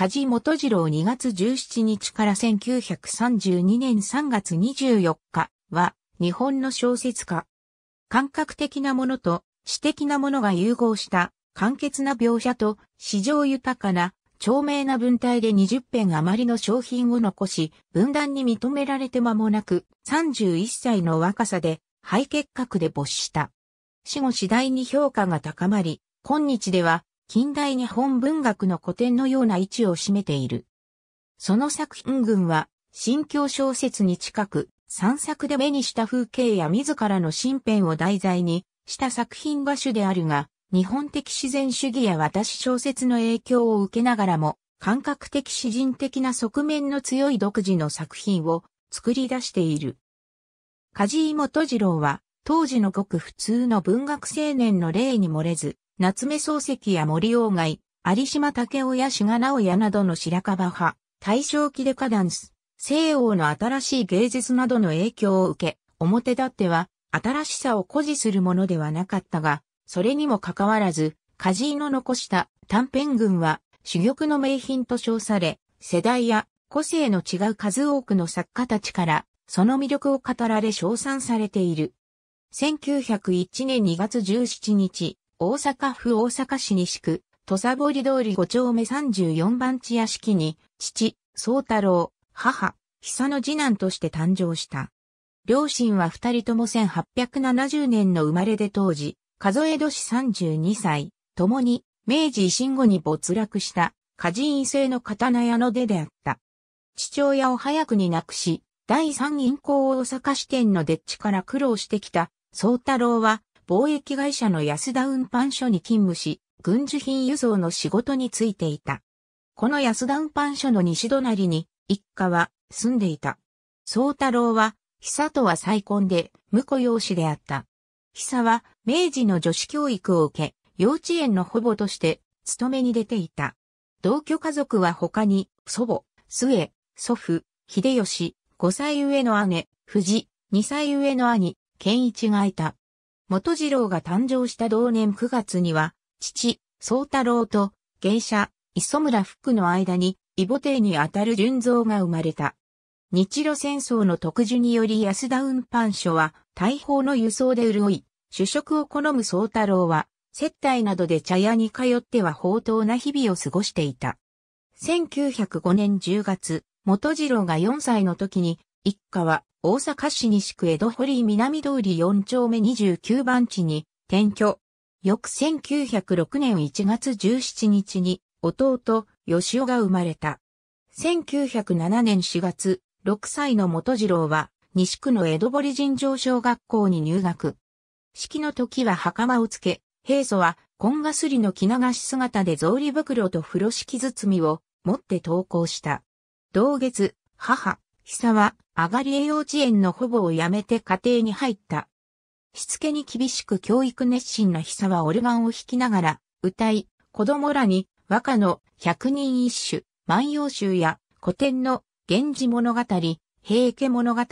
梶本次郎2月17日から1932年3月24日は日本の小説家。感覚的なものと詩的なものが融合した簡潔な描写と史上豊かな長明な文体で20編余りの商品を残し、分断に認められて間もなく31歳の若さで肺結核で没した。死後次第に評価が高まり、今日では近代日本文学の古典のような位置を占めている。その作品群は、新教小説に近く、散策で目にした風景や自らの身辺を題材にした作品画種であるが、日本的自然主義や私小説の影響を受けながらも、感覚的詩人的な側面の強い独自の作品を作り出している。梶井元次郎は、当時のごく普通の文学青年の例に漏れず、夏目漱石や森鴎外、有島武雄や志賀直哉などの白樺派、大正期デカダンス、西欧の新しい芸術などの影響を受け、表立っては、新しさを誇示するものではなかったが、それにもかかわらず、梶井の残した短編群は、主玉の名品と称され、世代や個性の違う数多くの作家たちから、その魅力を語られ称賛されている。1901年2月17日、大阪府大阪市西区、土佐堀通り5丁目34番地屋敷に、父、宗太郎、母、久の次男として誕生した。両親は二人とも1870年の生まれで当時、数え年32歳、共に明治維新後に没落した家人性の刀屋の出であった。父親を早くに亡くし、第三銀行大阪支店の出っちから苦労してきた、宗太郎は貿易会社の安田運搬所に勤務し、軍需品輸送の仕事に就いていた。この安田運搬所の西隣に、一家は住んでいた。宗太郎は、久とは再婚で、婿養子であった。久は、明治の女子教育を受け、幼稚園の保母として、勤めに出ていた。同居家族は他に、祖母、末、祖父、秀吉、5歳上の姉、藤、2歳上の兄、健一がいた。元次郎が誕生した同年9月には、父、宗太郎と、芸者、磯村福の間に、異母帝にあたる純蔵が生まれた。日露戦争の特需により安田運搬所は、大砲の輸送で潤い、主食を好む宗太郎は、接待などで茶屋に通っては宝刀な日々を過ごしていた。1905年10月、元次郎が4歳の時に一家は大阪市西区江戸堀南通り4丁目29番地に転居。翌1906年1月17日に弟、吉尾が生まれた。1907年4月、6歳の元次郎は西区の江戸堀尋常小学校に入学。式の時は袴をつけ、平素は紺がすりの着流し姿で草履袋と風呂敷包みを持って登校した。同月、母、久は、あがりえ幼稚園のほぼをやめて家庭に入った。しつけに厳しく教育熱心な久はオルガンを弾きながら、歌い、子供らに和歌の百人一首、万葉集や古典の源氏物語、平家物語、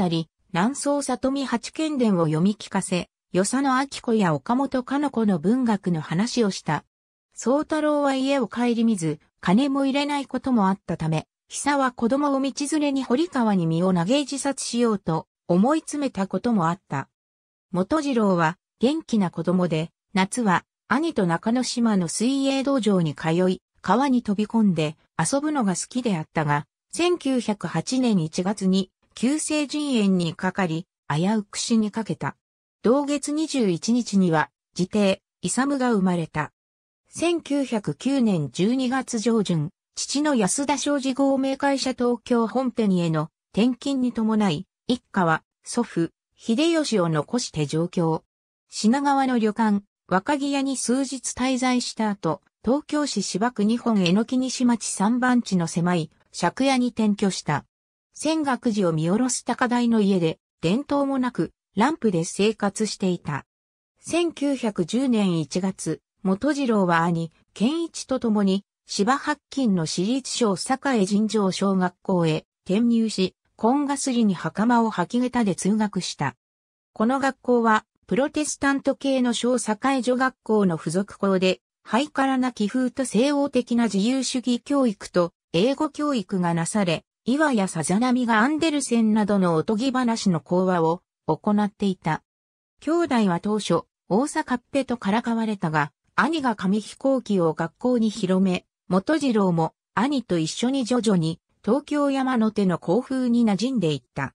南宋里見八犬伝を読み聞かせ、与謝野明子や岡本かの子の文学の話をした。宗太郎は家を帰り見ず、金も入れないこともあったため、久は子供を道連れに堀川に身を投げ自殺しようと思い詰めたこともあった。元次郎は元気な子供で、夏は兄と中之島の水泳道場に通い、川に飛び込んで遊ぶのが好きであったが、1908年1月に急性腎炎にかかり、危うく死にかけた。同月21日には、自弟、イサムが生まれた。1909年12月上旬、父の安田商事合名会社東京本店への転勤に伴い、一家は祖父、秀吉を残して上京。品川の旅館、若木屋に数日滞在した後、東京市芝区日本榎木西町三番地の狭い借家に転居した。仙岳寺を見下ろす高台の家で、伝統もなく、ランプで生活していた。1910年1月、元次郎は兄、健一と共に芝八金の私立小栄尋常小学校へ転入し、紺がすりに袴を履き下手で通学した。この学校は、プロテスタント系の小栄女学校の付属校で、ハイカラな気風と西欧的な自由主義教育と英語教育がなされ、岩やさざ波がアンデルセンなどのおとぎ話の講話を行っていた。兄弟は当初、大阪っぺとからかわれたが、兄が紙飛行機を学校に広め、元次郎も兄と一緒に徐々に東京山の手の校風に馴染んでいった。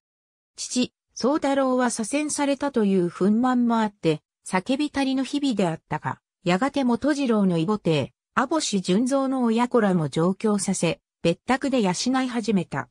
父、宗太郎は左遷されたという憤懣もあって、叫びたりの日々であったが、やがて元次郎の異母邸、阿保純造の親子らも上京させ、別宅で養い始めた。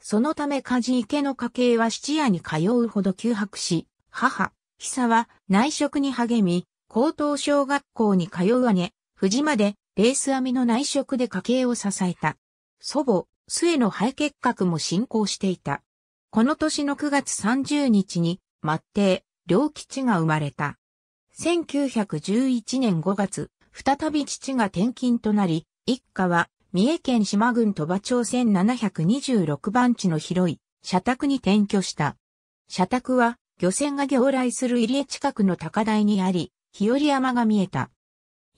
そのため梶池の家系は質屋に通うほど休泊し、母、久は内職に励み、高等小学校に通う姉、藤までレース編みの内職で家計を支えた。祖母、末の肺結核も進行していた。この年の9月30日に、末帝、良吉が生まれた。1911年5月、再び父が転勤となり、一家は、三重県島郡鳥羽町線726番地の広い、社宅に転居した。社宅は、漁船が行来する入江近くの高台にあり、日和山が見えた。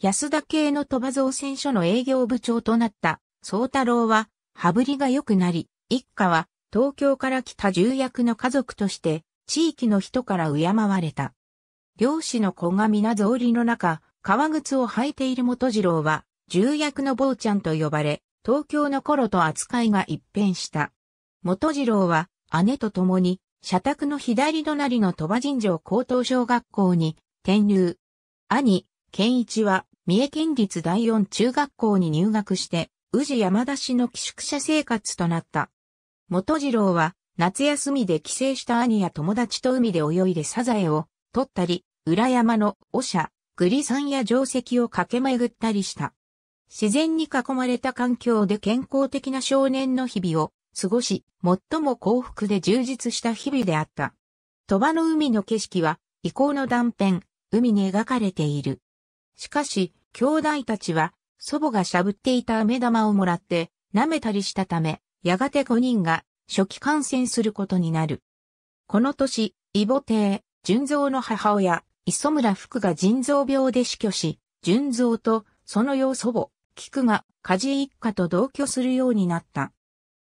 安田系の鳥羽造船所の営業部長となった、宗太郎は、羽振りが良くなり、一家は、東京から来た重役の家族として、地域の人から敬われた。漁師の子が皆草履の中、革靴を履いている元次郎は、重役の坊ちゃんと呼ばれ、東京の頃と扱いが一変した。元次郎は、姉と共に、社宅の左隣の鳥羽尋常高等小学校に、転入。兄、健一は、三重県立第四中学校に入学して、宇治山田市の寄宿舎生活となった。元次郎は、夏休みで帰省した兄や友達と海で泳いでサザエを取ったり、裏山のおシグリさんや定石を駆け巡ったりした。自然に囲まれた環境で健康的な少年の日々を過ごし、最も幸福で充実した日々であった。鳥羽の海の景色は、遺構の断片、海に描かれている。しかし、兄弟たちは、祖母がしゃぶっていた飴玉をもらって、舐めたりしたため、やがて5人が、初期感染することになる。この年、異母帝、純蔵の母親、磯村福が腎臓病で死去し、純蔵と、その養祖母、菊が、家事一家と同居するようになった。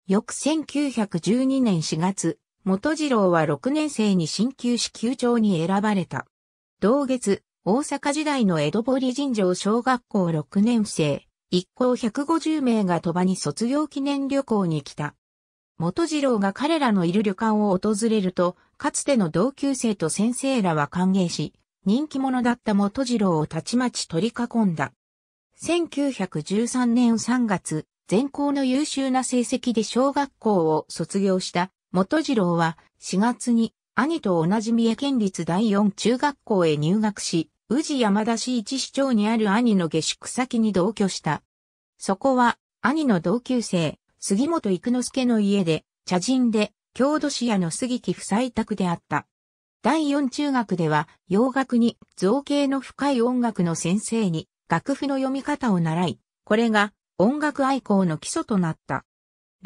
翌1912年4月、元次郎は6年生に新旧し級長に選ばれた。同月、大阪時代の江戸堀神城小学校6年生、一行150名が鳥羽に卒業記念旅行に来た。元次郎が彼らのいる旅館を訪れると、かつての同級生と先生らは歓迎し、人気者だった元次郎をたちまち取り囲んだ。1913年3月、全校の優秀な成績で小学校を卒業した元次郎は4月に兄と同じ三重県立第四中学校へ入学し、宇治山田市一市長にある兄の下宿先に同居した。そこは、兄の同級生、杉本育之助の家で、茶人で、郷土市屋の杉木夫妻宅であった。第四中学では、洋楽に造形の深い音楽の先生に、楽譜の読み方を習い、これが音楽愛好の基礎となった。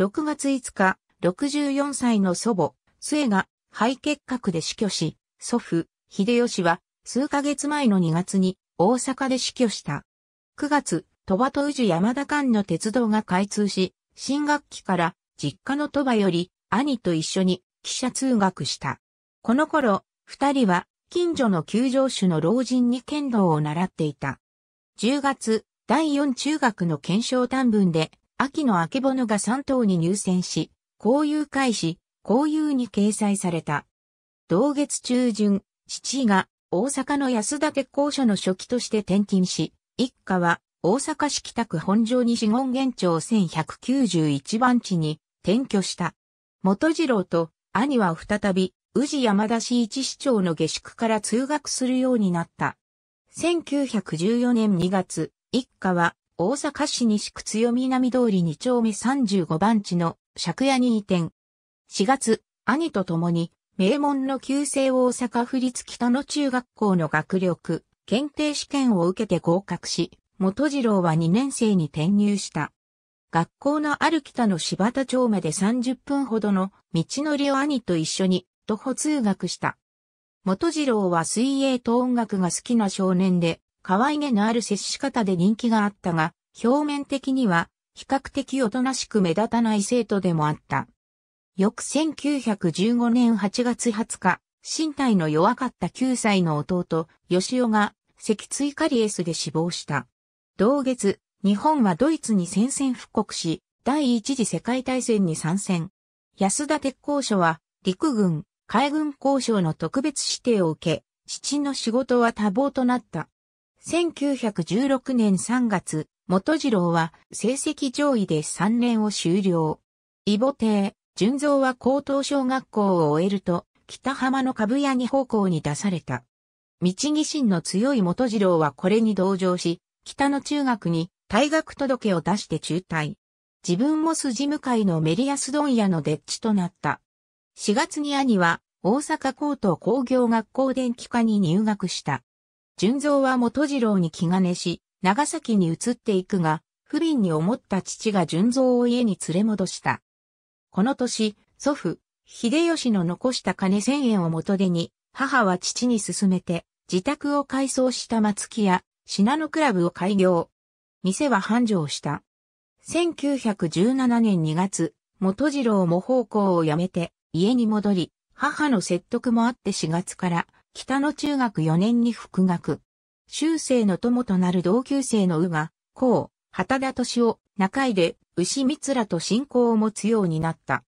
6月5日、64歳の祖母、末が肺結核で死去し、祖父、秀吉は数ヶ月前の2月に大阪で死去した。9月、鳥羽と宇治山田間の鉄道が開通し、新学期から実家の鳥羽より兄と一緒に汽車通学した。この頃、二人は近所の球場主の老人に剣道を習っていた。10月、第4中学の検証短文で、秋の明けぼのが3等に入選し、交友開始、交友に掲載された。同月中旬、父が大阪の安田鉄工所の初期として転勤し、一家は大阪市北区本庄西権現町1191番地に転居した。元次郎と兄は再び宇治山田市一市長の下宿から通学するようになった。1914年2月、一家は大阪市西区強南通り2丁目35番地の借家に移転。4月、兄と共に名門の旧制大阪府立北野中学校の学力、検定試験を受けて合格し、元次郎は2年生に転入した。学校のある北の柴田町まで30分ほどの道のりを兄と一緒に徒歩通学した。元次郎は水泳と音楽が好きな少年で、可愛げのある接し方で人気があったが、表面的には比較的おとなしく目立たない生徒でもあった。翌1915年8月20日、身体の弱かった9歳の弟、吉尾が、脊椎カリエスで死亡した。同月、日本はドイツに戦線復刻し、第一次世界大戦に参戦。安田鉄工所は、陸軍、海軍交渉の特別指定を受け、父の仕事は多忙となった。1916年3月、元次郎は成績上位で3年を終了。異母帝、純蔵は高等小学校を終えると、北浜の株屋に方向に出された。道義心の強い元次郎はこれに同情し、北の中学に退学届を出して中退。自分も筋向かいのメリアス問屋のデッチとなった。4月に兄は大阪高等工業学校電気科に入学した。純蔵は元次郎に気兼ねし、長崎に移っていくが、不憫に思った父が純蔵を家に連れ戻した。この年、祖父、秀吉の残した金千円を元手に、母は父に勧めて、自宅を改装した松木屋、品のクラブを開業。店は繁盛した。1917年2月、元次郎も奉公を辞めて、家に戻り、母の説得もあって4月から、北の中学4年に復学。修正の友となる同級生の宇が、こう、畑田敏夫、中井で、牛光らと信仰を持つようになった。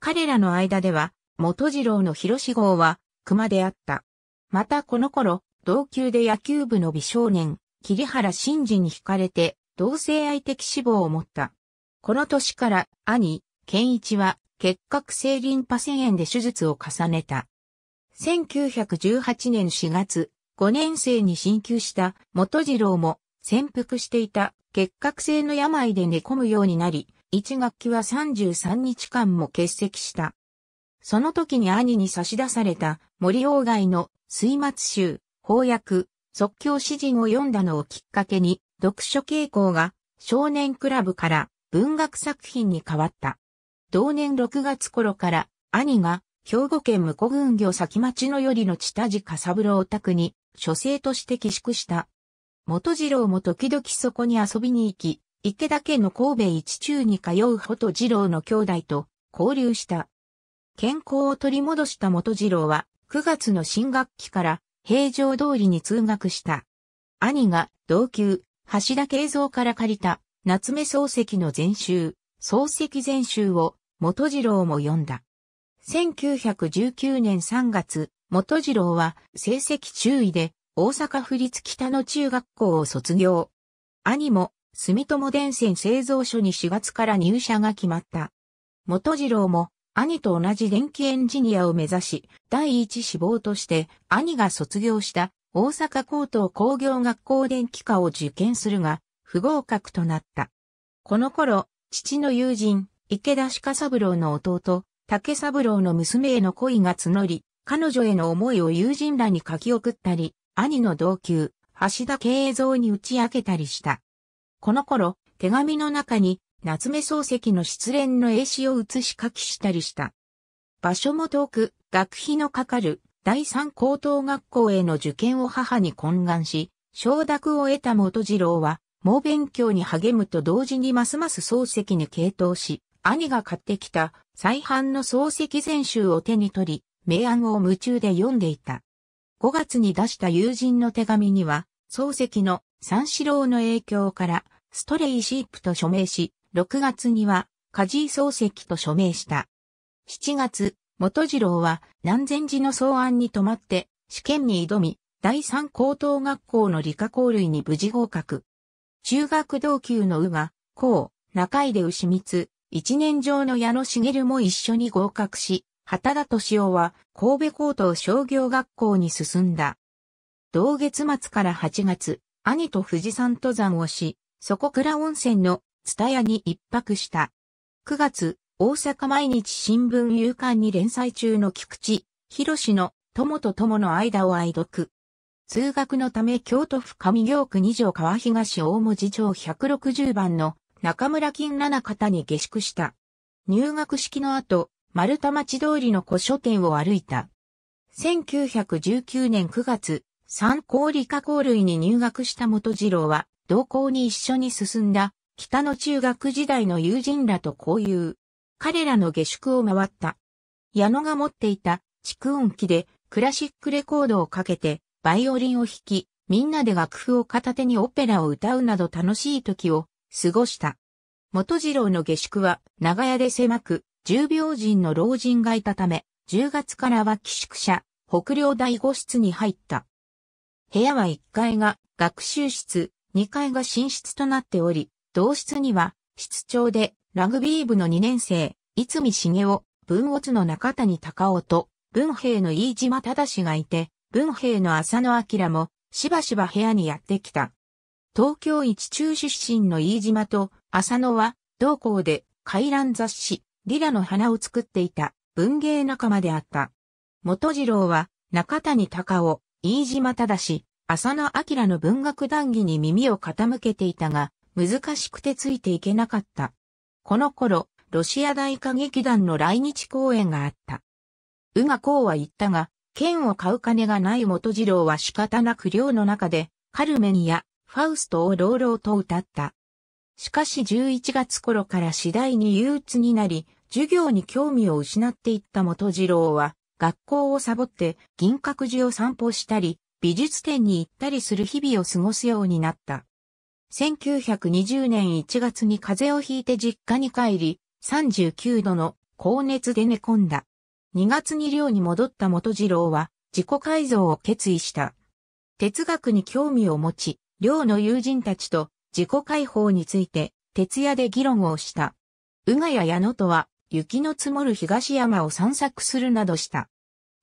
彼らの間では、元次郎の広志号は、熊であった。またこの頃、同級で野球部の美少年、桐原真治に惹かれて、同性愛的志望を持った。この年から、兄、健一は、結核性リンパ腺炎で手術を重ねた。1918年4月、5年生に進級した元次郎も潜伏していた結核性の病で寝込むようになり、1学期は33日間も欠席した。その時に兄に差し出された森鴎外の水末集、翻訳、即興詩人を読んだのをきっかけに、読書傾向が少年クラブから文学作品に変わった。同年6月頃から兄が兵庫県向こ郡業先町のよりの千田寺笠三郎宅に書生として寄宿した元次郎も時々そこに遊びに行き、池田家の神戸一中に通う元次郎の兄弟と交流した。健康を取り戻した元次郎は、9月の新学期から平常通りに通学した。兄が同級、橋田慶三から借りた夏目漱石の全集、漱石全集を元次郎も読んだ。1919年3月、元次郎は成績注意で大阪府立北野中学校を卒業。兄も、住友電線製造所に4月から入社が決まった。元次郎も、兄と同じ電気エンジニアを目指し、第一志望として、兄が卒業した大阪高等工業学校電気科を受験するが、不合格となった。この頃、父の友人、池田鹿三郎の弟、竹三郎の娘への恋が募り、彼女への思いを友人らに書き送ったり、兄の同級、橋田慶三に打ち明けたりした。この頃、手紙の中に、夏目漱石の失恋の英詞を写し書きしたりした。場所も遠く、学費のかかる第三高等学校への受験を母に懇願し、承諾を得た元次郎は、猛勉強に励むと同時にますます漱石に傾倒し、兄が買ってきた再販の漱石全集を手に取り、明暗を夢中で読んでいた。5月に出した友人の手紙には、漱石の三四郎の影響からストレイシープと署名し、6月には梶井漱石と署名した。7月、元次郎は南禅寺の草案に泊まって試験に挑み、第三高等学校の理科校類に無事合格。中学同級の宇賀、甲、中井で牛光、一年上の矢野茂も一緒に合格し、畑田敏夫は神戸高等商業学校に進んだ。同月末から8月、兄と富士山登山をし、そこ倉温泉の蔦屋に一泊した。9月、大阪毎日新聞夕刊に連載中の菊池、博の友と友の間を愛読。通学のため京都府上京区二条川東大文字町160番の中村金七方に下宿した。入学式の後、丸太町通りの古書店を歩いた。1919年9月、三高理科校類に入学した元次郎は、同校に一緒に進んだ、北の中学時代の友人らと交友。彼らの下宿を回った。矢野が持っていた、蓄音機で、クラシックレコードをかけて、バイオリンを弾き、みんなで楽譜を片手にオペラを歌うなど楽しい時を過ごした。元次郎の下宿は長屋で狭く、重病人の老人がいたため、10月からは寄宿舎、北領第5室に入った。部屋は1階が学習室、2階が寝室となっており、同室には、室長でラグビー部の2年生、いつみしげお、文乙の中谷高夫と、文兵の飯島忠がいて、文兵の浅野明も、しばしば部屋にやってきた。東京一中出身の飯島と、浅野は、同校で、回覧雑誌、リラの花を作っていた文芸仲間であった。元次郎は中谷隆夫、飯島正、浅野明の文学談義に耳を傾けていたが、難しくてついていけなかった。この頃、ロシア大歌劇団の来日公演があった。宇賀公は言ったが、剣を買う金がない元次郎は仕方なく寮の中で、カルメンやファウストを朗々と歌った。しかし11月頃から次第に憂鬱になり、授業に興味を失っていった元次郎は、学校をサボって銀閣寺を散歩したり、美術展に行ったりする日々を過ごすようになった。1920年1月に風邪をひいて実家に帰り、39度の高熱で寝込んだ。2月に寮に戻った元次郎は、自己改造を決意した。哲学に興味を持ち、寮の友人たちと自己解放について、徹夜で議論をした。宇賀や矢野とは、雪の積もる東山を散策するなどした。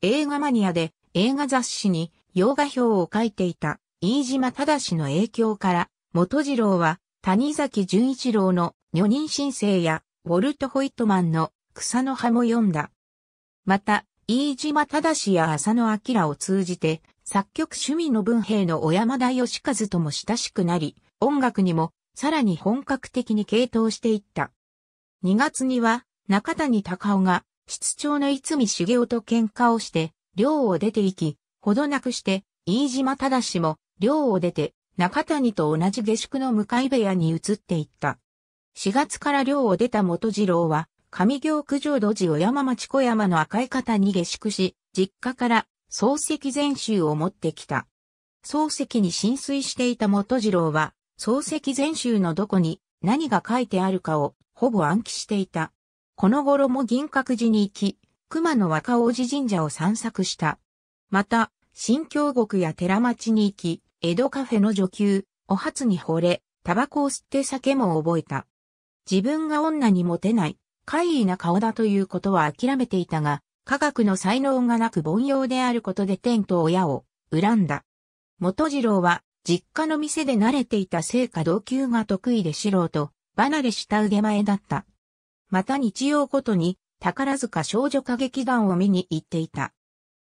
映画マニアで映画雑誌に洋画表を書いていた飯島正の影響から、元次郎は谷崎潤一郎の女人申請やウォルト・ホイットマンの草の葉も読んだ。また、飯島正や浅野明を通じて、作曲趣味の文兵の小山田義和とも親しくなり、音楽にもさらに本格的に傾倒していった。2月には中谷隆夫が、室長の逸見茂雄と喧嘩をして、寮を出て行き、ほどなくして、飯島正も、寮を出て、中谷と同じ下宿の向かい部屋に移っていった。4月から寮を出た元次郎は、上行九条土地小山町小山の赤い方に下宿し、実家から漱石全集を持ってきた。漱石に浸水していた元次郎は、漱石全集のどこに何が書いてあるかをほぼ暗記していた。この頃も銀閣寺に行き、熊野若王子神社を散策した。また、新京極や寺町に行き、江戸カフェの女給、お初に惚れ、タバコを吸って酒も覚えた。自分が女にモテない、怪異な顔だということは諦めていたが、科学の才能がなく凡庸であることで天と親を恨んだ。元次郎は実家の店で慣れていた成果同級が得意で素人、離れした腕前だった。また日曜ごとに宝塚少女歌劇団を見に行っていた。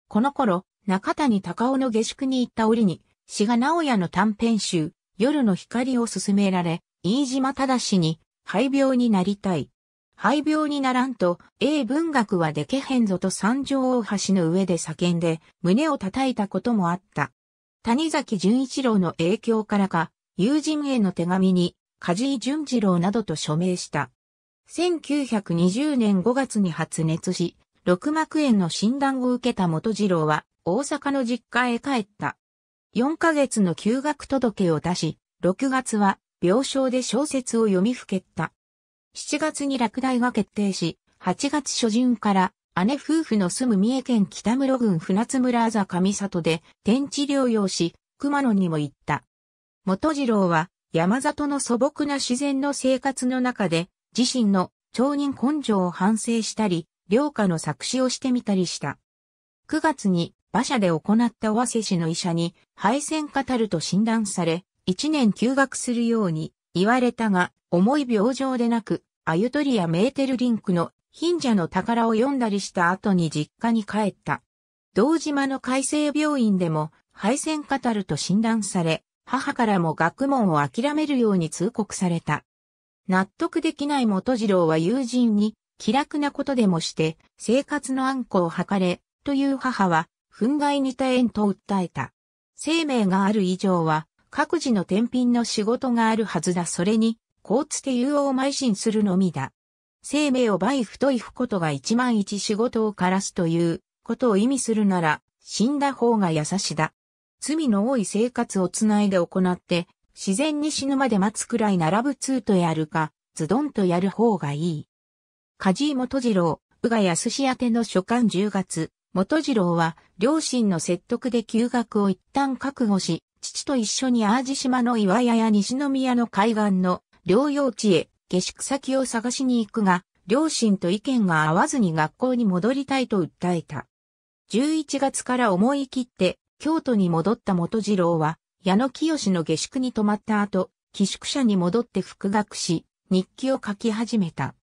この頃、中谷隆夫の下宿に行った折に、志賀直也の短編集、夜の光を勧められ、飯島正に、廃病になりたい。廃病にならんと、英文学はでけへんぞと三条大橋の上で叫んで、胸を叩いたこともあった。谷崎潤一郎の影響からか、友人への手紙に、梶井淳二郎などと署名した。1920年5月に発熱し、六膜炎の診断を受けた元次郎は、大阪の実家へ帰った。4ヶ月の休学届を出し、6月は病床で小説を読みふけった。7月に落第が決定し、8月初旬から姉夫婦の住む三重県北室郡船津村あざ上里で天地療養し、熊野にも行った。元次郎は山里の素朴な自然の生活の中で自身の町人根性を反省したり、良家の作詞をしてみたりした。9月に馬車で行った尾瀬氏の医者に敗戦語ると診断され、1年休学するように言われたが、重い病状でなく、アユトリやメーテルリンクの貧者の宝を読んだりした後に実家に帰った。道島の海生病院でも敗戦語ると診断され、母からも学問を諦めるように通告された。納得できない元次郎は友人に気楽なことでもして生活の安康を図れという母は憤慨に耐えんと訴えた。生命がある以上は各自の天品の仕事があるはずだそれに、こうつて有を邁進するのみだ。生命を倍太いふことが一万一仕事を枯らすということを意味するなら死んだ方が優しだ。罪の多い生活をつないで行って自然に死ぬまで待つくらい並ぶツーとやるか、ズドンとやる方がいい。梶井元次郎、宇賀康氏宛ての書簡10月、元次郎は、両親の説得で休学を一旦覚悟し、父と一緒に淡路島の岩屋や西宮の海岸の療養地へ下宿先を探しに行くが、両親と意見が合わずに学校に戻りたいと訴えた。11月から思い切って京都に戻った元次郎は矢野清の下宿に泊まった後、寄宿舎に戻って復学し、日記を書き始めた。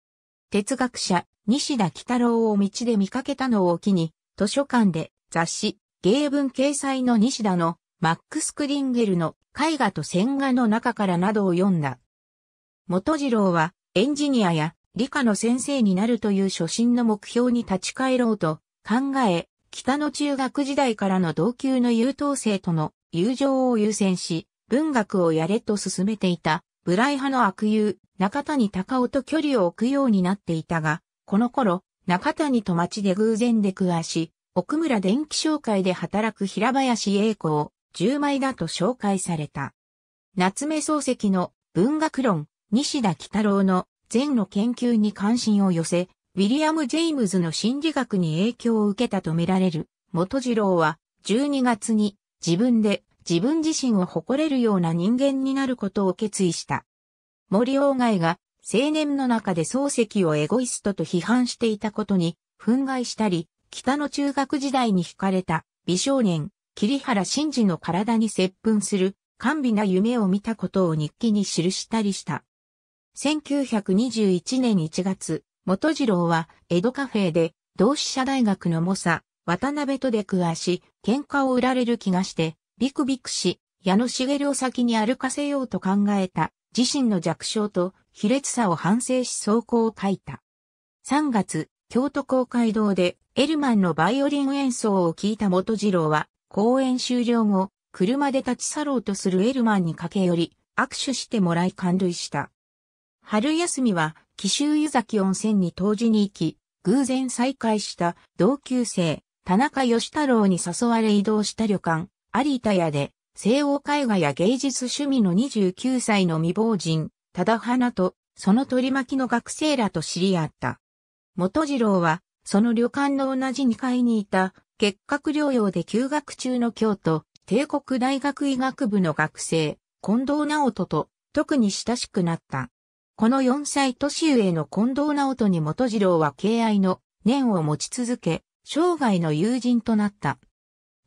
哲学者、西田北郎を道で見かけたのを機に、図書館で雑誌、芸文掲載の西田のマックス・クリンゲルの絵画と線画の中からなどを読んだ。元次郎はエンジニアや理科の先生になるという初心の目標に立ち返ろうと考え、北の中学時代からの同級の優等生との友情を優先し、文学をやれと進めていた、ブライ派の悪友、中谷隆夫と距離を置くようになっていたが、この頃、中谷と町で偶然出くわし、奥村電気商会で働く平林栄子を、10枚だと紹介された。夏目漱石の文学論、西田喜太郎の禅の研究に関心を寄せ、ウィリアム・ジェイムズの心理学に影響を受けたとみられる、元次郎は、12月に自分で自分自身を誇れるような人間になることを決意した。森鴎外が青年の中で漱石をエゴイストと批判していたことに憤慨したり、北の中学時代に惹かれた美少年、桐原慎二の体に接吻する、甘美な夢を見たことを日記に記したりした。1921年1月、元次郎は江戸カフェで同志社大学の猛者、渡辺と出くわし、喧嘩を売られる気がして、ビクビクし、矢野茂を先に歩かせようと考えた、自身の弱小と、卑劣さを反省し走行を書いた。3月、京都公会堂で、エルマンのバイオリン演奏を聞いた元次郎は、公演終了後、車で立ち去ろうとするエルマンに駆け寄り、握手してもらい感涙した。春休みは、紀州湯崎温泉に湯治に行き、偶然再会した同級生、田中義太郎に誘われ移動した旅館、有田屋で、西欧絵画や芸術趣味の29歳の未亡人、ただ花と、その取り巻きの学生らと知り合った。元次郎は、その旅館の同じ2階にいた、結核療養で休学中の京都、帝国大学医学部の学生、近藤直人と、特に親しくなった。この4歳年上の近藤直人に元次郎は敬愛の念を持ち続け、生涯の友人となった。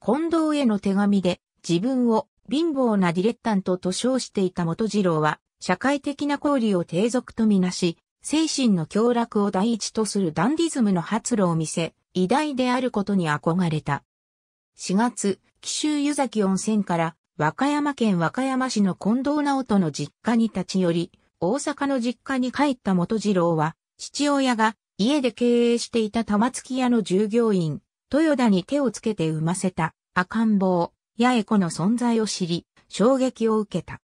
近藤への手紙で自分を貧乏なディレッタントと称していた元次郎は、社会的な交流を低俗とみなし、精神の強楽を第一とするダンディズムの発露を見せ、偉大であることに憧れた。4月、紀州湯崎温泉から和歌山県和歌山市の近藤直人の実家に立ち寄り、大阪の実家に帰った元次郎は、父親が家で経営していた玉月屋の従業員、豊田に手をつけて産ませた赤ん坊、八重子の存在を知り、衝撃を受けた。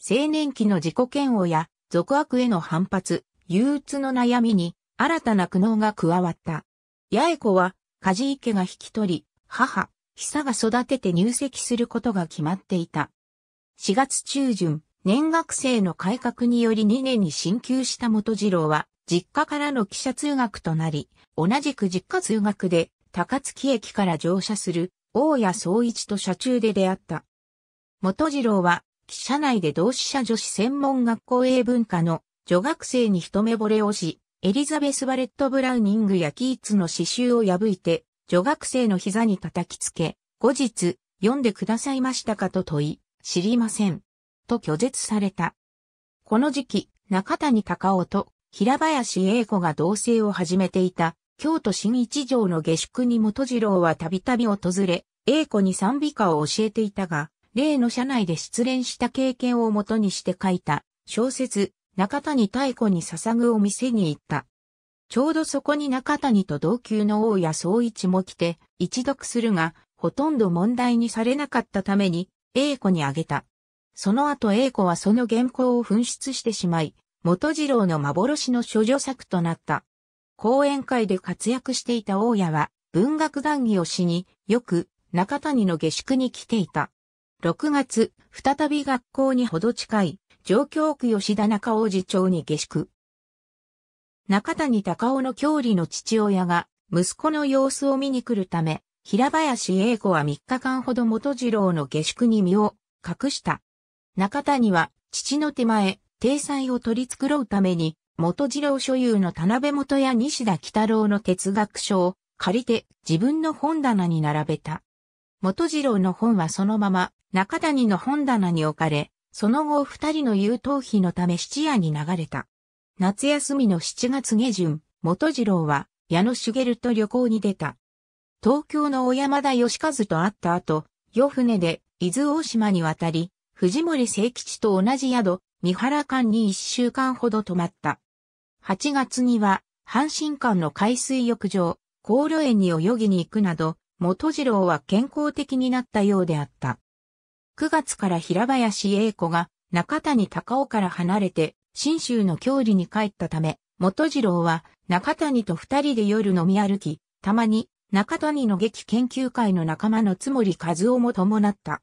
青年期の自己嫌悪や、俗悪への反発、憂鬱の悩みに、新たな苦悩が加わった。八重子は、梶池が引き取り、母、久が育てて入籍することが決まっていた。4月中旬、年学生の改革により2年に進級した元次郎は、実家からの汽車通学となり、同じく実家通学で高槻駅から乗車する大谷総一と車中で出会った。元次郎は、汽車内で同志社女子専門学校英文科の女学生に一目惚れをし、エリザベス・バレット・ブラウニングやキーツの詩集を破いて、女学生の膝に叩きつけ、後日、読んでくださいましたかと問い、知りません。と拒絶された。この時期、中谷隆夫と平林英子が同棲を始めていた、京都新一条の下宿に元次郎はたびたび訪れ、英子に賛美歌を教えていたが、例の社内で失恋した経験をもとにして書いた小説、中谷太子に捧ぐお店に行った。ちょうどそこに中谷と同級の大谷総一も来て、一読するが、ほとんど問題にされなかったために、英子にあげた。その後英子はその原稿を紛失してしまい、元次郎の幻の処女作となった。講演会で活躍していた大家は、文学談義をしに、よく、中谷の下宿に来ていた。6月、再び学校にほど近い、上京区吉田中王子町に下宿。中谷高尾の郷里の父親が、息子の様子を見に来るため、平林英子は3日間ほど元次郎の下宿に身を隠した。中谷は、父の手前、体裁を取り繕うために、元次郎所有の田辺元や西田北郎の哲学書を借りて自分の本棚に並べた。元次郎の本はそのまま中谷の本棚に置かれ、その後二人の優等費のため質屋に流れた。夏休みの7月下旬、元次郎は矢野茂と旅行に出た。東京の小山田義和と会った後、夜船で伊豆大島に渡り、藤森聖吉と同じ宿、三原館に一週間ほど泊まった。8月には、阪神館の海水浴場、高慮園に泳ぎに行くなど、元次郎は健康的になったようであった。9月から平林英子が中谷高尾から離れて、新州の郷里に帰ったため、元次郎は中谷と二人で夜飲み歩き、たまに中谷の劇研究会の仲間のつもり和夫も伴った。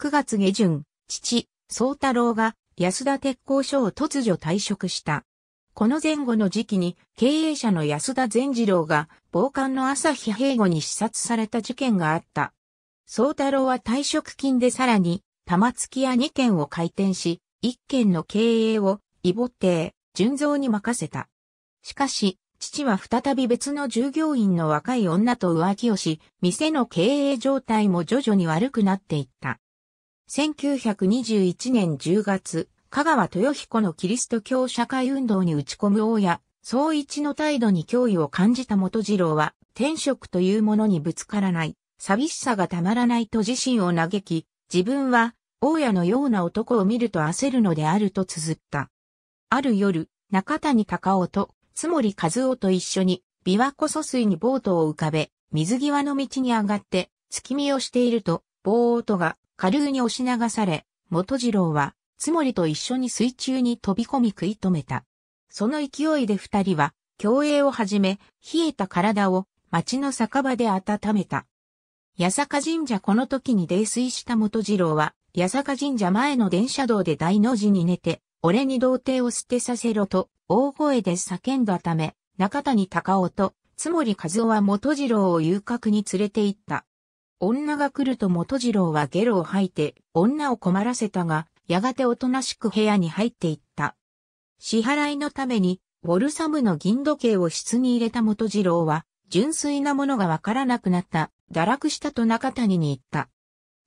9月下旬、父、宗太郎が安田鉄工所を突如退職した。この前後の時期に経営者の安田善次郎が暴漢の朝日平後に視察された事件があった。宗太郎は退職金でさらに玉突き屋2軒を開店し、1軒の経営をイボ亭、純蔵に任せた。しかし、父は再び別の従業員の若い女と浮気をし、店の経営状態も徐々に悪くなっていった。1921年10月、香川豊彦のキリスト教社会運動に打ち込む大谷、総一の態度に脅威を感じた元次郎は、天職というものにぶつからない、寂しさがたまらないと自身を嘆き、自分は、大家のような男を見ると焦るのであると綴った。ある夜、中谷隆夫と、津森和夫と一緒に、琵琶湖疎水にボートを浮かべ、水際の道に上がって、月見をしていると、棒音が下流に押し流され、元次郎は、つもりと一緒に水中に飛び込み食い止めた。その勢いで二人は、競泳をはじめ、冷えた体を町の酒場で温めた。八坂神社この時に泥酔した元次郎は、八坂神社前の電車道で大の字に寝て、俺に童貞を捨てさせろと、大声で叫んだため、中谷隆夫と、つもり和夫は元次郎を遊郭に連れて行った。女が来ると元次郎はゲロを吐いて、女を困らせたが、やがておとなしく部屋に入っていった。支払いのために、ウォルサムの銀時計を室に入れた元次郎は、純粋なものがわからなくなった、堕落したと中谷に言った。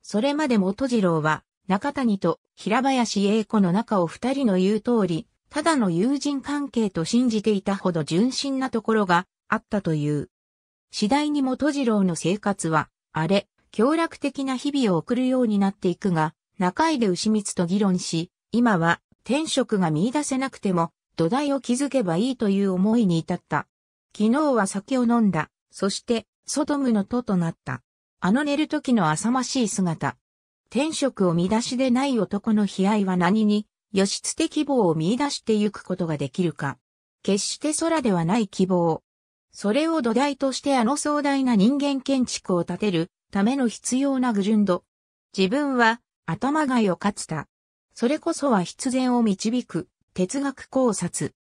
それまで元次郎は、中谷と平林英子の中を二人の言う通り、ただの友人関係と信じていたほど純真なところがあったという。次第に元次郎の生活はあれ、凶楽的な日々を送るようになっていくが、中井で牛光と議論し、今は、天職が見出せなくても、土台を築けばいいという思いに至った。昨日は酒を飲んだ。そして、ソドムの戸となった。あの寝る時の浅ましい姿。天職を見出しでない男の悲哀は何に、義つ的希望を見出してゆくことができるか。決して空ではない希望。それを土台としてあの壮大な人間建築を建てるための必要なグルンド。自分は頭が良かった。それこそは必然を導く哲学考察。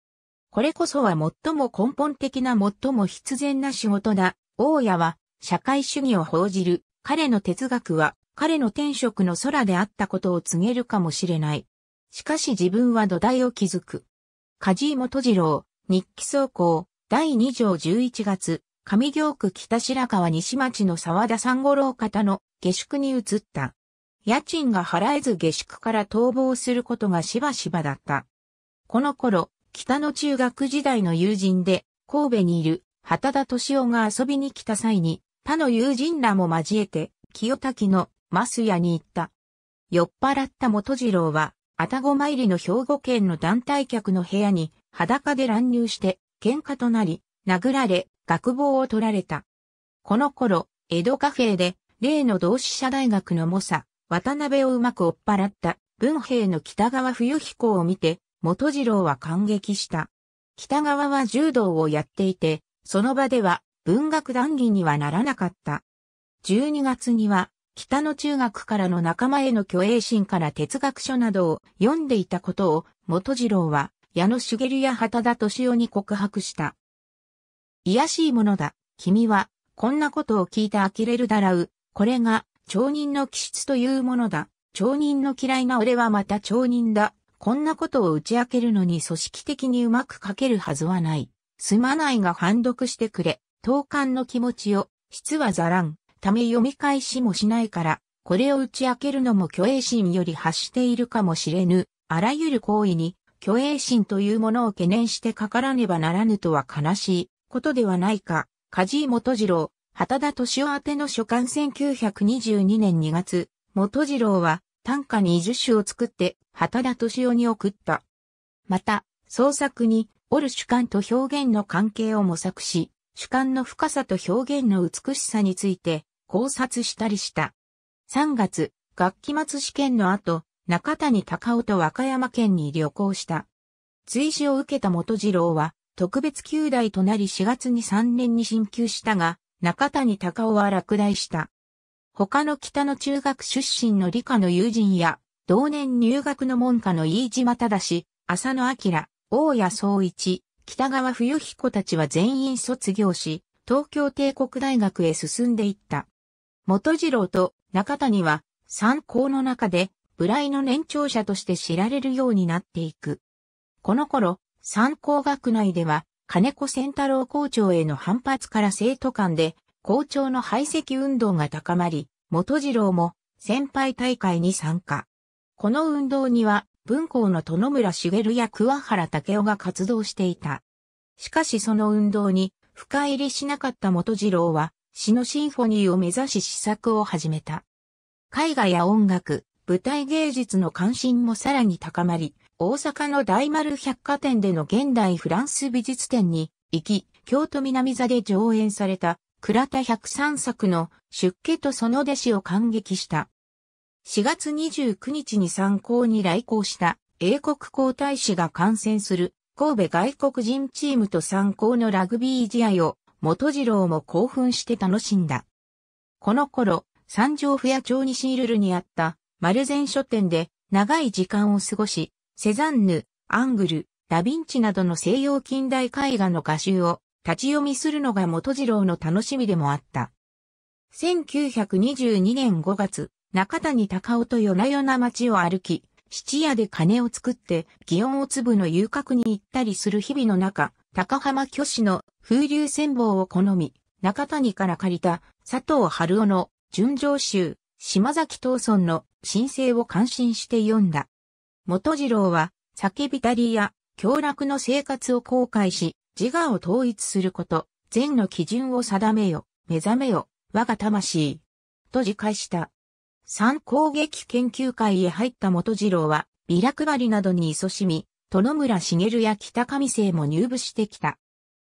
これこそは最も根本的な最も必然な仕事だ。大家は社会主義を報じる。彼の哲学は彼の天職の空であったことを告げるかもしれない。しかし自分は土台を築く。梶井元次郎、日記走行、第2条11月、上京区北白川西町の沢田三五郎方の下宿に移った。家賃が払えず下宿から逃亡することがしばしばだった。この頃、北の中学時代の友人で、神戸にいる畑田敏夫が遊びに来た際に、他の友人らも交えて、清滝のマス屋に行った。酔っ払った元次郎は、愛宕参りの兵庫県の団体客の部屋に裸で乱入して、喧嘩となり、殴られ、学帽を取られた。この頃、江戸カフェで、例の同志社大学の猛者、渡辺をうまく追っ払った、文兵の北川冬彦を見て、元次郎は感激した。北川は柔道をやっていて、その場では文学談義にはならなかった。12月には、北の中学からの仲間への虚栄心から哲学書などを読んでいたことを、元次郎は矢野茂や畑田敏夫に告白した。癒やしいものだ。君は、こんなことを聞いて呆れるだらう。これが、町人の気質というものだ。町人の嫌いな俺はまた町人だ。こんなことを打ち明けるのに組織的にうまく書けるはずはない。すまないが反読してくれ。投函の気持ちを、質はざらん。ため読み返しもしないから、これを打ち明けるのも虚栄心より発しているかもしれぬ。あらゆる行為に、虚栄心というものを懸念してかからねばならぬとは悲しいことではないか。梶井元次郎、畑田敏夫宛ての書簡1922年2月、元次郎は短歌20首を作って畑田敏夫に送った。また、創作に、折る主観と表現の関係を模索し、主観の深さと表現の美しさについて考察したりした。3月、学期末試験の後、中谷隆夫と和歌山県に旅行した。追試を受けた元次郎は、特別級代となり4月に3年に進級したが、中谷隆夫は落第した。他の北の中学出身の理科の友人や、同年入学の門下の飯島正、浅野明、大谷総一、北川冬彦たちは全員卒業し、東京帝国大学へ進んでいった。元次郎と中谷は、参考の中で、ブライの年長者として知られるようになっていく。この頃、参考学内では、金子仙太郎校長への反発から生徒間で、校長の排斥運動が高まり、元次郎も先輩大会に参加。この運動には、文校の殿村茂や桑原武雄が活動していた。しかしその運動に深入りしなかった元次郎は、詩のシンフォニーを目指し試作を始めた。絵画や音楽、舞台芸術の関心もさらに高まり、大阪の大丸百貨店での現代フランス美術展に行き、京都南座で上演された倉田103作の出家とその弟子を感激した。4月29日に参考に来校した英国皇太子が観戦する神戸外国人チームと参考のラグビー試合を元次郎も興奮して楽しんだ。この頃、三条府屋町にシールルにあったマルゼン書店で長い時間を過ごし、セザンヌ、アングル、ダヴィンチなどの西洋近代絵画の画集を立ち読みするのが元次郎の楽しみでもあった。1922年5月、中谷高尾と夜な夜な街を歩き、質屋で金を作って、祇園を粒の遊郭に行ったりする日々の中、高浜巨子の風流戦法を好み、中谷から借りた佐藤春夫の純情集、島崎藤村の申請を感心して読んだ。元次郎は、酒びたりや、凶楽の生活を後悔し、自我を統一すること、善の基準を定めよ、目覚めよ、我が魂。と自戒した。三攻撃研究会へ入った元次郎は、ビラ配りなどに勤しみ、殿村茂や北上生も入部してきた。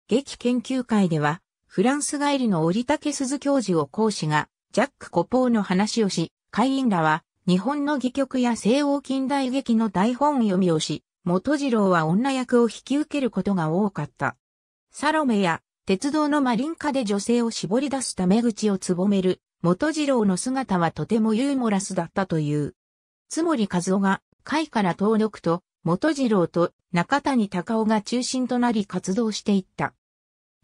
劇研究会では、フランス帰りの織竹鈴教授を講師が、ジャック・コポーの話をし、会員らは日本の戯曲や西欧近代劇の台本読みをし、元次郎は女役を引き受けることが多かった。サロメや鉄道のマリンカで女性を絞り出すため口をつぼめる元次郎の姿はとてもユーモラスだったという。つもり和夫が会から遠のくと元次郎と中谷隆夫が中心となり活動していった。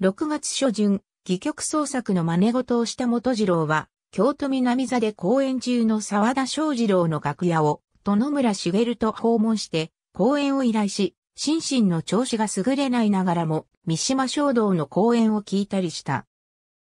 6月初旬、戯曲創作の真似事をした元次郎は京都南座で公演中の沢田昌次郎の楽屋を、戸野村茂と訪問して、公演を依頼し、心身の調子が優れないながらも、三島衝動の公演を聞いたりした。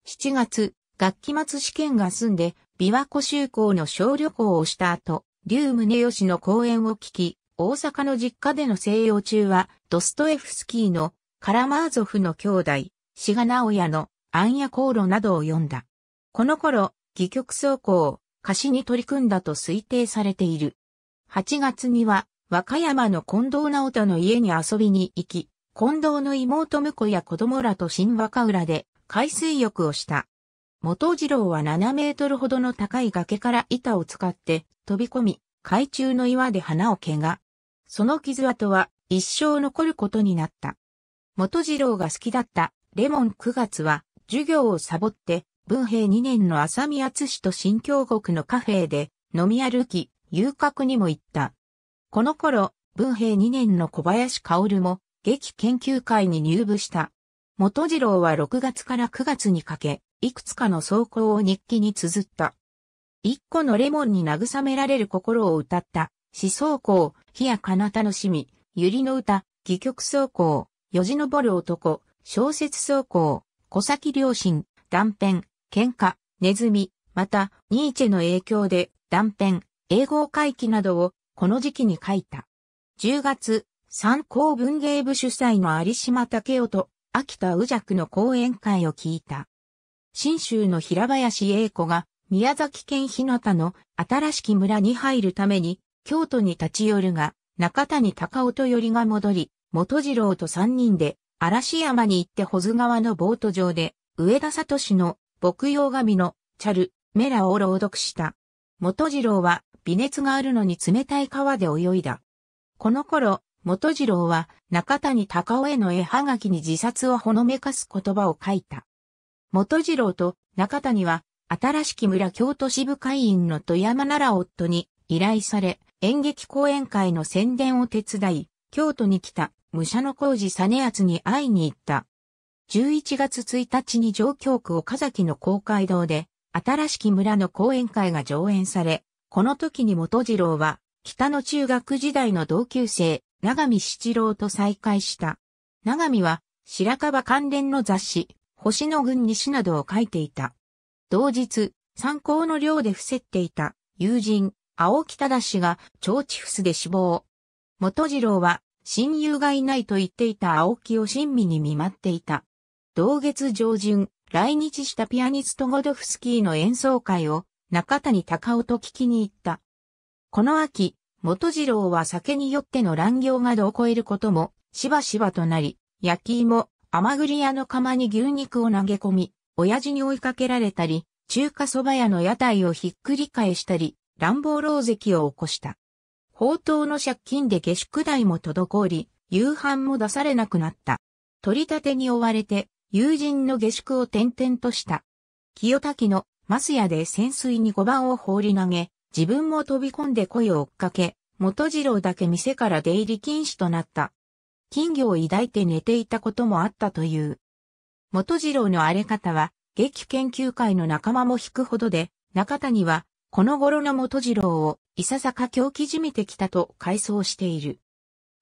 7月、学期末試験が済んで、琵琶湖修行の小旅行をした後、龍宗義の公演を聞き、大阪の実家での静養中は、ドストエフスキーのカラマーゾフの兄弟、志賀直哉の暗夜航路などを読んだ。この頃、戯曲奏を歌詞に取り組んだと推定されている。8月には、和歌山の近藤直人の家に遊びに行き、近藤の妹婿や子供らと新和歌浦で海水浴をした。元次郎は7メートルほどの高い崖から板を使って飛び込み、海中の岩で花を怪我。その傷跡は一生残ることになった。元次郎が好きだったレモン9月は授業をサボって文平2年の浅見厚氏と新京国のカフェで飲み歩き、遊郭にも行った。この頃、文平2年の小林薫も、劇研究会に入部した。元次郎は6月から9月にかけ、いくつかの草稿を日記に綴った。一個のレモンに慰められる心を歌った、思想校、火や彼方のしみ、百合の歌、戯曲草稿、よじ登る男、小説草稿、小崎良心、断片、喧嘩、ネズミ、また、ニーチェの影響で、断片、英語回帰などを、この時期に書いた。10月、参考文芸部主催の有島武夫と、秋田宇尺の講演会を聞いた。新州の平林英子が、宮崎県日向の新しき村に入るために、京都に立ち寄るが、中谷隆夫と寄りが戻り、元次郎と三人で、嵐山に行って保津川のボート上で、上田聡の牧羊神のチャル、メラを朗読した。元次郎は微熱があるのに冷たい川で泳いだ。この頃、元次郎は中谷高尾への絵はがきに自殺をほのめかす言葉を書いた。元次郎と中谷は新しき村京都支部会員の富山奈良夫に依頼され演劇講演会の宣伝を手伝い、京都に来た武者の工事実篤に会いに行った。11月1日に上京区岡崎の公会堂で、新しき村の講演会が上演され、この時に元次郎は、北の中学時代の同級生、長見七郎と再会した。長見は、白樺関連の雑誌、星野軍西などを書いていた。同日、参考の寮で伏せっていた、友人、青木忠が、蝶地伏で死亡。元次郎は、親友がいないと言っていた青木を親身に見舞っていた。同月上旬、来日したピアニストゴドフスキーの演奏会を中谷隆夫と聞きに行った。この秋、元次郎は酒によっての乱行が度を超えることもしばしばとなり、焼き芋、甘栗屋の釜に牛肉を投げ込み、親父に追いかけられたり、中華蕎麦屋の屋台をひっくり返したり、乱暴狼石を起こした。宝刀の借金で下宿代も滞り、夕飯も出されなくなった。取り立てに追われて、友人の下宿を転々とした。清滝のマスヤで潜水に5番を放り投げ、自分も飛び込んで声を追っかけ、元次郎だけ店から出入り禁止となった。金魚を抱いて寝ていたこともあったという。元次郎の荒れ方は、劇研究会の仲間も引くほどで、中谷は、この頃の元次郎を、いささか狂気じみてきたと回想している。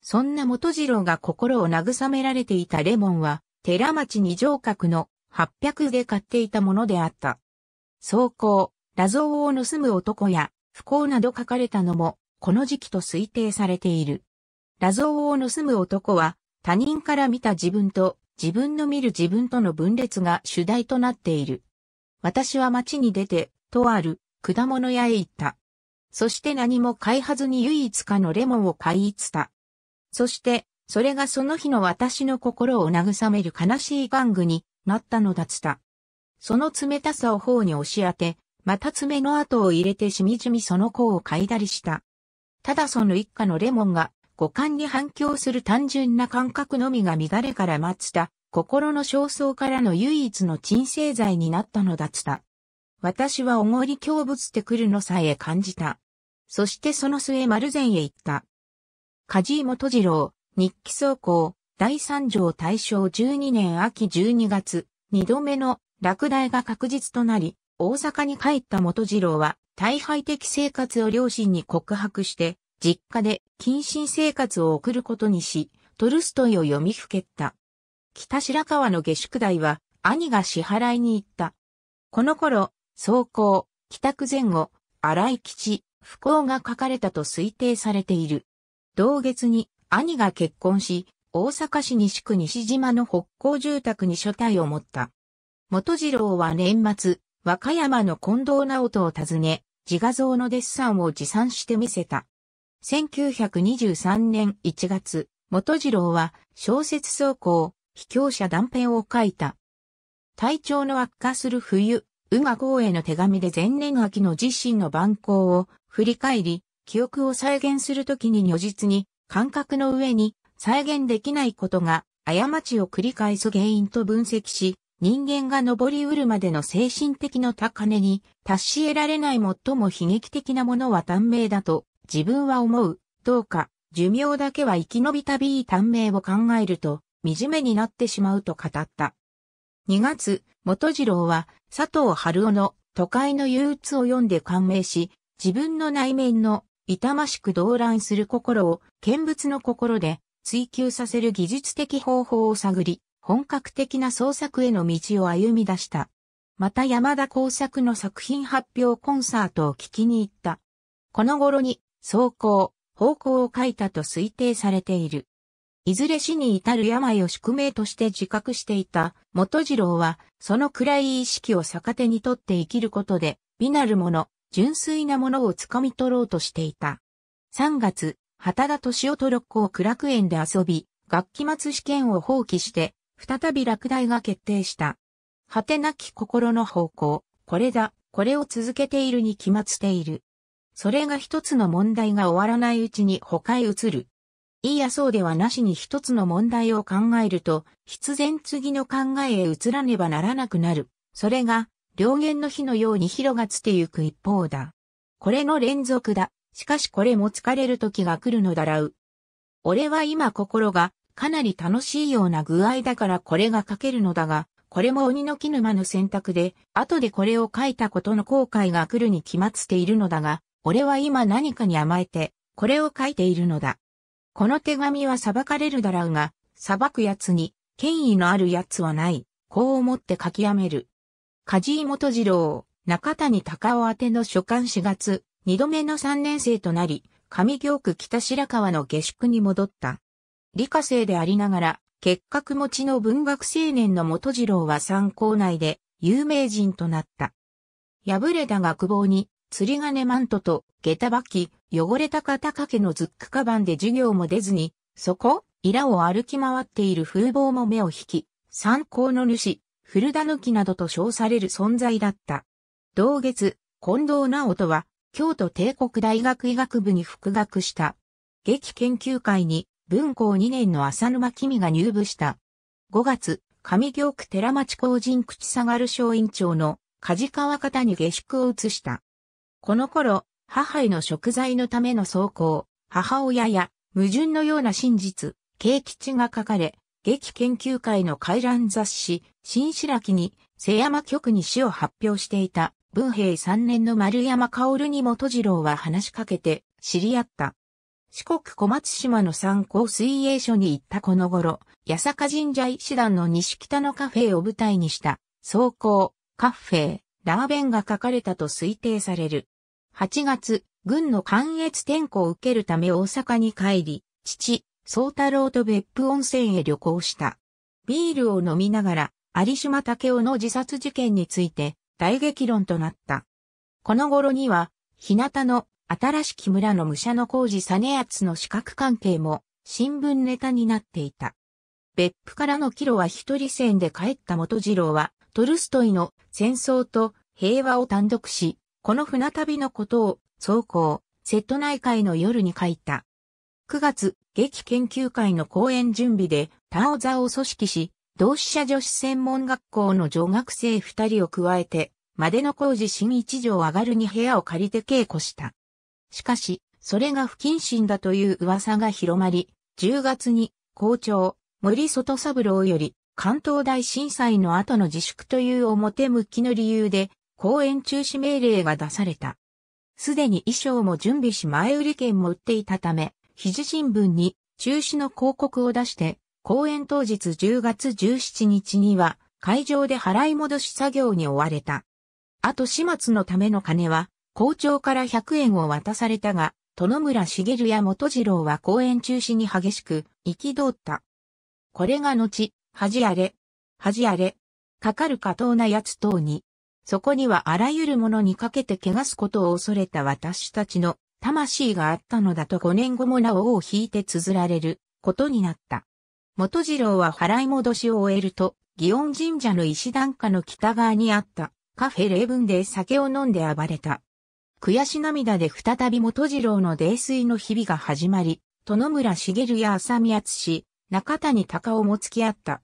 そんな元次郎が心を慰められていたレモンは、寺町二条角の八百で買っていたものであった。走行、羅像を盗む男や不幸など書かれたのも、この時期と推定されている。羅像を盗む男は、他人から見た自分と自分の見る自分との分裂が主題となっている。私は街に出て、とある果物屋へ行った。そして何も買いはずに唯一かのレモンを買いつた。そしてそれがその日の私の心を慰める悲しい玩具になったのだつた。その冷たさを頬に押し当て、また爪の跡を入れてしみじみその子を嗅いだりした。ただその一家のレモンが五感に反響する単純な感覚のみが乱れから待つた、心の焦燥からの唯一の鎮静剤になったのだつた。私はおごり狂物てくるのさえ感じた。そしてその末丸善へ行った。梶井元次郎、日記走行、第3条大正12年秋12月、二度目の落第が確実となり、大阪に帰った元次郎は、大敗的生活を両親に告白して、実家で謹慎生活を送ることにし、トルストイを読みふけった。北白川の下宿代は、兄が支払いに行った。この頃、走行、帰宅前後、荒井吉、不幸が書かれたと推定されている。同月に兄が結婚し、大阪市西区西島の北港住宅に所帯を持った。元次郎は年末、和歌山の近藤直人を訪ね、自画像のデッサンを持参して見せた。1923年1月、元次郎は小説走行、秘境者断片を書いた。体調の悪化する冬、宇賀公への手紙で前年秋の自身の蛮行を振り返り、記憶を再現するときに如実に感覚の上に再現できないことが過ちを繰り返す原因と分析し、人間が登り得るまでの精神的の高値に達し得られない最も悲劇的なものは短命だと自分は思う。どうか、寿命だけは生き延びたびい短命を考えると、惨めになってしまうと語った。2月、元次郎は佐藤春夫の都会の憂鬱を読んで感銘し、自分の内面の痛ましく動乱する心を、見物の心で追求させる技術的方法を探り、本格的な創作への道を歩み出した。また山田耕作の作品発表コンサートを聞きに行った。この頃に、走行、方向を書いたと推定されている。いずれ死に至る病を宿命として自覚していた元次郎は、その暗い意識を逆手にとって生きることで、美なるもの、純粋なものを掴み取ろうとしていた。3月、畑田敏夫と六甲苦楽園で遊び、学期末試験を放棄して、再び落第が決定した。果てなき心の方向、これだ、これを続けているに決まっている。それが一つの問題が終わらないうちに他へ移る。いいやそうではなしに一つの問題を考えると、必然次の考えへ移らねばならなくなる。それが両弦の火のように広がってゆく一方だ。これの連続だ。しかしこれも疲れる時が来るのだらう。俺は今心がかなり楽しいような具合だからこれが書けるのだが、これも鬼の木沼の選択で、後でこれを書いたことの後悔が来るに決まっているのだが、俺は今何かに甘えて、これを書いているのだ。この手紙は裁かれるだろうが、裁く奴に、権威のある奴はない。こう思って書きやめる。梶井元次郎、中谷高尾宛ての書簡4月、二度目の三年生となり、上京区北白川の下宿に戻った。理科生でありながら、結核持ちの文学青年の元次郎は参考内で有名人となった。破れた学帽に、釣り金マントと下駄履き、汚れた肩掛けのズックカバンで授業も出ずに、そこ、イラを歩き回っている風貌も目を引き、参考の主、古田抜きなどと称される存在だった。同月、近藤直人は、京都帝国大学医学部に復学した。劇研究会に、文校2年の浅沼君が入部した。5月、上京区寺町工人口下がる小院長の梶川方に下宿を移した。この頃、母への食材のための走行、母親や矛盾のような真実、景吉が書かれ、劇研究会の回覧雑誌、新白木に、瀬山局に詩を発表していた、文平三年の丸山薫にもと次郎は話しかけて、知り合った。四国小松島の参考水泳所に行ったこの頃、八坂神社医師団の西北のカフェを舞台にした、走行、カフェ、ラーベンが書かれたと推定される。8月、軍の関越転校を受けるため大阪に帰り、父、宗太郎と別府温泉へ旅行した。ビールを飲みながら、有島武雄の自殺事件について大激論となった。この頃には、日向の新しき村の武者の工事実篤の資格関係も新聞ネタになっていた。別府からの帰路は一人戦で帰った元次郎は、トルストイの戦争と平和を単独し、この船旅のことを、走行、瀬戸内海の夜に書いた。9月、劇研究会の講演準備で、タオザを組織し、同志社女子専門学校の女学生2人を加えて、までの工事新一条上がるに部屋を借りて稽古した。しかし、それが不謹慎だという噂が広まり、10月に校長、森外三郎より、関東大震災の後の自粛という表向きの理由で、公演中止命令が出された。すでに衣装も準備し前売り券も売っていたため、肘新聞に中止の広告を出して、公演当日10月17日には会場で払い戻し作業に追われた。あと始末のための金は、校長から100円を渡されたが、殿村茂や元次郎は公演中止に激しく、憤った。これが後、恥あれ、恥あれ、かかる過当な奴等に、そこにはあらゆるものにかけて汚すことを恐れた私たちの魂があったのだと5年後もなおを引いて綴られることになった。元次郎は払い戻しを終えると、祇園神社の石段下の北側にあったカフェ霊文で酒を飲んで暴れた。悔し涙で再び元次郎の泥酔の日々が始まり、殿村茂や浅見厚氏、中谷隆夫も付き合った。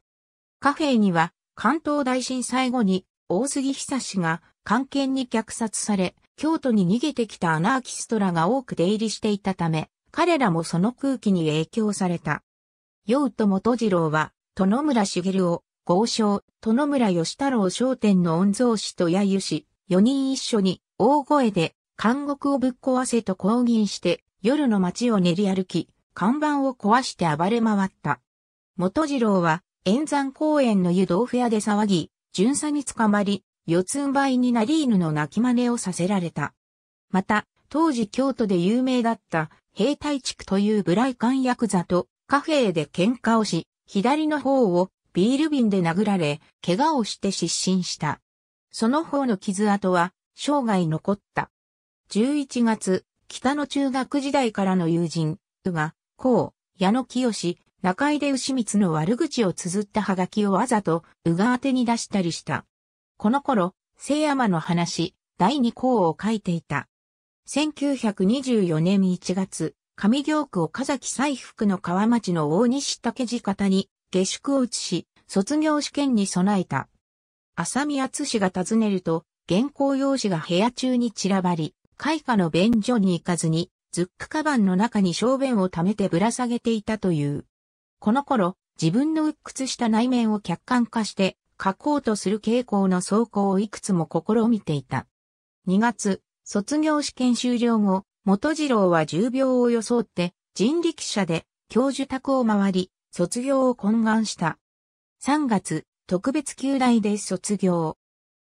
カフェには関東大震災後に大杉久志が関係に虐殺され、京都に逃げてきたアナーキストらが多く出入りしていたため、彼らもその空気に影響された。陽と元次郎は、殿村茂を、豪商、殿村義太郎商店の御蔵師と揶揄し、四人一緒に、大声で、監獄をぶっ壊せと抗議して、夜の街を練り歩き、看板を壊して暴れ回った。元次郎は、円山公園の湯豆腐屋で騒ぎ、巡査に捕まり、四つん這いになり犬の泣き真似をさせられた。また、当時京都で有名だった兵隊地区というブライカンヤクザとカフェで喧嘩をし、左の方をビール瓶で殴られ、怪我をして失神した。その方の傷跡は生涯残った。11月、北の中学時代からの友人、うが、こう、矢野清、中井で牛光の悪口を綴ったはがきをわざと、うが宛てに出したりした。この頃、聖山の話、第二項を書いていた。1924年1月、上京区岡崎西福の川町の大西竹地方に下宿を移し、卒業試験に備えた。浅見厚氏が訪ねると、原稿用紙が部屋中に散らばり、開花の便所に行かずに、ズックカバンの中に小便を溜めてぶら下げていたという。この頃、自分の鬱屈した内面を客観化して、書こうとする傾向の走行をいくつも試みていた。2月、卒業試験終了後、元次郎は重病を装って人力車で教授宅を回り、卒業を懇願した。3月、特別旧大で卒業。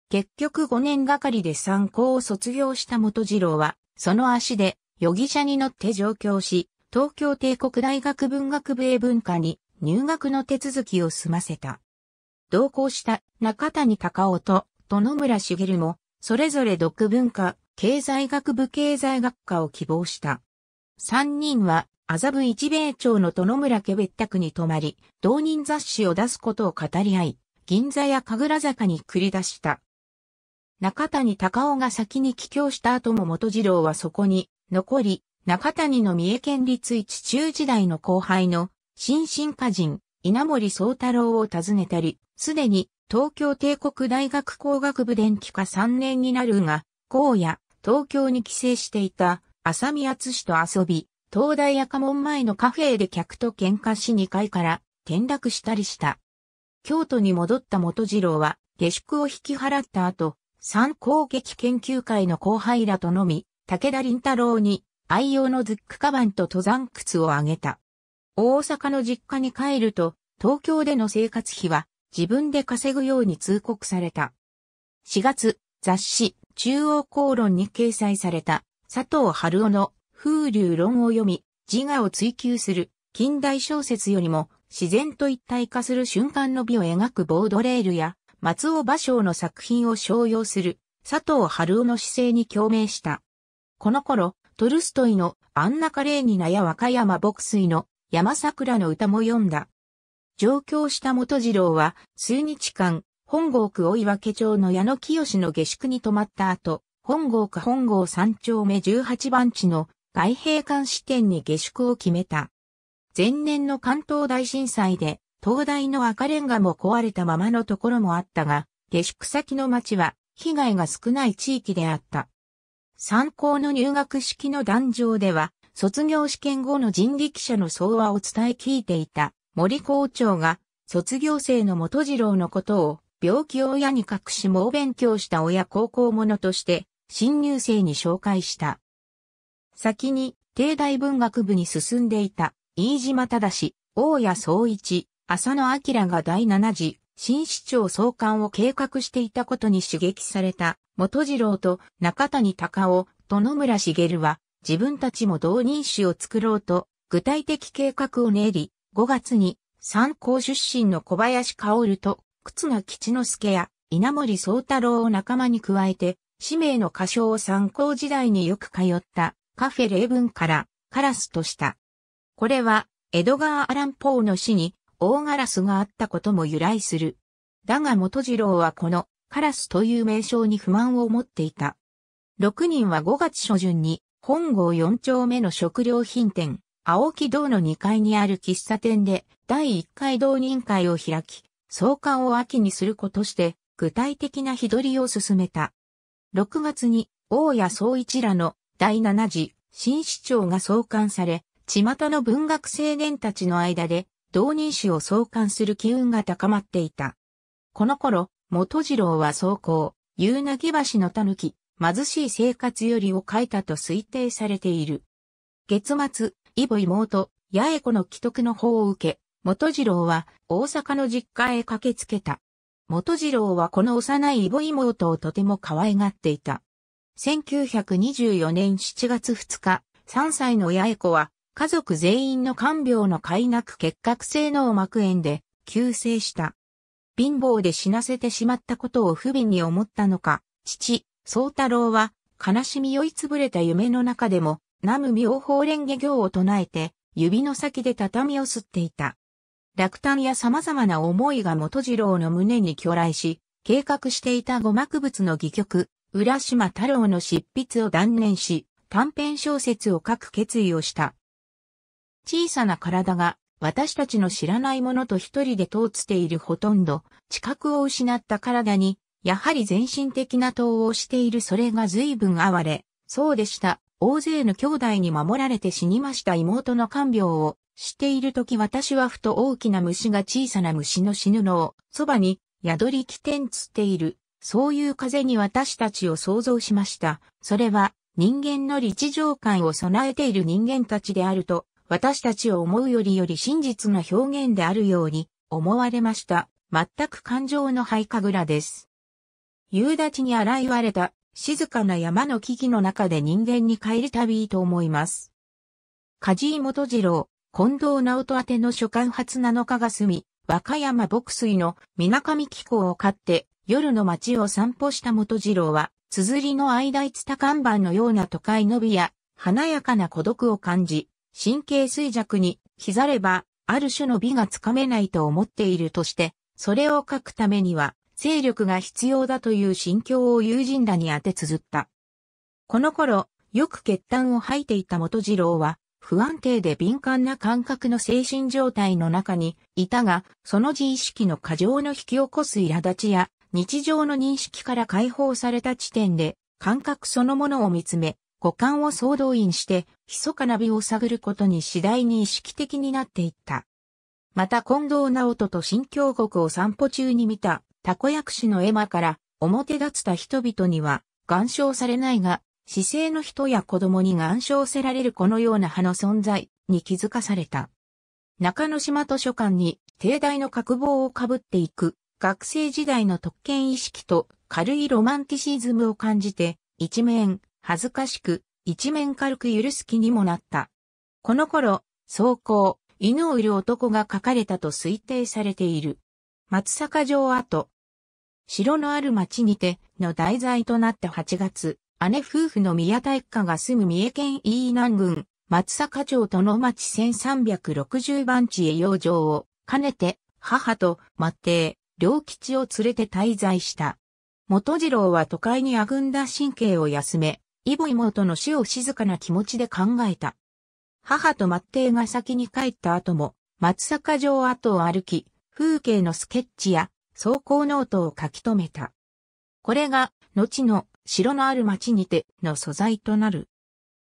結局5年がかりで参考を卒業した元次郎は、その足で、予義者に乗って上京し、東京帝国大学文学部英文科に入学の手続きを済ませた。同行した中谷隆夫と野村茂も、それぞれ独文化、経済学部経済学科を希望した。三人は、麻布一米町の野村家別宅に泊まり、同人雑誌を出すことを語り合い、銀座や神楽坂に繰り出した。中谷隆夫が先に帰郷した後も元次郎はそこに残り、中谷の三重県立一中時代の後輩の新進家人稲森宗太郎を訪ねたり、すでに東京帝国大学工学部電気科3年になるが、荒野、東京に帰省していた浅見厚氏と遊び、東大赤門前のカフェで客と喧嘩し2階から転落したりした。京都に戻った元次郎は下宿を引き払った後、参考劇研究会の後輩らとのみ、武田林太郎に愛用のズックカバンと登山靴をあげた。大阪の実家に帰ると、東京での生活費は自分で稼ぐように通告された。4月、雑誌、中央公論に掲載された、佐藤春夫の風流論を読み、自我を追求する、近代小説よりも自然と一体化する瞬間の美を描くボードレールや、松尾芭蕉の作品を商用する、佐藤春夫の姿勢に共鳴した。この頃、トルストイのアンナ・カレーニナや和歌山牧水の山桜の歌も読んだ。上京した元次郎は、数日間、本郷区追分町の矢野清の下宿に泊まった後、本郷区本郷三丁目18番地の外閉館支店に下宿を決めた。前年の関東大震災で、東大の赤レンガも壊れたままのところもあったが、下宿先の町は被害が少ない地域であった。参考の入学式の壇上では、卒業試験後の人力車の総話を伝え聞いていた森校長が、卒業生の元次郎のことを、病気を親に隠し猛勉強した親高校者として、新入生に紹介した。先に、帝大文学部に進んでいた、飯島忠、大谷総一、浅野明が第7次、新市長創刊を計画していたことに刺激された、元次郎と中谷隆夫、と野村茂は、自分たちも同人誌を作ろうと、具体的計画を練り、5月に参考出身の小林薫と、靴が吉之助や稲森宗太郎を仲間に加えて、氏名の歌唱を参考時代によく通ったカフェ例文からカラスとした。これは、エドガー・アラン・ポーの死に、大ガラスがあったことも由来する。だが元次郎はこの、カラスという名称に不満を持っていた。6人は5月初旬に、本郷4丁目の食料品店、青木堂の2階にある喫茶店で第1回導人会を開き、創刊を秋にすることして具体的な日取りを進めた。6月に大谷総一らの第7次新市長が創刊され、巷の文学青年たちの間で導人誌を創刊する機運が高まっていた。この頃、元次郎は創行、夕なぎ橋の狸、貧しい生活よりを書いたと推定されている。月末、異母妹、八重子の既得の法を受け、元次郎は大阪の実家へ駆けつけた。元次郎はこの幼い異母妹をとても可愛がっていた。1924年7月2日、3歳の八重子は家族全員の看病の快なく結核性脳膜炎で急性した。貧乏で死なせてしまったことを不憫に思ったのか、父、宗太郎は悲しみ酔いつぶれた夢の中でも南無妙法蓮華経を唱えて、指の先で畳を吸っていた。落胆や様々な思いが元次郎の胸に巨来し、計画していた語幕物の戯曲、浦島太郎の執筆を断念し、短編小説を書く決意をした。小さな体が私たちの知らないものと一人で通っているほとんど、知覚を失った体に、やはり全身的な統をしているそれが随分哀れ、そうでした。大勢の兄弟に守られて死にました妹の看病をしている時私はふと大きな虫が小さな虫の死ぬのをそばに宿り起点つっている。そういう風に私たちを想像しました。それは人間の立場感を備えている人間たちであると私たちを思うよりより真実な表現であるように思われました。全く感情の灰かぐらです。夕立に洗いわれた静かな山の木々の中で人間に帰りたびと思います。梶井元次郎、近藤直人宛ての書簡発7日が済み、和歌山牧水の水上気候を買って夜の街を散歩した元次郎は、綴りの間いつた看板のような都会の美や華やかな孤独を感じ、神経衰弱にざればある種の美がつかめないと思っているとして、それを書くためには勢力が必要だという心境を友人らに当て綴った。この頃、よく血痰を吐いていた元次郎は、不安定で敏感な感覚の精神状態の中にいたが、その自意識の過剰の引き起こす苛立ちや、日常の認識から解放された地点で、感覚そのものを見つめ、五感を総動員して、密かな美を探ることに次第に意識的になっていった。また近藤直人と新京国を散歩中に見たたこ薬師の絵馬から表立つた人々には、願礁されないが、姿勢の人や子供に願賞せられるこのような葉の存在に気づかされた。中之島図書館に、帝大の角棒をかぶっていく、学生時代の特権意識と軽いロマンティシズムを感じて、一面、恥ずかしく、一面軽く許す気にもなった。この頃、走行、犬を売る男が書かれたと推定されている。松阪城跡、城のある町にての題材となった8月、姉夫婦の宮田一家が住む三重県飯南郡、松坂町との町1360番地へ養生を兼ねて、母と末弟、両吉を連れて滞在した。元次郎は都会にあぐんだ神経を休め、イボ妹の死を静かな気持ちで考えた。母と末弟が先に帰った後も、松坂城跡を歩き、風景のスケッチや走行ノートを書き留めた。これが、後の城のある町にての素材となる。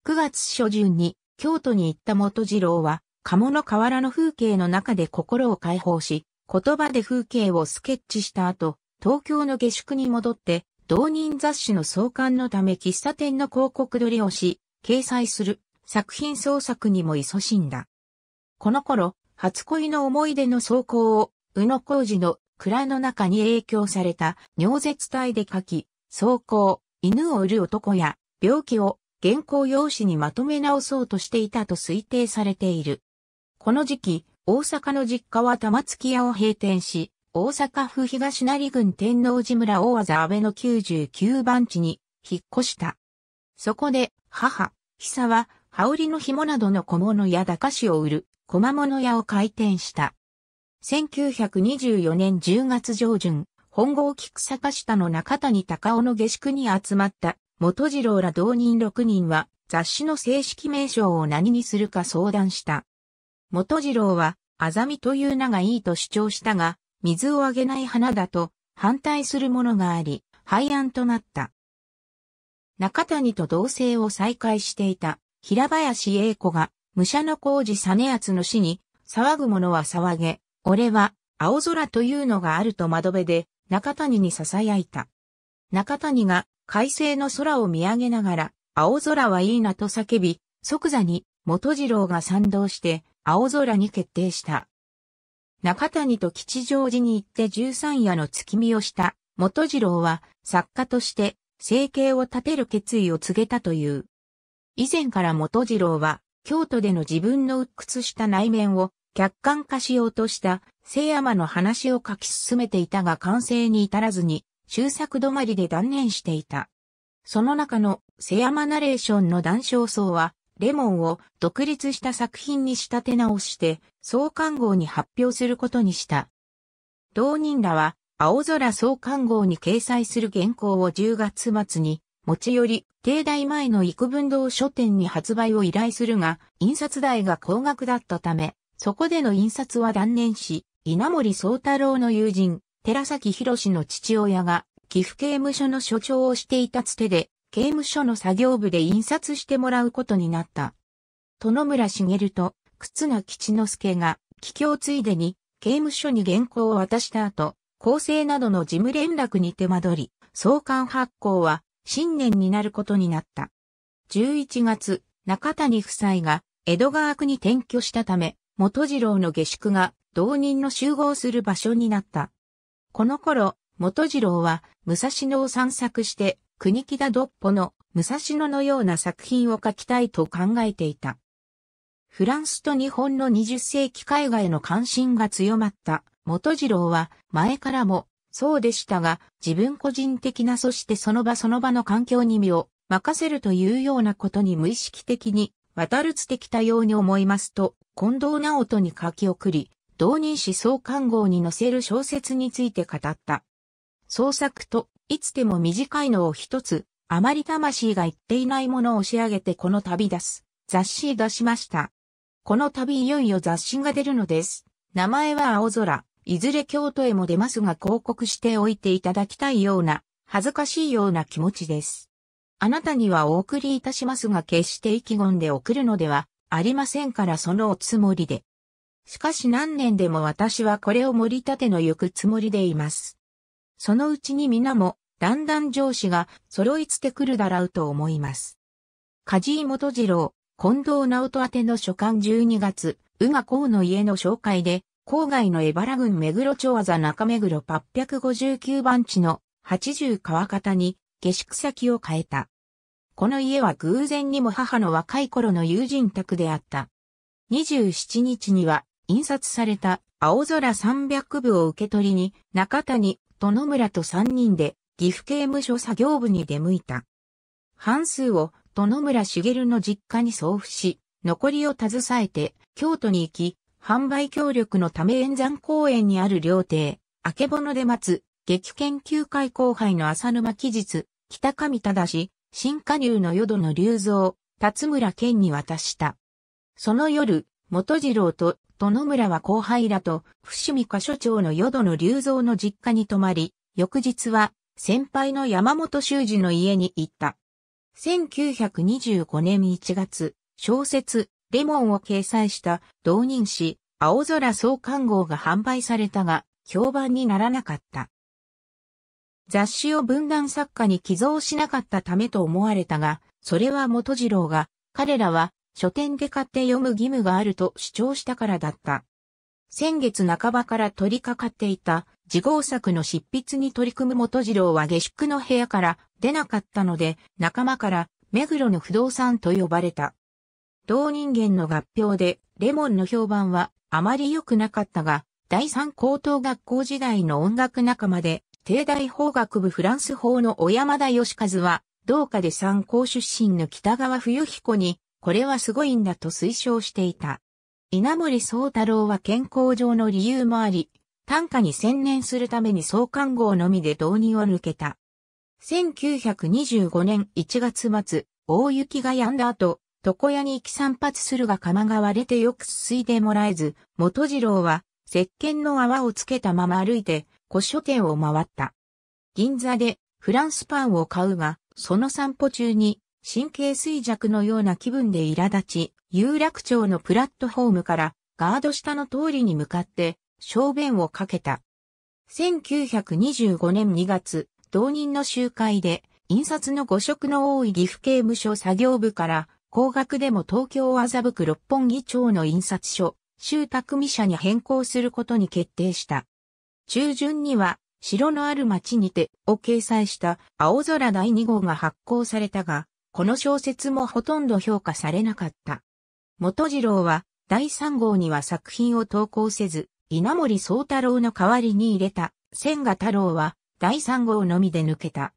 9月初旬に京都に行った元次郎は、鴨の河原の風景の中で心を解放し、言葉で風景をスケッチした後、東京の下宿に戻って、同人雑誌の創刊のため喫茶店の広告撮りをし、掲載する作品創作にも勤しんだ。この頃、初恋の思い出の走行を、宇野浩二の蔵の中に影響された尿絶体で書き、走行、犬を売る男や病気を原稿用紙にまとめ直そうとしていたと推定されている。この時期、大阪の実家は玉突屋を閉店し、大阪府東成郡天王寺村大和安倍の99番地に引っ越した。そこで、母、久は、羽織の紐などの小物や駄菓子を売る小間物屋を開店した。1924年10月上旬、本郷菊坂下の中谷隆夫の下宿に集まった、元次郎ら同人6人は、雑誌の正式名称を何にするか相談した。元次郎は、あざみという名がいいと主張したが、水をあげない花だと反対するものがあり、廃案となった。中谷と同棲を再開していた平林英子が武者小路実篤の死に、騒ぐ者は騒げ、俺は、青空というのがあると窓辺で、中谷に囁いた。中谷が、快晴の空を見上げながら、青空はいいなと叫び、即座に、元次郎が賛同して、青空に決定した。中谷と吉祥寺に行って十三夜の月見をした、元次郎は、作家として、生計を立てる決意を告げたという。以前から元次郎は、京都での自分の鬱屈した内面を客観化しようとした聖山の話を書き進めていたが完成に至らずに、終作止まりで断念していた。その中の聖山ナレーションの談笑層は、レモンを独立した作品に仕立て直して、創刊号に発表することにした。同人らは、青空創刊号に掲載する原稿を10月末に、持ち寄り、帝大前の幾分堂書店に発売を依頼するが、印刷代が高額だったため、そこでの印刷は断念し、稲森宗太郎の友人、寺崎博の父親が、岐阜刑務所の所長をしていたつてで、刑務所の作業部で印刷してもらうことになった。殿村茂と、靴が吉之助が、帰郷ついでに、刑務所に原稿を渡した後、構成などの事務連絡に手間取り、送還発行は、新年になることになった。11月、中谷夫妻が、江戸川区に転居したため、元次郎の下宿が同人の集合する場所になった。この頃、元次郎は武蔵野を散策して国木田どっぽの武蔵野のような作品を書きたいと考えていた。フランスと日本の20世紀海外の関心が強まった元次郎は前からもそうでしたが自分個人的なそしてその場その場の環境に身を任せるというようなことに無意識的に渡るつてきたように思いますと、近藤直人に書き送り、同人誌創刊号に載せる小説について語った。創作と、いつでも短いのを一つ、あまり魂が言っていないものを仕上げてこの旅出す、雑誌出しました。この旅いよいよ雑誌が出るのです。名前は青空、いずれ京都へも出ますが広告しておいていただきたいような、恥ずかしいような気持ちです。あなたにはお送りいたしますが決して意気込んで送るのではありませんからそのおつもりで。しかし何年でも私はこれを盛り立ての行くつもりでいます。そのうちに皆も、だんだん上司が揃いつてくるだろうと思います。梶井元次郎、近藤直人宛ての書簡12月、宇賀公の家の紹介で、郊外の江原郡目黒町技中目黒859番地の80川方に下宿先を変えた。この家は偶然にも母の若い頃の友人宅であった。27日には、印刷された青空300部を受け取りに、中谷、殿村と3人で、岐阜刑務所作業部に出向いた。半数を、殿村茂の実家に送付し、残りを携えて、京都に行き、販売協力のため演山公園にある料亭、明けぼので待つ、劇研究会後輩の浅沼期日、北上忠、新加入の淀の竜像、辰村健に渡した。その夜、元次郎と殿村は後輩らと、伏見課所長の淀の竜像の実家に泊まり、翌日は、先輩の山本修二の家に行った。1925年1月、小説、レモンを掲載した同人誌、青空創刊号が販売されたが、評判にならなかった。雑誌を文壇作家に寄贈しなかったためと思われたが、それは元次郎が、彼らは書店で買って読む義務があると主張したからだった。先月半ばから取り掛かっていた自号作の執筆に取り組む元次郎は下宿の部屋から出なかったので、仲間から目黒の不動産と呼ばれた。同人間の合評で、レモンの評判はあまり良くなかったが、第三高等学校時代の音楽仲間で、帝大法学部フランス法の小山田義和は、同科で参考出身の北川冬彦に、これはすごいんだと推奨していた。稲森宗太郎は健康上の理由もあり、短歌に専念するために創刊号のみで導入を抜けた。1925年1月末、大雪が止んだ後、床屋に行き散髪するが釜が割れてよくすすいでもらえず、元次郎は、石鹸の泡をつけたまま歩いて、古書店を回った。銀座でフランスパンを買うが、その散歩中に神経衰弱のような気分で苛立ち、有楽町のプラットホームからガード下の通りに向かって小便をかけた。1925年2月、同人の集会で印刷の誤色の多い岐阜刑務所作業部から高額でも東京麻布区六本木町の印刷所、周卓美社に変更することに決定した。中旬には、城のある町にてを掲載した青空第二号が発行されたが、この小説もほとんど評価されなかった。元次郎は第三号には作品を投稿せず、稲森宗太郎の代わりに入れた千賀太郎は第三号のみで抜けた。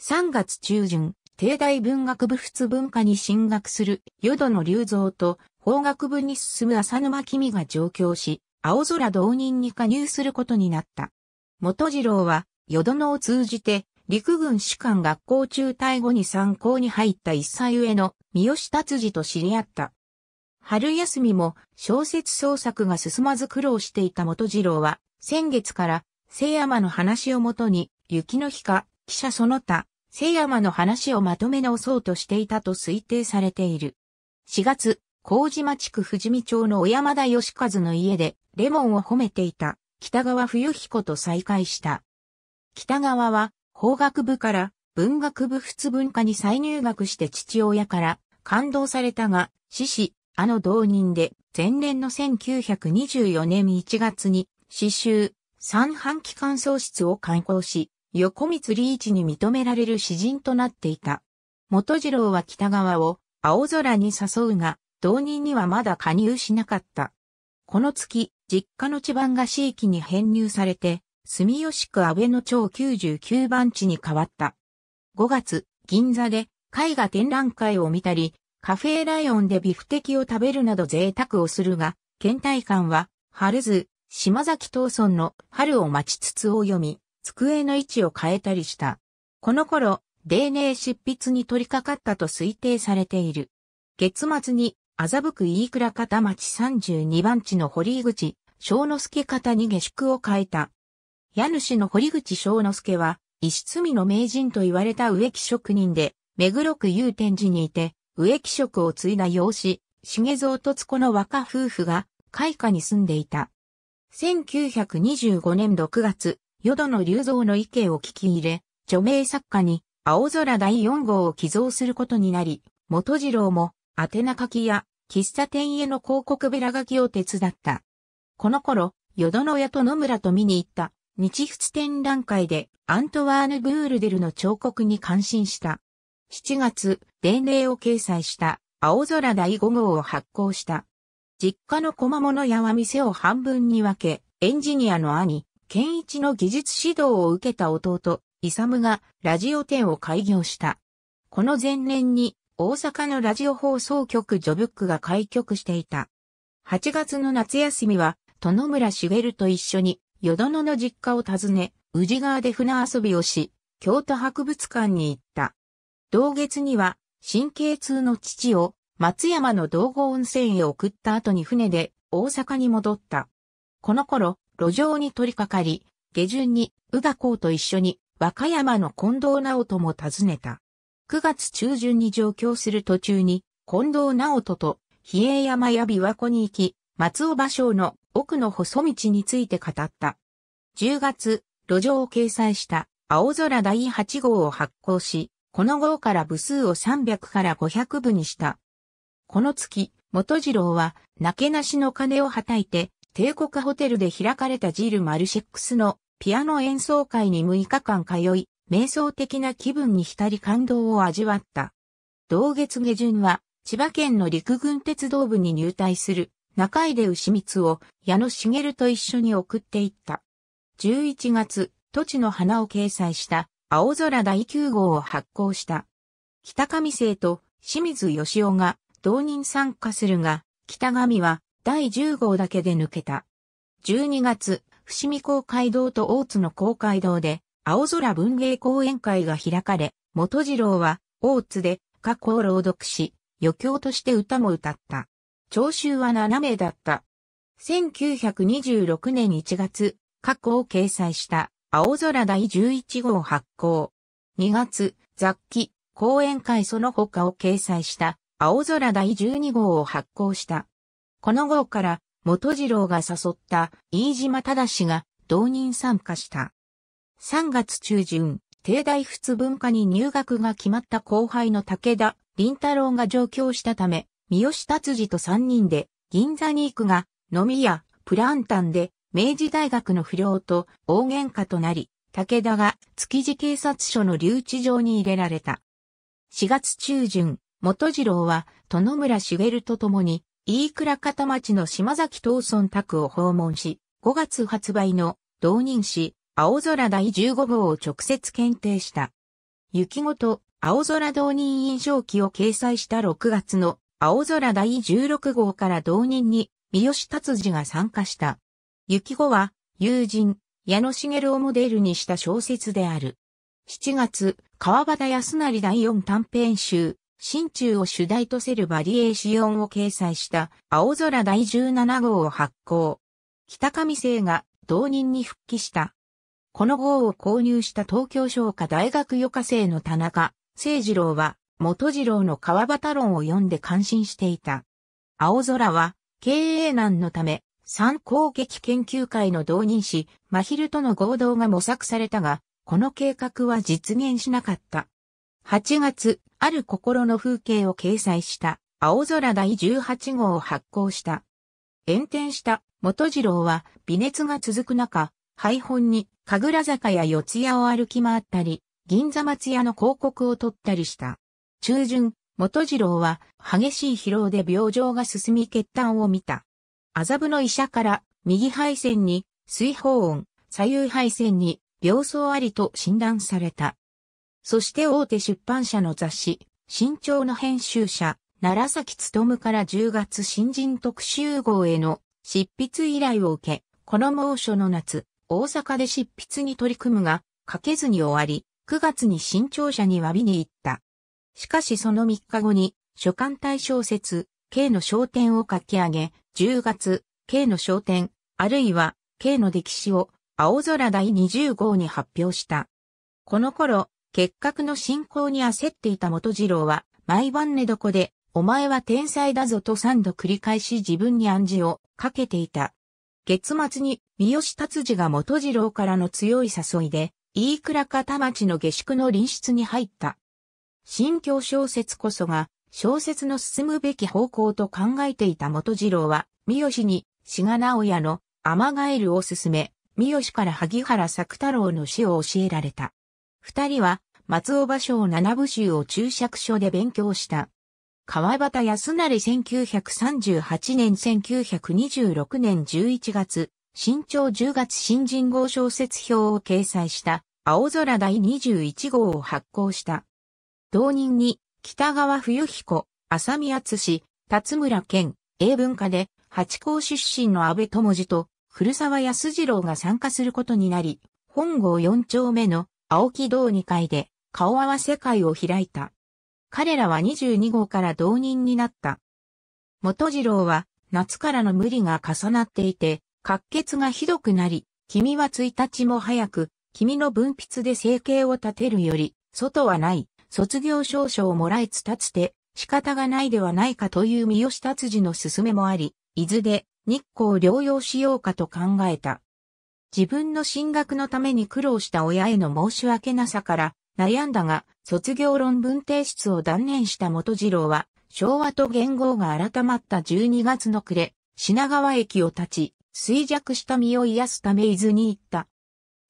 3月中旬、帝大文学部仏文化に進学する淀野隆三と法学部に進む浅沼君が上京し、青空同人に加入することになった。元次郎は、淀野を通じて、陸軍士官学校中退後に参考に入った一歳上の三好達治と知り合った。春休みも小説創作が進まず苦労していた元次郎は、先月から聖山の話をもとに、雪の日か、記者その他、聖山の話をまとめ直そうとしていたと推定されている。4月、麹町区富士見町の小山田義和の家で、レモンを褒めていた北川冬彦と再会した。北川は法学部から文学部仏文化に再入学して父親から感動されたが、死死、あの同人で前年の1924年1月に詩集三半期間喪失を刊行し、横光リーチに認められる詩人となっていた。元次郎は北川を青空に誘うが、同人にはまだ加入しなかった。この月、実家の地盤が市域に編入されて、住吉区安倍野町99番地に変わった。5月、銀座で絵画展覧会を見たり、カフェライオンでビフテキを食べるなど贅沢をするが、倦怠感は、晴れず、島崎東村の春を待ちつつを読み、机の位置を変えたりした。この頃、丁寧執筆に取り掛かったと推定されている。月末に、麻布区飯倉片町32番地の堀井口小之助方に下宿を変えた。家主の堀口小之助は、石積みの名人と言われた植木職人で、目黒区祐天寺にいて、植木職を継いだ養子、重蔵とつこの若夫婦が、開花に住んでいた。1925年6月、淀野隆造の意見を聞き入れ、著名作家に、青空第4号を寄贈することになり、元次郎も、宛名書きや、喫茶店への広告べら書きを手伝った。この頃、淀ノ屋と野村と見に行った日仏展覧会でアントワーヌ・グールデルの彫刻に感心した。7月、伝令を掲載した青空第5号を発行した。実家の小間物屋は店を半分に分け、エンジニアの兄、健一の技術指導を受けた弟、イサムがラジオ店を開業した。この前年に大阪のラジオ放送局ジョブックが開局していた。8月の夏休みは殿村茂と一緒に、淀野の実家を訪ね、宇治川で船遊びをし、京都博物館に行った。同月には、神経痛の父を、松山の道後温泉へ送った後に船で、大阪に戻った。この頃、路上に取り掛かり、下旬に、宇賀港と一緒に、和歌山の近藤直人も訪ねた。9月中旬に上京する途中に、近藤直人と、比叡山や琵琶湖に行き、松尾芭蕉の奥の細道について語った。10月、路上を掲載した青空第8号を発行し、この号から部数を300から500部にした。この月、元次郎は、なけなしの鐘をはたいて、帝国ホテルで開かれたジル・マルシェックスのピアノ演奏会に6日間通い、瞑想的な気分に浸り感動を味わった。同月下旬は、千葉県の陸軍鉄道部に入隊する中井で牛光を矢野茂と一緒に送っていった。11月、土地の花を掲載した青空第9号を発行した。北上生と清水義雄が同人参加するが、北上は第10号だけで抜けた。12月、伏見公会堂と大津の公会堂で、青空文芸講演会が開かれ、元次郎は大津で過去を朗読し、余興として歌も歌った。聴衆は7名だった。1926年1月、過去を掲載した青空第11号発行。2月、雑記、講演会その他を掲載した青空第12号を発行した。この号から、元次郎が誘った飯島正が同人参加した。3月中旬、帝大仏文化に入学が決まった後輩の武田林太郎が上京したため、三好達治と三人で、銀座に行くが、飲み屋、プランタンで、明治大学の不良と大喧嘩となり、武田が築地警察署の留置場に入れられた。4月中旬、元次郎は、殿村茂と共に、飯倉方町の島崎東村宅を訪問し、5月発売の同人誌、青空第15号を直接検定した。雪ごと青空同人印象記を掲載した6月の青空第16号から同任に三好達治が参加した。雪後は友人、矢野茂をモデルにした小説である。7月、川端康成第4短編集、新中を主題とせるバリエーションを掲載した青空第17号を発行。北上生が同人に復帰した。この号を購入した東京商科大学予科生の田中、聖二郎は元次郎の川端論を読んで感心していた。青空は、経営難のため、参攻撃研究会の同人誌、真昼との合同が模索されたが、この計画は実現しなかった。8月、ある心の風景を掲載した、青空第18号を発行した。炎天した元次郎は微熱が続く中、廃本に神楽坂や四谷を歩き回ったり、銀座松屋の広告を取ったりした。中旬、元次郎は激しい疲労で病状が進み血痰を見た。麻布の医者から右肺線に水泡音、左右肺線に病巣ありと診断された。そして大手出版社の雑誌、新潮の編集者、奈良崎努から10月新人特集号への執筆依頼を受け、この猛暑の夏、大阪で執筆に取り組むが、書けずに終わり、9月に新潮社に詫びに行った。しかしその3日後に、書簡対小説、K の焦点を書き上げ、10月、K の焦点、あるいは、K の歴史を、青空第20号に発表した。この頃、結核の進行に焦っていた元次郎は、毎晩寝床で、お前は天才だぞと3度繰り返し自分に暗示をかけていた。月末に、三好達治が元次郎からの強い誘いで、飯倉方町の下宿の隣室に入った。新教小説こそが、小説の進むべき方向と考えていた元次郎は、三好に、志賀直哉のアマガエルを勧め、三好から萩原作太郎の詩を教えられた。二人は、松尾芭蕉七部集を注釈書で勉強した。川端康成1938年1926年11月、新潮10月新人号小説表を掲載した、青空第21号を発行した。同人に、北川冬彦、浅見厚氏、辰村健、英文化で、八甲出身の安倍友次と、古沢康次郎が参加することになり、本郷四丁目の青木堂2階で、顔合わせ会を開いた。彼らは22号から同人になった。元次郎は、夏からの無理が重なっていて、滑血がひどくなり、君は1日も早く、君の分泌で生計を立てるより、外はない。卒業証書をもらいつたつて、仕方がないではないかという三好達治の勧めもあり、伊豆で日光療養しようかと考えた。自分の進学のために苦労した親への申し訳なさから悩んだが、卒業論文提出を断念した元次郎は、昭和と元号が改まった12月の暮れ、品川駅を立ち、衰弱した身を癒すため伊豆に行った。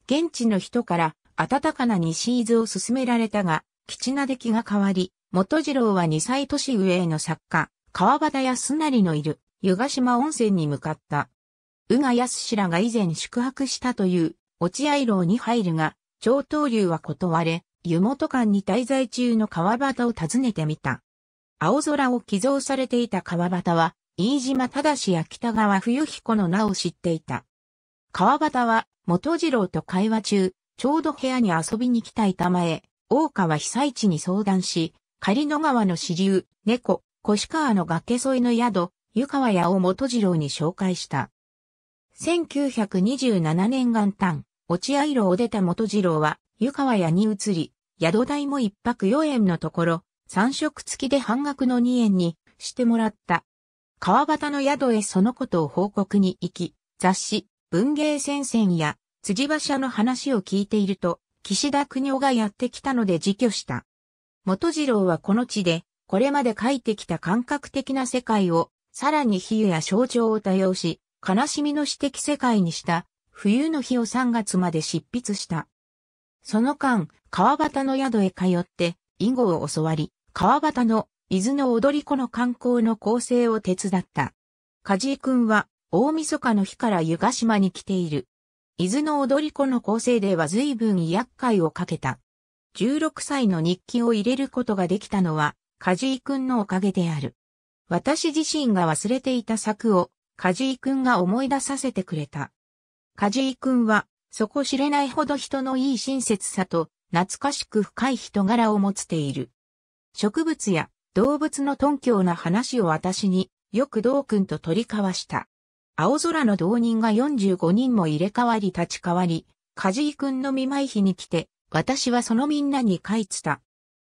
現地の人から暖かな西伊豆を勧められたが、吉名出来が変わり、元次郎は2歳年上への作家、川端康成のいる湯ヶ島温泉に向かった。宇賀康らが以前宿泊したという落合楼に入るが、超東流は断れ、湯本館に滞在中の川端を訪ねてみた。青空を寄贈されていた川端は、飯島正や北川冬彦の名を知っていた。川端は、元次郎と会話中、ちょうど部屋に遊びに来た板前、大川被災地に相談し、狩野川の支流、猫、越川の崖沿いの宿、湯川屋を元次郎に紹介した。1927年元旦、落合路を出た元次郎は、湯川屋に移り、宿代も一泊4円のところ、三食付きで半額の2円にしてもらった。川端の宿へそのことを報告に行き、雑誌、文芸戦線や辻馬車の話を聞いていると、岸田国夫がやってきたので辞去した。元次郎はこの地で、これまで書いてきた感覚的な世界を、さらに比喩や象徴を多用し、悲しみの詩的世界にした、冬の日を3月まで執筆した。その間、川端の宿へ通って、囲碁を教わり、川端の伊豆の踊り子の観光の構成を手伝った。梶井君は、大晦日の日から湯ヶ島に来ている。伊豆の踊り子の構成では随分厄介をかけた。16歳の日記を入れることができたのは、梶井くんのおかげである。私自身が忘れていた作を、梶井くんが思い出させてくれた。梶井くんは、そこ知れないほど人のいい親切さと、懐かしく深い人柄を持っている。植物や動物の頓強な話を私によく道君と取り交わした。青空の同人が45人も入れ替わり立ち替わり、梶井くんの見舞い日に来て、私はそのみんなに書いてた。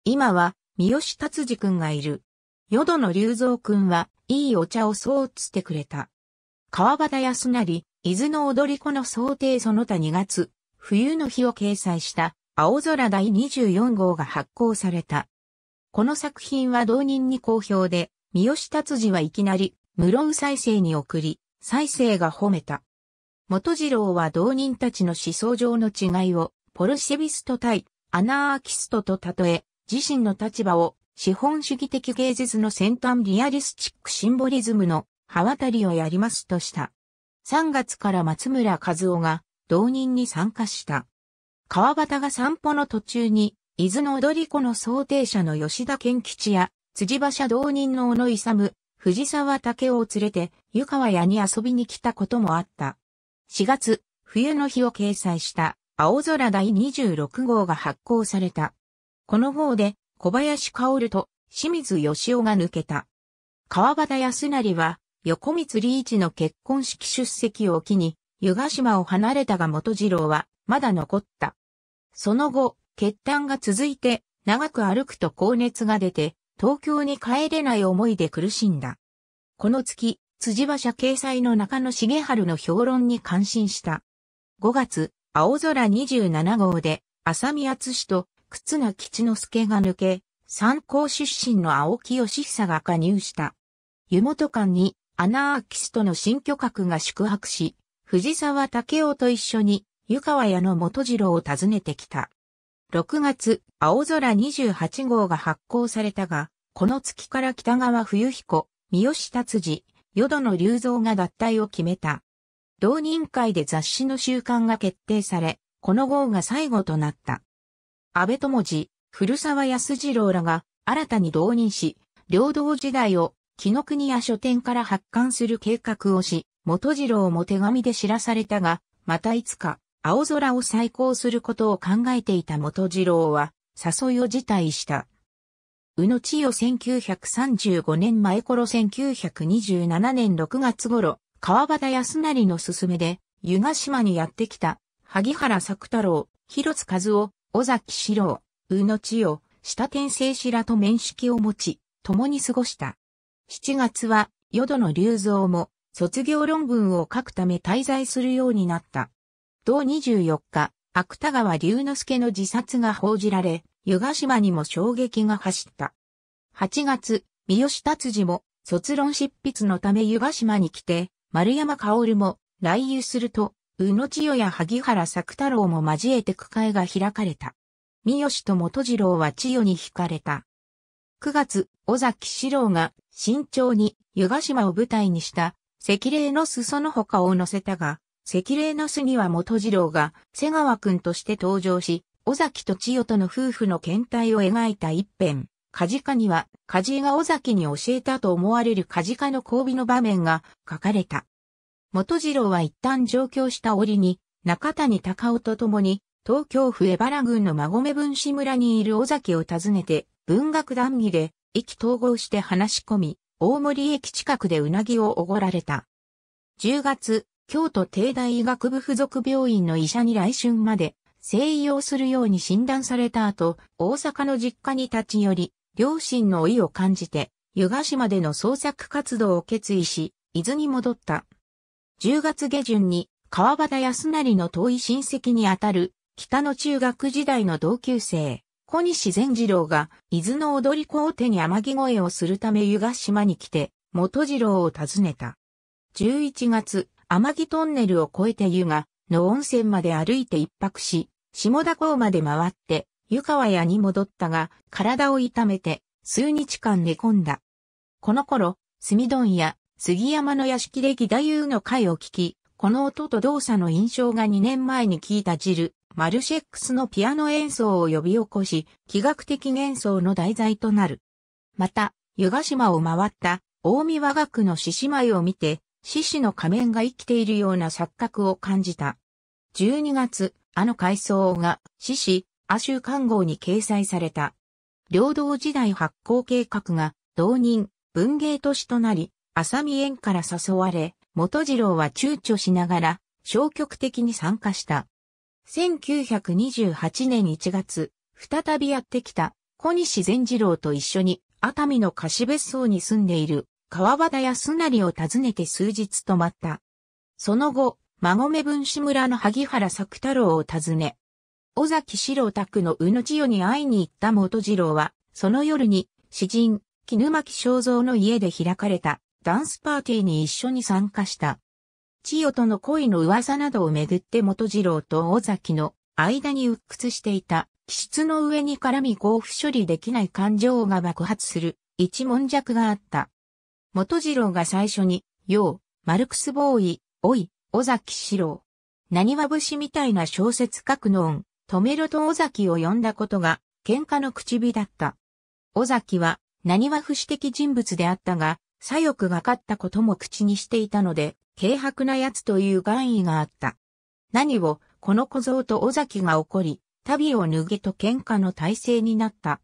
今は、三好達治くんがいる。淀野隆三くんは、いいお茶をそうつってくれた。川端康成、伊豆の踊り子の想定その他2月、冬の日を掲載した、青空第24号が発行された。この作品は同人に好評で、三好達治はいきなり、室生再生に送り、再生が褒めた。元次郎は同人たちの思想上の違いをポルシェビスト対アナーキストと例え、自身の立場を資本主義的芸術の先端リアリスチックシンボリズムの刃渡りをやりますとした。3月から松村和夫が同人に参加した。川端が散歩の途中に、伊豆の踊り子の想定者の吉田健吉や、辻馬車同人の小野勇、藤沢武を連れて湯川屋に遊びに来たこともあった。4月、冬の日を掲載した青空第26号が発行された。この号で小林薫と清水義雄が抜けた。川端康成は横光リーチの結婚式出席を機に湯ヶ島を離れたが元次郎はまだ残った。その後、血痰が続いて長く歩くと高熱が出て東京に帰れない思いで苦しんだ。この月、辻馬車掲載の中野重春の評論に感心した。5月、青空27号で、浅見厚氏と、靴が吉之助が抜け、三考出身の青木義久が加入した。湯本館に、アナーキストの新居閣が宿泊し、藤沢武雄と一緒に、湯川屋の元次郎を訪ねてきた。6月、青空28号が発行されたが、この月から北川冬彦、三好達治、淀野隆三が脱退を決めた。同人会で雑誌の習慣が決定され、この号が最後となった。安倍智次、古沢康次郎らが新たに同人し、領道時代を木の国や書店から発刊する計画をし、元次郎も手紙で知らされたが、またいつか青空を再興することを考えていた元次郎は、誘いを辞退した。宇野千代1935年前頃1927年6月頃、川端康成の勧めで、湯ヶ島にやってきた、萩原作太郎、広津和夫、尾崎四郎、宇野千代、下天聖氏らと面識を持ち、共に過ごした。7月は、淀野隆造も、卒業論文を書くため滞在するようになった。同24日、芥川龍之介の自殺が報じられ、湯ヶ島にも衝撃が走った。8月、三好達治も卒論執筆のため湯ヶ島に来て、丸山薫も来遊すると、宇野千代や萩原作太郎も交えて区会が開かれた。三好と元次郎は千代に惹かれた。9月、尾崎四郎が慎重に湯ヶ島を舞台にした、赤霊の裾の他を載せたが、赤霊の巣には元次郎が瀬川君として登場し、尾崎と千代との夫婦の見体を描いた一編。梶カには、梶が尾崎に教えたと思われる梶カの交尾の場面が書かれた。元次郎は一旦上京した折に、中谷隆夫と共に、東京府江原郡の馬込分子村にいる尾崎を訪ねて、文学談義で、意気統合して話し込み、大森駅近くでうなぎをおごられた。10月、京都帝大医学部附属病院の医者に来春まで静養するように診断された後、大阪の実家に立ち寄り、両親の老いを感じて、湯ヶ島での創作活動を決意し、伊豆に戻った。10月下旬に川端康成の遠い親戚にあたる北の中学時代の同級生、小西善次郎が伊豆の踊り子を手に天城越えをするため湯ヶ島に来て、元次郎を訪ねた。11月、天城トンネルを越えて湯河の温泉まで歩いて一泊し、下田港まで回って、湯川屋に戻ったが、体を痛めて、数日間寝込んだ。この頃、墨丼や杉山の屋敷で義太夫の会を聞き、この音と動作の印象が2年前に聞いたジル、マルシェックスのピアノ演奏を呼び起こし、気学的幻想の題材となる。また、湯ヶ島を回った、大見和学の獅子舞を見て、獅子の仮面が生きているような錯覚を感じた。12月、あの回想が獅子、亜州官号に掲載された。領土時代発行計画が同人、文芸都市となり、浅見園から誘われ、元次郎は躊躇しながら消極的に参加した。1928年1月、再びやってきた小西善次郎と一緒に熱海の貸別荘に住んでいる川端康成を訪ねて数日泊まった。その後、孫目分子村の萩原作太郎を訪ね、尾崎四郎宅の宇野千代に会いに行った元次郎は、その夜に、詩人、絹巻正蔵の家で開かれたダンスパーティーに一緒に参加した。千代との恋の噂などをめぐって元次郎と尾崎の間に鬱屈していた、気質の上に絡み交付処理できない感情が爆発する一文弱があった。元次郎が最初に、よう、マルクスボーイ、おい、尾崎四郎。何は節みたいな小説書くのん、止めろと尾崎を呼んだことが、喧嘩の口火だった。尾崎は、何は節的人物であったが、左翼が勝ったことも口にしていたので、軽薄な奴という願意があった。何を、この小僧と尾崎が怒り、旅を脱げと喧嘩の体制になった。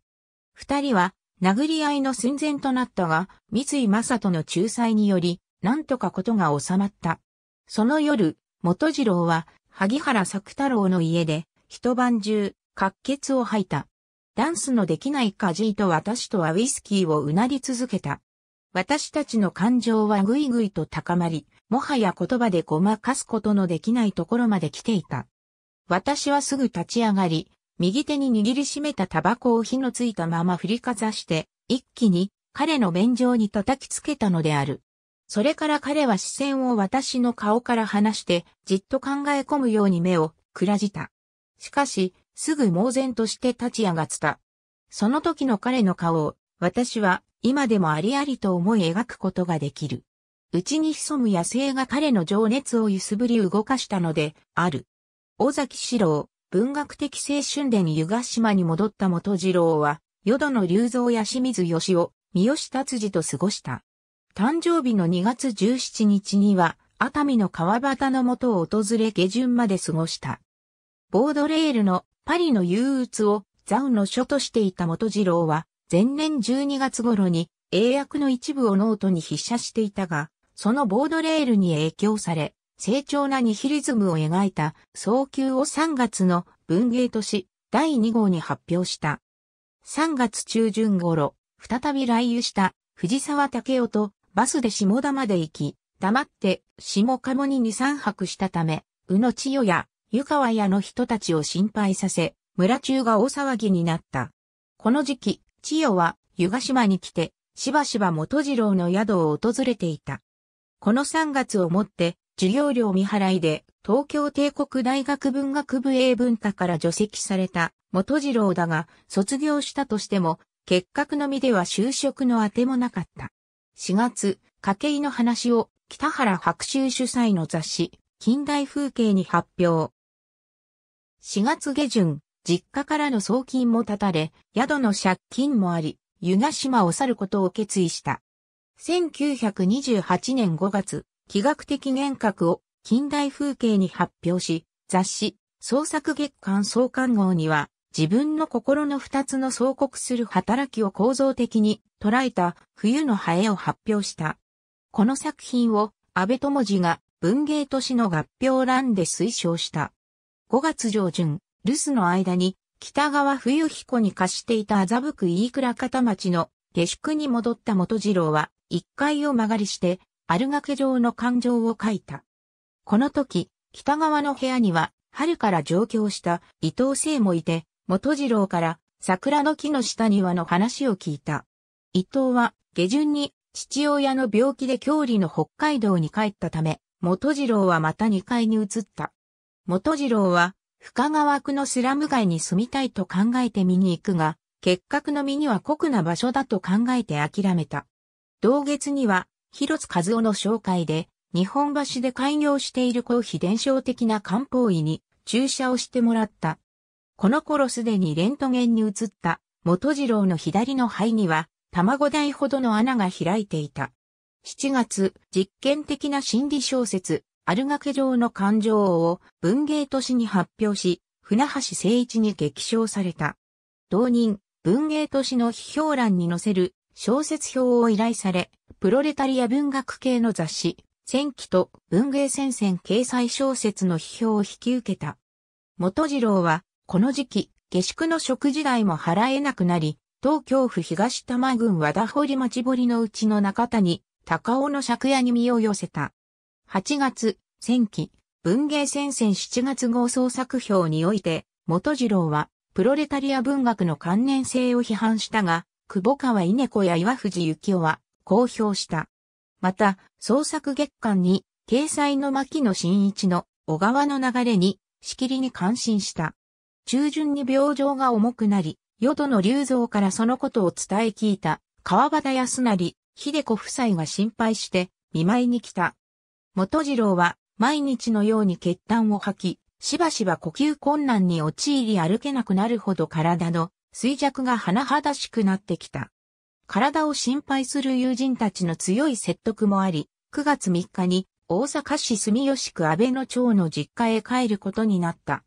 二人は、殴り合いの寸前となったが、三井正人の仲裁により、なんとかことが収まった。その夜、元次郎は、萩原作太郎の家で、一晩中、滑血を吐いた。ダンスのできないカジーと私とはウイスキーをうなり続けた。私たちの感情はぐいぐいと高まり、もはや言葉でごまかすことのできないところまで来ていた。私はすぐ立ち上がり、右手に握りしめたタバコを火のついたまま振りかざして、一気に彼の便上に叩きつけたのである。それから彼は視線を私の顔から離して、じっと考え込むように目をくらじた。しかし、すぐ猛然として立ち上がった。その時の彼の顔を、私は今でもありありと思い描くことができる。うちに潜む野生が彼の情熱を揺すぶり動かしたので、ある。尾崎四郎、文学的青春伝湯ヶ島に戻った元次郎は、淀野龍三や清水義雄、三好達治と過ごした。誕生日の2月17日には、熱海の川端のもとを訪れ下旬まで過ごした。ボードレールのパリの憂鬱をザウの書としていた元次郎は、前年12月頃に英訳の一部をノートに筆写していたが、そのボードレールに影響され、成長なニヒリズムを描いた早急を3月の文芸都市第2号に発表した。3月中旬頃、再び来遊した藤沢武雄とバスで下田まで行き、黙って下鴨に2、3泊したため、宇野千代や湯川屋の人たちを心配させ、村中が大騒ぎになった。この時期、千代は湯ヶ島に来て、しばしば元次郎の宿を訪れていた。この3月をもって、授業料未払いで東京帝国大学文学部英文科から除籍された元次郎だが卒業したとしても結核のみでは就職のあてもなかった。4月、家計の話を北原白秋主催の雑誌近代風景に発表。4月下旬、実家からの送金も断たれ、宿の借金もあり、湯ヶ島を去ることを決意した。1928年5月、気学的幻覚を近代風景に発表し、雑誌、創作月間創刊号には、自分の心の二つの相告する働きを構造的に捉えた冬のハエを発表した。この作品を安倍智次が文芸都市の合評欄で推奨した。5月上旬、留守の間に北川冬彦に貸していた麻布区飯倉片町の下宿に戻った元次郎は1階を曲がりしてあるがけ状の感情を書いた。この時、北側の部屋には、春から上京した伊藤聖もいて、元次郎から桜の木の下庭の話を聞いた。伊藤は下旬に父親の病気で郷里の北海道に帰ったため、元次郎はまた2階に移った。元次郎は深川区のスラム街に住みたいと考えて見に行くが、結核の身には酷な場所だと考えて諦めた。同月には広津和夫の紹介で、日本橋で開業している公費伝承的な漢方医に注射をしてもらった。この頃すでにレントゲンに移った元次郎の左の肺には卵台ほどの穴が開いていた。7月、実験的な心理小説、あるがけ城の感情を文芸都市に発表し、船橋誠一に激賞された。同人、文芸都市の批評欄に載せる小説表を依頼され、プロレタリア文学系の雑誌、戦記と文芸戦線掲載小説の批評を引き受けた。元次郎は、この時期、下宿の食事代も払えなくなり、東京府東多摩郡和田堀町堀のうちの中谷、高尾の借家に身を寄せた。8月、戦記、文芸戦線7月号創作表において、元次郎は、プロレタリア文学の関連性を批判したが、久保川稲子や岩藤幸男は、公表した。また、創作月間に、掲載の牧野真一の小川の流れに、しきりに感心した。中旬に病状が重くなり、淀の流蔵からそのことを伝え聞いた、川端康成、秀子夫妻が心配して、見舞いに来た。元次郎は、毎日のように血痰を吐き、しばしば呼吸困難に陥り歩けなくなるほど体の衰弱が甚だしくなってきた。体を心配する友人たちの強い説得もあり、9月3日に大阪市住吉区安倍野町の実家へ帰ることになった。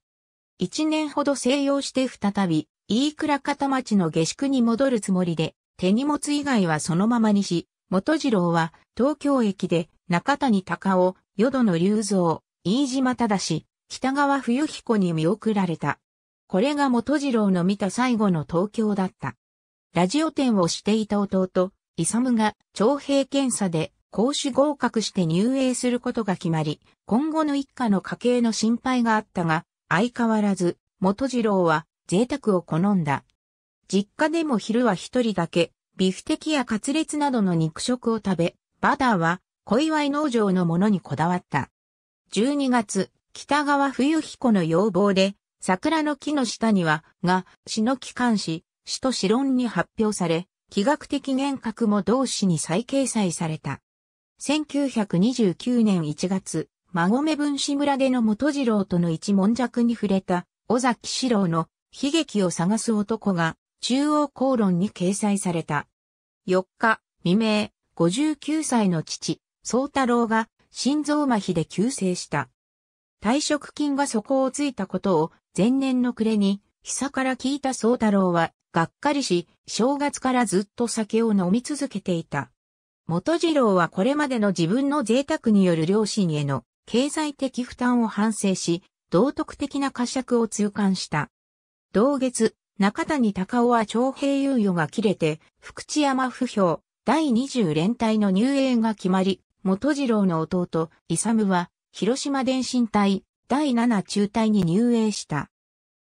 一年ほど静養して再び、飯倉方町の下宿に戻るつもりで、手荷物以外はそのままにし、元次郎は東京駅で中谷隆夫、淀野隆三、飯島正、北川冬彦に見送られた。これが元次郎の見た最後の東京だった。ラジオ店をしていた弟、イサムが徴兵検査で講師合格して入営することが決まり、今後の一家の家計の心配があったが、相変わらず、元次郎は贅沢を好んだ。実家でも昼は一人だけ、ビフテキやカツレツなどの肉食を食べ、バダーは小祝農場のものにこだわった。12月、北川冬彦の要望で、桜の木の下には、が、篠機関視、死と死論に発表され、気学的幻覚も同誌に再掲載された。1929年1月、孫目分子村での元次郎との一文弱に触れた、尾崎四郎の悲劇を探す男が、中央公論に掲載された。4日、未明、59歳の父、宗太郎が心臓麻痺で急性した。退職金が底をついたことを前年の暮れに、久から聞いた宗太郎はがっかりし、正月からずっと酒を飲み続けていた。元次郎はこれまでの自分の贅沢による両親への経済的負担を反省し、道徳的な呵責を痛感した。同月、中谷隆夫は徴兵猶予が切れて、福知山不評、第20連隊の入営が決まり、元次郎の弟、勇は、広島電信隊、第7中隊に入営した。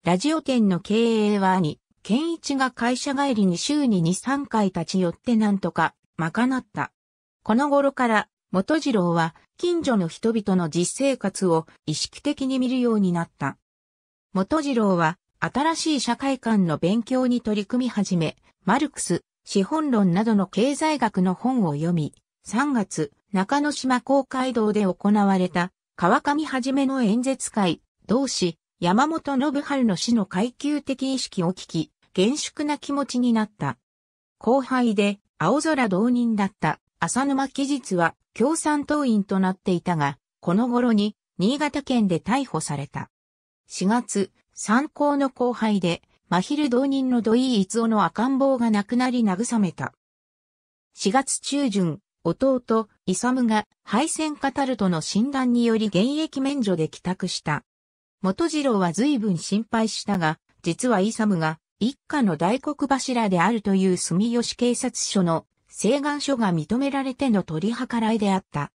ラジオ店の経営は兄、健一が会社帰りに週に2、3回立ち寄ってなんとか、賄った。この頃から、元次郎は、近所の人々の実生活を意識的に見るようになった。元次郎は、新しい社会観の勉強に取り組み始め、マルクス、資本論などの経済学の本を読み、3月、中之島公会堂で行われた、川上はじめの演説会、同志、山本信春の死の階級的意識を聞き、厳粛な気持ちになった。後輩で青空同人だった浅沼期日は共産党員となっていたが、この頃に新潟県で逮捕された。4月、参考の後輩で、真昼同人の土井逸夫の赤ん坊が亡くなり慰めた。4月中旬、弟、イサムが敗戦カタルトの診断により現役免除で帰宅した。元次郎は随分心配したが、実はイサムが一家の大黒柱であるという住吉警察署の請願書が認められての取り計らいであった。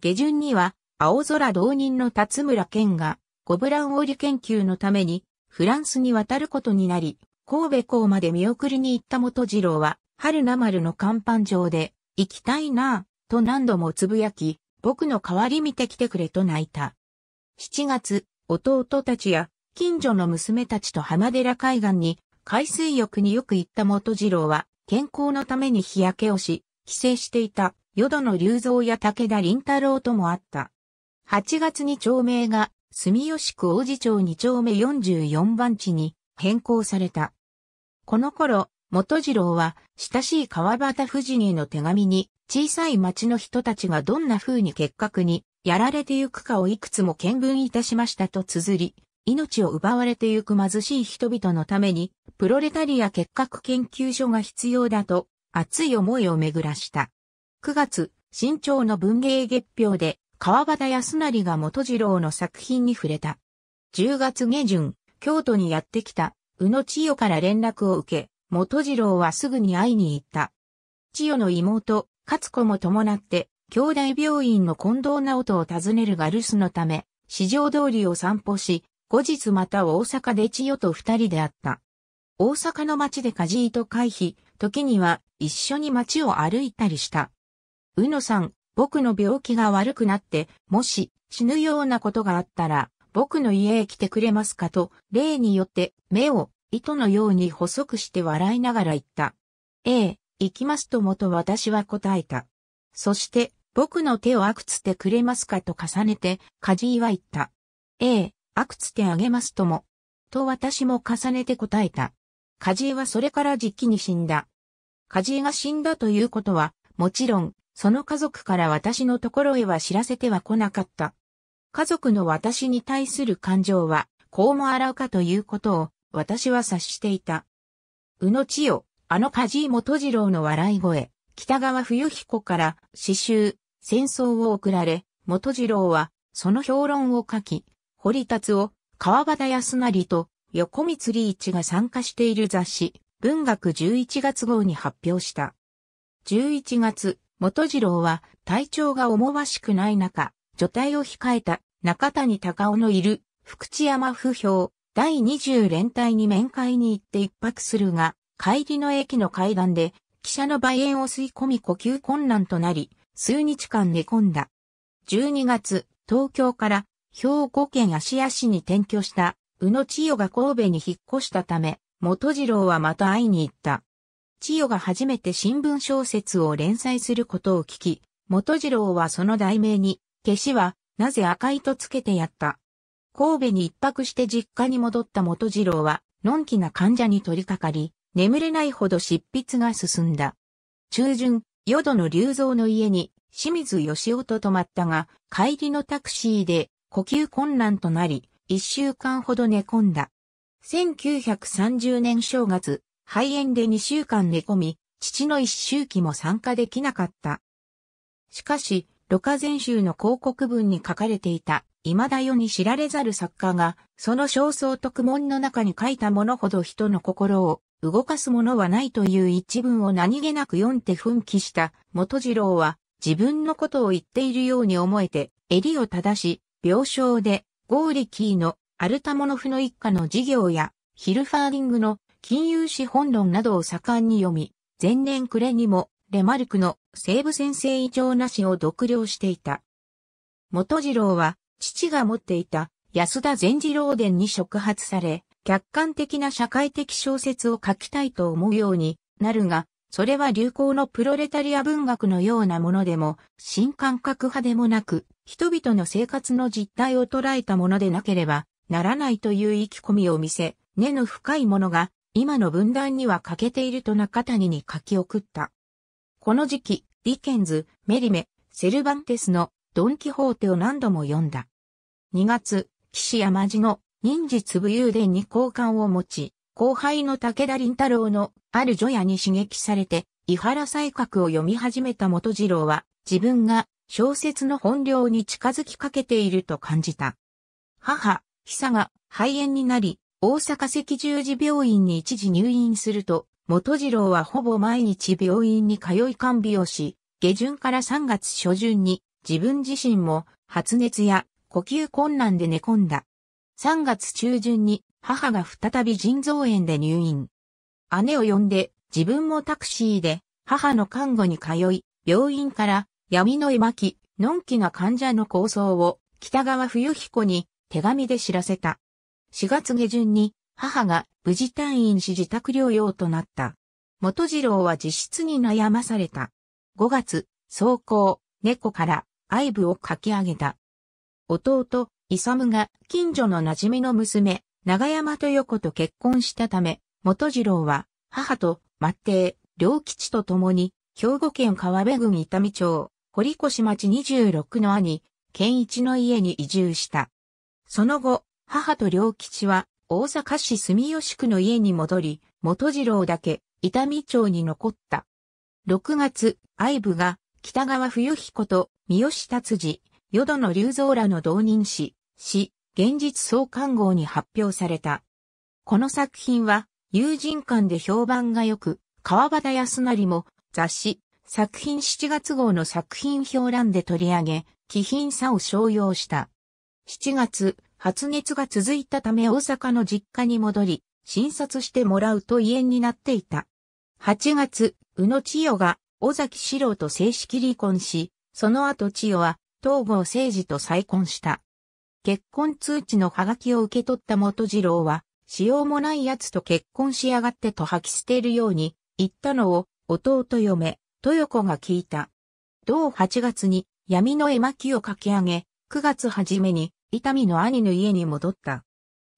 下旬には、青空同人の辰村健が、ゴブラン織研究のために、フランスに渡ることになり、神戸港まで見送りに行った元次郎は、春名丸の甲板上で、行きたいなぁ、と何度もつぶやき、僕の代わり見てきてくれと泣いた。7月、弟たちや、近所の娘たちと浜寺海岸に海水浴によく行った元次郎は、健康のために日焼けをし、帰省していた、淀野隆三や武田林太郎ともあった。8月に町名が、住吉区王子町2丁目44番地に変更された。この頃、元次郎は、親しい川端夫人への手紙に、小さい町の人たちがどんな風に結核にやられてゆくかをいくつも見聞いたしましたと綴り、命を奪われてゆく貧しい人々のために、プロレタリア結核研究所が必要だと、熱い思いを巡らした。9月、新潮の文芸月表で、川端康成が元次郎の作品に触れた。10月下旬、京都にやってきた、宇野千代から連絡を受け、元次郎はすぐに会いに行った。千代の妹、勝子も伴って、兄弟病院の近藤直人を訪ねるが留守のため、市場通りを散歩し、後日また大阪で千代と二人であった。大阪の街で梶井と回避、時には一緒に街を歩いたりした。うのさん、僕の病気が悪くなって、もし死ぬようなことがあったら、僕の家へ来てくれますかと、例によって目を糸のように細くして笑いながら言った。ええ、行きますともと私は答えた。そして、僕の手をあくつてくれますかと重ねて、梶井は言った。ええ、あくつてあげますとも。と私も重ねて答えた。梶井はそれから実機に死んだ。梶井が死んだということは、もちろん、その家族から私のところへは知らせては来なかった。家族の私に対する感情は、こうも洗うかということを、私は察していた。うのちよ、あの梶井元次郎の笑い声、北川冬彦から、詩集、戦争を送られ、元次郎は、その評論を書き、堀達夫、川端康成と横光利一が参加している雑誌、文学11月号に発表した。11月、元次郎は体調が思わしくない中、除隊を控えた中谷隆夫のいる福知山不評第20連隊に面会に行って一泊するが、帰りの駅の階段で汽車の梅園を吸い込み呼吸困難となり、数日間寝込んだ。12月、東京から兵庫県芦屋市に転居した、宇野千代が神戸に引っ越したため、元次郎はまた会いに行った。千代が初めて新聞小説を連載することを聞き、元次郎はその題名に、消しは、なぜ赤いとつけてやった。神戸に一泊して実家に戻った元次郎は、のんきな患者に取り掛かり、眠れないほど執筆が進んだ。中旬、淀の龍造の家に、清水義夫と泊まったが、帰りのタクシーで、呼吸困難となり、一週間ほど寝込んだ。1930年正月、肺炎で二週間寝込み、父の一周期も参加できなかった。しかし、ロカ全集の広告文に書かれていた、未だ世に知られざる作家が、その焦燥特文の中に書いたものほど人の心を動かすものはないという一文を何気なく読んで奮起した元次郎は、自分のことを言っているように思えて、襟を正し、病床で、ゴーリキーのアルタモノフの一家の事業や、ヒルファーリングの金融資本論などを盛んに読み、前年暮れにも、レマルクの西部先生異常なしを独了していた。元次郎は、父が持っていた安田善次郎伝に触発され、客観的な社会的小説を書きたいと思うようになるが、それは流行のプロレタリア文学のようなものでも、新感覚派でもなく、人々の生活の実態を捉えたものでなければならないという意気込みを見せ、根の深いものが今の分断には欠けていると中谷に書き送った。この時期、ディケンズ、メリメ、セルバンテスのドン・キホーテを何度も読んだ。2月、岸山路の忍術武勇伝に好感を持ち、後輩の武田林太郎のある女屋に刺激されて、伊原才覚を読み始めた元次郎は、自分が小説の本領に近づきかけていると感じた。母、久が肺炎になり、大阪赤十字病院に一時入院すると、元次郎はほぼ毎日病院に通い看病をし、下旬から3月初旬に自分自身も発熱や呼吸困難で寝込んだ。3月中旬に母が再び腎臓炎で入院。姉を呼んで自分もタクシーで母の看護に通い、病院から闇の絵巻、のんきな患者の構想を北川冬彦に手紙で知らせた。4月下旬に母が無事退院し自宅療養となった。元次郎は自室に悩まされた。5月、走行、猫から愛部を書き上げた。弟、勇が近所の馴染みの娘、長山豊子と結婚したため、元次郎は母と末帝、両吉と共に兵庫県川辺郡伊丹町、堀越町26の兄、健一の家に移住した。その後、母と良吉は大阪市住吉区の家に戻り、元次郎だけ伊丹町に残った。6月、愛部が北川冬彦と三好達治、淀野隆蔵らの同人誌、し、現実創刊号に発表された。この作品は友人間で評判が良く、川端康成も雑誌、作品7月号の作品表欄で取り上げ、気品さを商用した。7月、発熱が続いたため大阪の実家に戻り、診察してもらうと遺炎になっていた。8月、宇野千代が尾崎四郎と正式離婚し、その後千代は東郷誠治と再婚した。結婚通知のハガキを受け取った元次郎は、しようもない奴と結婚しやがってと吐き捨てるように、言ったのを、弟嫁、豊子が聞いた。同8月に闇の絵巻を書き上げ、9月初めに痛みの兄の家に戻った。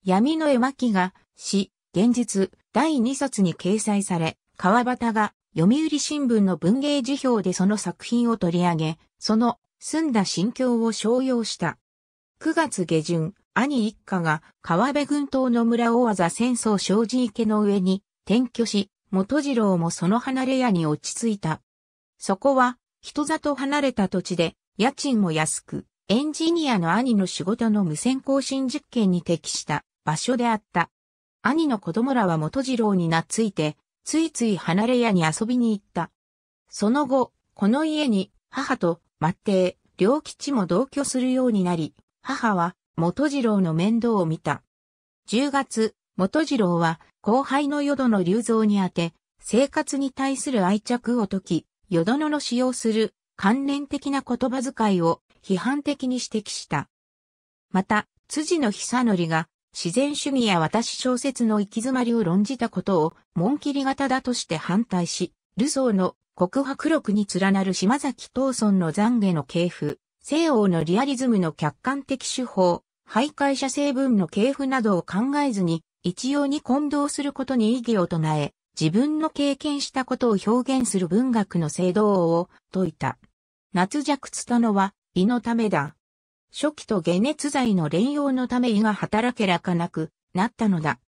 闇の絵巻が詩、現実第2冊に掲載され、川端が読売新聞の文芸辞表でその作品を取り上げ、その澄んだ心境を商用した。9月下旬、兄一家が川辺群島の村大技戦争障子池の上に転居し、元次郎もその離れ屋に落ち着いた。そこは、人里離れた土地で、家賃も安く、エンジニアの兄の仕事の無線更新実験に適した場所であった。兄の子供らは元次郎に懐いて、ついつい離れ屋に遊びに行った。その後、この家に母と末帝、両吉も同居するようになり、母は元次郎の面倒を見た。10月、元次郎は後輩の淀の流蔵にあて、生活に対する愛着を解き、よどのの使用する関連的な言葉遣いを批判的に指摘した。また、辻野久則が自然主義や私小説の行き詰まりを論じたことを、文切り型だとして反対し、ルソーの告白録に連なる島崎東村の懺悔の系譜、西欧のリアリズムの客観的手法、徘徊者成分の系譜などを考えずに、一様に混同することに異議を唱え、自分の経験したことを表現する文学の制度を説いた。夏弱つたのは、胃のためだ。初期と解熱剤の連用のため胃が働けらかなくなったのだ。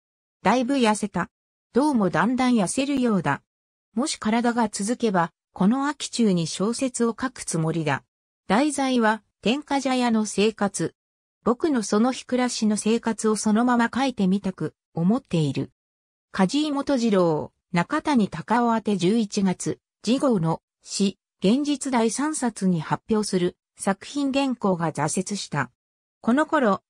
だいぶ痩せた。どうもだんだん痩せるようだ。もし体が続けば、この秋中に小説を書くつもりだ。題材は、天下茶屋の生活。僕のその日暮らしの生活をそのまま書いてみたく思っている。梶井元次郎。中谷隆夫宛て11月、次号の詩、現実第3冊に発表する作品原稿が挫折した。この頃、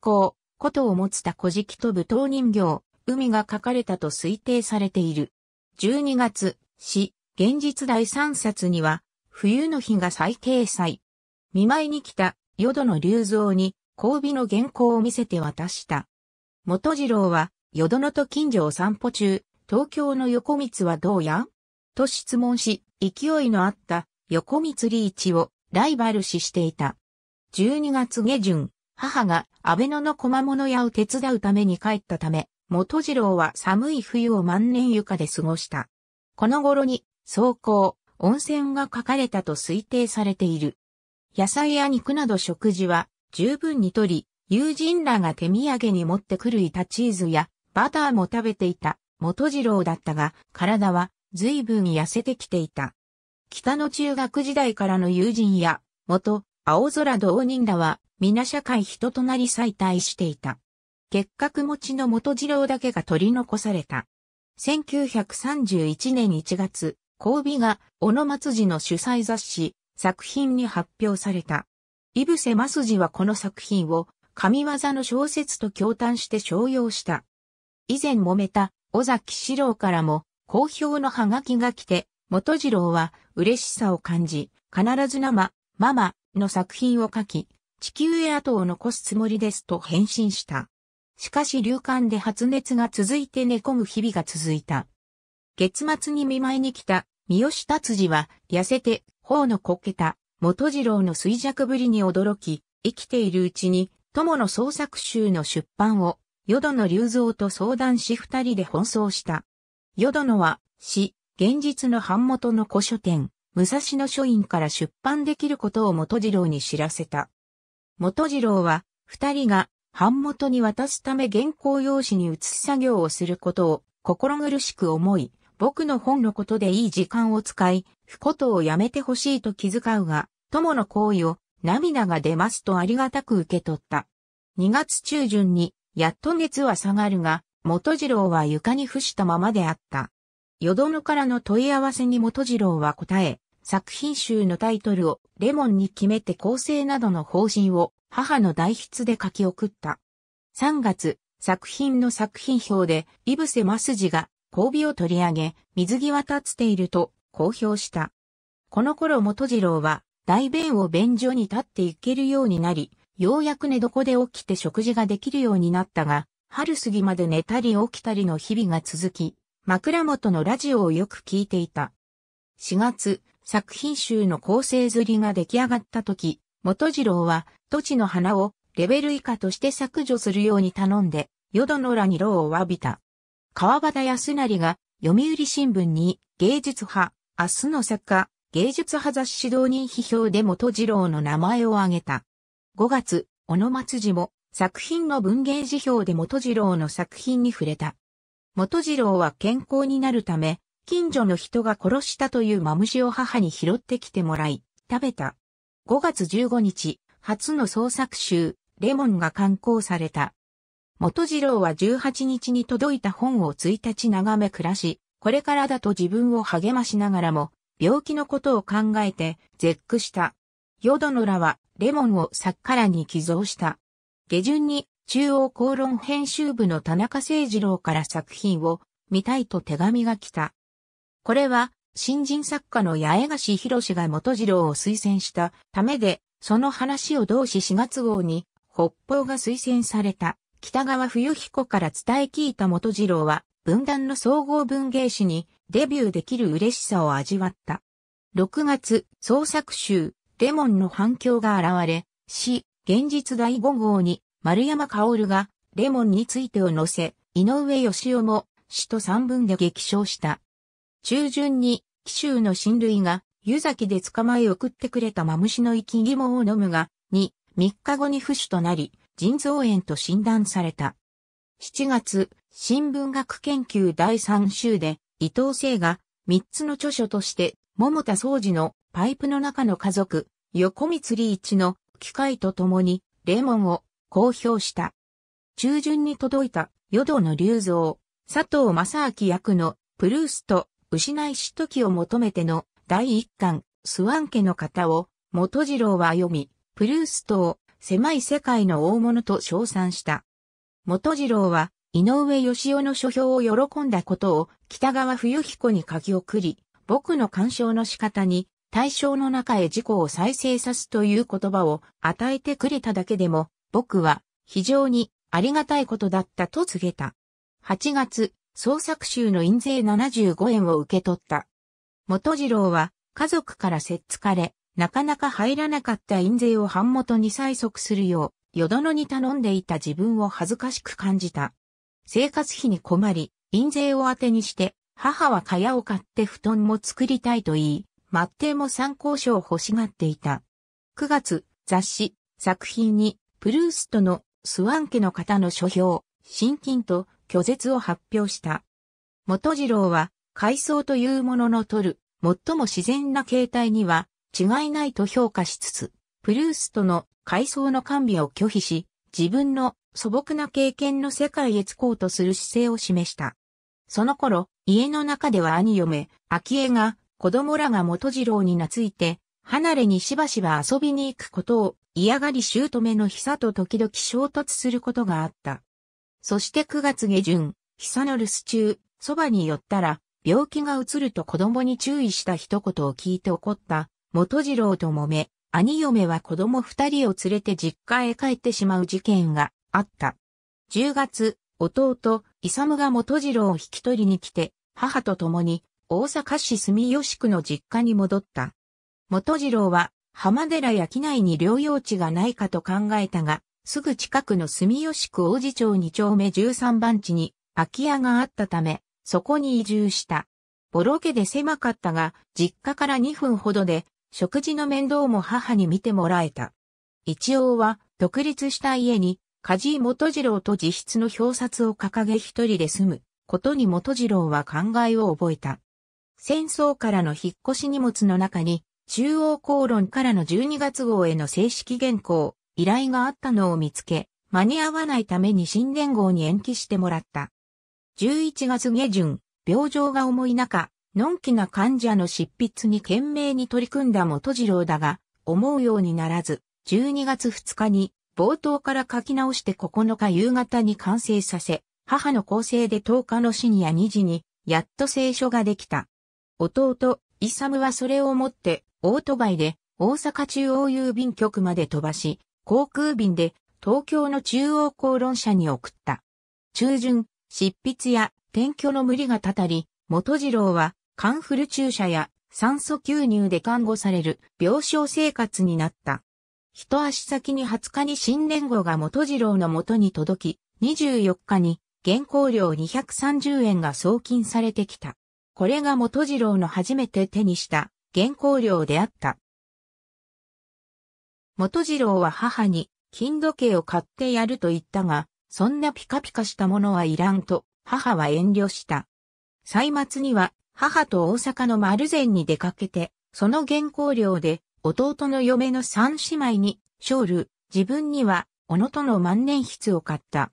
稿、ことを持つた古事記と舞踏人形、海が書かれたと推定されている。12月、詩、現実第3冊には、冬の日が再掲載。見舞いに来た、淀の竜像に、交尾の原稿を見せて渡した。元次郎は、淀野と近所を散歩中、東京の横光はどうやと質問し、勢いのあった横光リーチをライバル視していた。12月下旬、母が安倍野の小間物屋を手伝うために帰ったため、元次郎は寒い冬を万年床で過ごした。この頃に、走行、温泉が書かれたと推定されている。野菜や肉など食事は十分にとり、友人らが手土産に持ってくる板チーズやバターも食べていた元次郎だったが、体は随分痩せてきていた。北の中学時代からの友人や、元、青空同人らは、皆社会人となり再退していた。結核持ちの元次郎だけが取り残された。1931年1月、神尾が、小野松次の主催雑誌、作品に発表された。イブセマスジはこの作品を、神業の小説と共嘆して商用した。以前揉めた尾崎四郎からも、好評のハガキが来て、元次郎は嬉しさを感じ、必ず生、ママの作品を書き、地球へ跡を残すつもりですと返信した。しかし流感で発熱が続いて寝込む日々が続いた。月末に見舞いに来た三好達治は痩せて頬のこけた元次郎の衰弱ぶりに驚き、生きているうちに友の創作集の出版を淀ノ隆三と相談し二人で奔走した。淀野は、詩、現実の版元の古書店、武蔵野書院から出版できることを元次郎に知らせた。元次郎は、二人が版元に渡すため原稿用紙に写す作業をすることを心苦しく思い、僕の本のことでいい時間を使い、不ことをやめてほしいと気遣うが、友の行為を涙が出ますとありがたく受け取った。2月中旬にやっと熱は下がるが、元次郎は床に伏したままであった。よどのからの問い合わせに元次郎は答え、作品集のタイトルをレモンに決めて構成などの方針を母の代筆で書き送った。3月、作品の作品表で、イブセマスジが交尾を取り上げ、水際立っていると公表した。この頃元次郎は、大便を便所に立って行けるようになり、ようやく寝床で起きて食事ができるようになったが、春過ぎまで寝たり起きたりの日々が続き、枕元のラジオをよく聞いていた。4月、作品集の構成刷りが出来上がった時、元次郎は、土地の花をレベル以下として削除するように頼んで、淀野らに労を詫びた。川端康成が読売新聞に芸術派、明日の作家、芸術派雑誌導人批評で元次郎の名前を挙げた。5月、小野松次も作品の文芸辞表で元次郎の作品に触れた。元次郎は健康になるため、近所の人が殺したというマムシを母に拾ってきてもらい、食べた。5月15日、初の創作集、レモンが刊行された。元次郎は18日に届いた本を1日眺め暮らし、これからだと自分を励ましながらも、病気のことを考えて、絶句した。ヨドノラはレモンをサッカラに寄贈した。下旬に中央公論編集部の田中誠二郎から作品を見たいと手紙が来た。これは新人作家の八重樫博士が元次郎を推薦したためで、その話を同志4月号に北方が推薦された北川冬彦から伝え聞いた元次郎は文壇の総合文芸誌にデビューできる嬉しさを味わった。6月創作集レモンの反響が現れ、し、現実第5号に丸山薫がレモンについてを載せ、井上義雄も死と3分で激賞した。中旬に紀州の親類が湯崎で捕まえ送ってくれたマムシの生き肝を飲むが、に、3日後に不死となり、腎臓炎と診断された。7月、新聞学研究第3週で、伊藤聖が、3つの著書として、桃田総司のパイプの中の家族、横光一の機械と共に、レモンを公表した。中旬に届いた、淀の竜像、佐藤正明役のプルースト、失いし時を求めての第一巻、スワン家の方を、元次郎は読み、プルーストを狭い世界の大物と称賛した。元次郎は、井上義雄の書評を喜んだことを北川冬彦に書き送り、僕の鑑賞の仕方に対象の中へ自己を再生さすという言葉を与えてくれただけでも、僕は非常にありがたいことだったと告げた。8月、創作集の印税75円を受け取った。元次郎は家族からせっつかれ、なかなか入らなかった印税を版元に催促するよう、淀野に頼んでいた自分を恥ずかしく感じた。生活費に困り、印税を当てにして、母は蚊帳を買って布団も作りたいと言い、マッテも参考書を欲しがっていた。9月、雑誌、作品に、プルーストのスワン家の方の書評、新金と拒絶を発表した。元次郎は、階層というものの取る、最も自然な形態には違いないと評価しつつ、プルーストの階層の完備を拒否し、自分の素朴な経験の世界へ着こうとする姿勢を示した。その頃、家の中では兄嫁、秋江が、子供らが元次郎に懐いて、離れにしばしば遊びに行くことを嫌がり姑の久と時々衝突することがあった。そして9月下旬、久の留守中、そばに寄ったら、病気がうつると子供に注意した一言を聞いて怒った、元次郎と揉め、兄嫁は子供二人を連れて実家へ帰ってしまう事件があった。10月、弟、勇が元次郎を引き取りに来て、母と共に大阪市住吉区の実家に戻った。元次郎は浜寺や機内に療養地がないかと考えたが、すぐ近くの住吉区王子町2丁目13番地に空き家があったため、そこに移住した。ボロ家で狭かったが、実家から2分ほどで、食事の面倒も母に見てもらえた。一応は、独立した家に、梶井元次郎と自筆の表札を掲げ一人で住む、ことに元次郎は考えを覚えた。戦争からの引っ越し荷物の中に、中央公論からの12月号への正式原稿、依頼があったのを見つけ、間に合わないために新年号に延期してもらった。11月下旬、病状が重い中、のんきな患者の執筆に懸命に取り組んだ元次郎だが、思うようにならず、12月2日に冒頭から書き直して9日夕方に完成させ、母の構成で10日の深夜2時に、やっと聖書ができた。弟、イサムはそれを持って、オートバイで、大阪中央郵便局まで飛ばし、航空便で、東京の中央公論社に送った。中旬、執筆や転居の無理がたたり、元次郎は、カンフル注射や酸素吸入で看護される病床生活になった。一足先に20日に新年号が元次郎の元に届き、24日に原稿料230円が送金されてきた。これが元次郎の初めて手にした原稿料であった。元次郎は母に金時計を買ってやると言ったが、そんなピカピカしたものはいらんと母は遠慮した。歳末には母と大阪の丸善に出かけて、その原稿料で弟の嫁の三姉妹に、ショール、自分には、小野との万年筆を買った。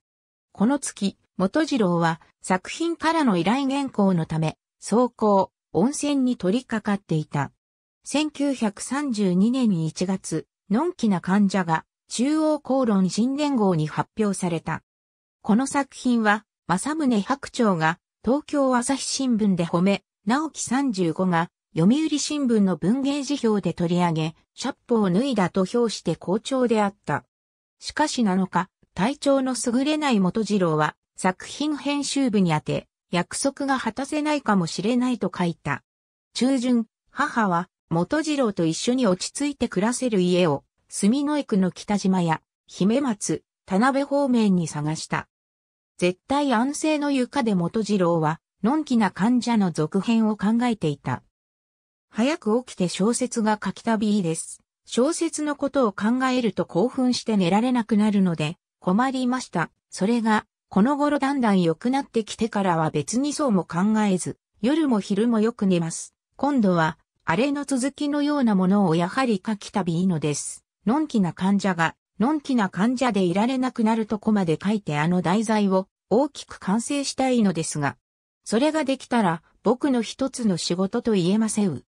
この月、元次郎は作品からの依頼原稿のため、走行、温泉に取り掛かっていた。1932年1月、のんきな患者が中央公論新連合に発表された。この作品は、正宗白鳥が東京朝日新聞で褒め、直木35が読売新聞の文芸辞表で取り上げ、シャッポを脱いだと評して好調であった。しかし7日、体調の優れない元次郎は作品編集部にあて、約束が果たせないかもしれないと書いた。中旬、母は、元次郎と一緒に落ち着いて暮らせる家を、住野駅の北島や、姫松、田辺方面に探した。絶対安静の床で元次郎は、のんきな患者の続編を考えていた。早く起きて小説が書きたびいいです。小説のことを考えると興奮して寝られなくなるので、困りました。それが、この頃だんだん良くなってきてからは別にそうも考えず、夜も昼もよく寝ます。今度は、あれの続きのようなものをやはり書きたびいいのです。のんきな患者が、のんきな患者でいられなくなるとこまで書いてあの題材を大きく完成したいのですが、それができたら僕の一つの仕事と言えませう。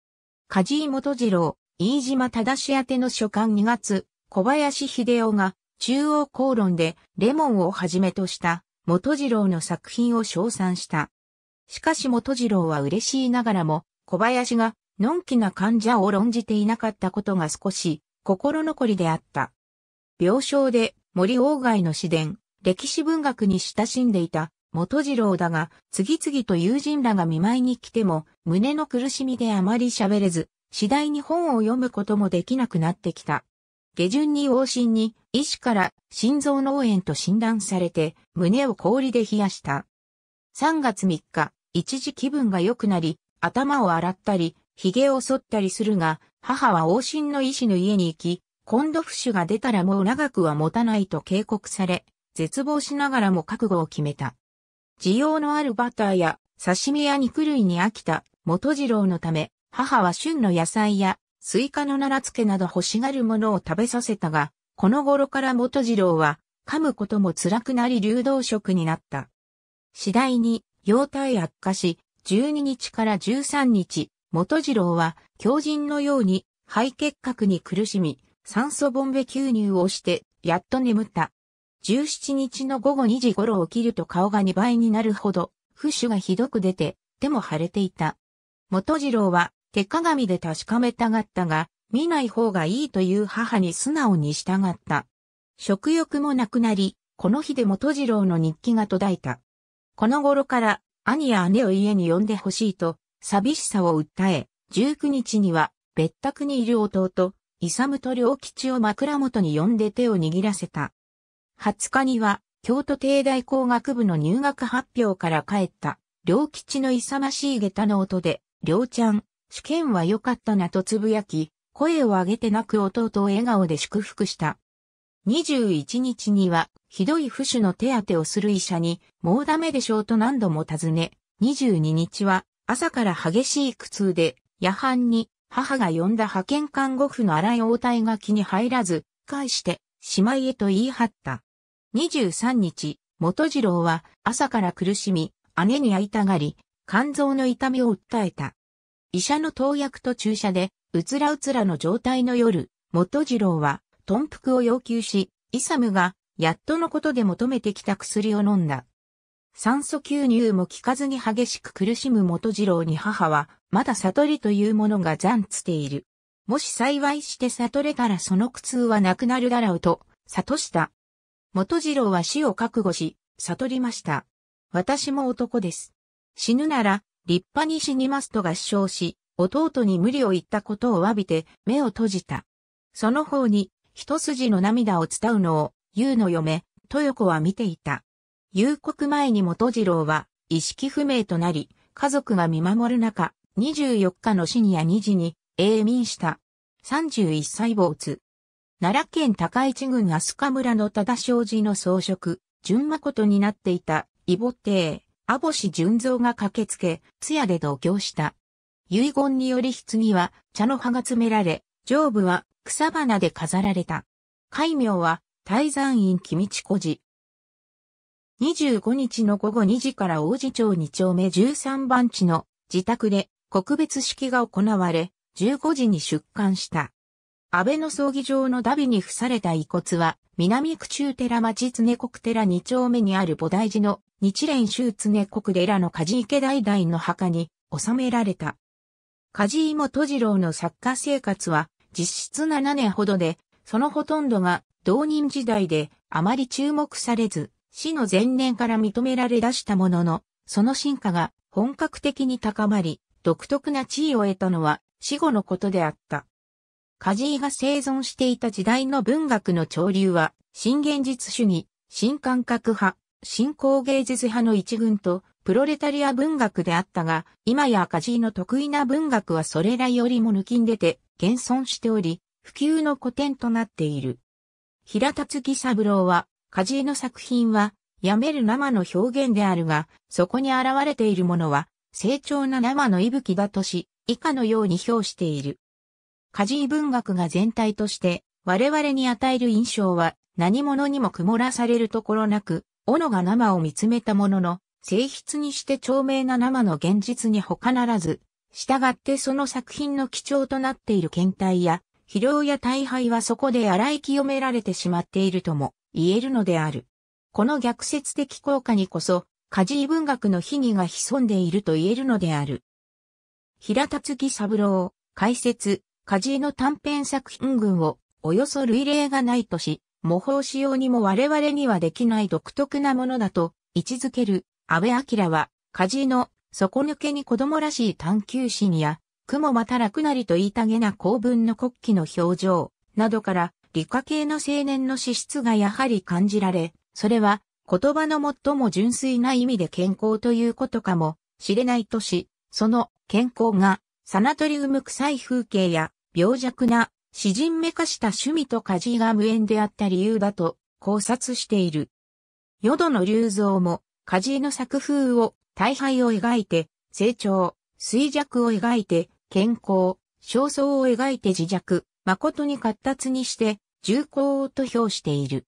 梶井元次郎、飯島正宛の書簡2月、小林秀夫が中央公論でレモンをはじめとした元次郎の作品を称賛した。しかし元次郎は嬉しいながらも小林がのんきな患者を論じていなかったことが少し心残りであった。病床で森鴎外の詩伝、歴史文学に親しんでいた元次郎だが、次々と友人らが見舞いに来ても、胸の苦しみであまり喋れず、次第に本を読むこともできなくなってきた。下旬に往診に、医師から心臓脳炎と診断されて、胸を氷で冷やした。3月3日、一時気分が良くなり、頭を洗ったり、髭を剃ったりするが、母は往診の医師の家に行き、今度フ種が出たらもう長くは持たないと警告され、絶望しながらも覚悟を決めた。需要のあるバターや刺身や肉類に飽きた元次郎のため、母は旬の野菜やスイカの奈良漬けなど欲しがるものを食べさせたが、この頃から元次郎は、噛むことも辛くなり流動食になった。次第に、容体悪化し、12日から13日、元次郎は、狂人のように、肺結核に苦しみ、酸素ボンベ吸入をして、やっと眠った。17日の午後2時頃起きると顔が2倍になるほど、浮腫がひどく出て、手も腫れていた。元次郎は手鏡で確かめたがったが、見ない方がいいという母に素直に従った。食欲もなくなり、この日でもと次郎の日記が途絶えた。この頃から兄や姉を家に呼んでほしいと、寂しさを訴え、19日には別宅にいる弟、イサムと良吉を枕元に呼んで手を握らせた。20日には、京都帝大工学部の入学発表から帰った、良吉の勇ましい下駄の音で、良ちゃん、試験は良かったなとつぶやき、声を上げて泣く弟を笑顔で祝福した。21日には、ひどい不死の手当てをする医者に、もうダメでしょうと何度も尋ね、22日は、朝から激しい苦痛で、夜半に、母が呼んだ派遣看護婦の荒い応対が気に入らず、返して、しまいへと言い張った。23日、元次郎は、朝から苦しみ、姉に会いたがり、肝臓の痛みを訴えた。医者の投薬と注射で、うつらうつらの状態の夜、元次郎は、頓服を要求し、イサムが、やっとのことで求めてきた薬を飲んだ。酸素吸入も効かずに激しく苦しむ元次郎に母は、まだ悟りというものが残つている。もし幸いして悟れたらその苦痛はなくなるだろうと、悟した。元次郎は死を覚悟し、悟りました。私も男です。死ぬなら、立派に死にますと合唱し、弟に無理を言ったことを詫びて目を閉じた。その方に一筋の涙を伝うのを、優の嫁、豊子は見ていた。夕刻前に元次郎は意識不明となり、家族が見守る中、24日の深夜2時に永眠した。31歳没。奈良県高市郡飛鳥村の忠正寺の装飾、純誠になっていた、イボ亭。阿保氏純蔵が駆けつけ、通夜で同居した。遺言により棺は茶の葉が詰められ、上部は草花で飾られた。戒名は、大山院君智小寺。25日の午後2時から王子町2丁目13番地の自宅で告別式が行われ、15時に出館した。安倍の葬儀場のダビに付された遺骨は、南区中寺町常国寺二丁目にある菩提寺の日蓮宗常国寺の梶池代々の墓に収められた。梶井元次郎の作家生活は実質7年ほどで、そのほとんどが同人時代であまり注目されず、死の前年から認められ出したものの、その進化が本格的に高まり、独特な地位を得たのは死後のことであった。梶井が生存していた時代の文学の潮流は、新現実主義、新感覚派、新興芸術派の一群と、プロレタリア文学であったが、今や梶井の得意な文学はそれらよりも抜きん出て、現存しており、普及の古典となっている。平田月三郎は、梶井の作品は、やめる生の表現であるが、そこに現れているものは、成長な生の息吹だとし、以下のように表している。ジ事文学が全体として、我々に与える印象は、何者にも曇らされるところなく、斧が生を見つめたものの、性質にして長命な生の現実に他ならず、従ってその作品の基調となっている検体や、疲労や大敗はそこで洗い清められてしまっているとも言えるのである。この逆説的効果にこそ、ジ事文学の秘義が潜んでいると言えるのである。平田月三郎、解説、カジーの短編作品群をおよそ類例がないとし、模倣しようにも我々にはできない独特なものだと位置づける安倍明は、カジーの底抜けに子供らしい探求心や、雲また楽なりと言いたげな公文の国旗の表情などから理科系の青年の資質がやはり感じられ、それは言葉の最も純粋な意味で健康ということかもしれないとし、その健康がサナトリウム臭い風景や病弱な、詩人めかした趣味と家事が無縁であった理由だと考察している。淀野隆三も、家事の作風を、大敗を描いて、成長、衰弱を描いて、健康、焦燥を描いて自弱、誠に活達にして、重厚をと評している。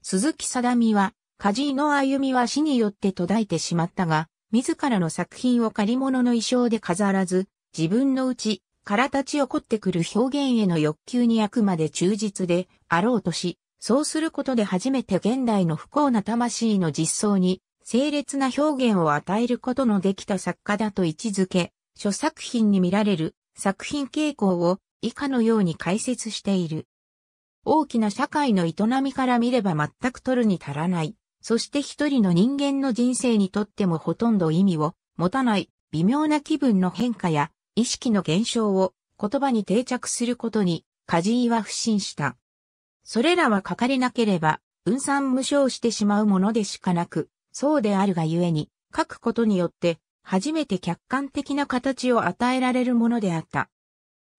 鈴木定美は、家事の歩みは死によって途絶えてしまったが、自らの作品を借り物の衣装で飾らず、自分のうち、から立ち起こってくる表現への欲求にあくまで忠実であろうとし、そうすることで初めて現代の不幸な魂の実相に、整烈な表現を与えることのできた作家だと位置づけ、諸作品に見られる作品傾向を以下のように解説している。大きな社会の営みから見れば全く取るに足らない。そして一人の人間の人生にとってもほとんど意味を持たない微妙な気分の変化や意識の減少を言葉に定着することに、梶井は不信した。それらは書かれなければ、運算無償してしまうものでしかなく、そうであるがゆえに、書くことによって、初めて客観的な形を与えられるものであった。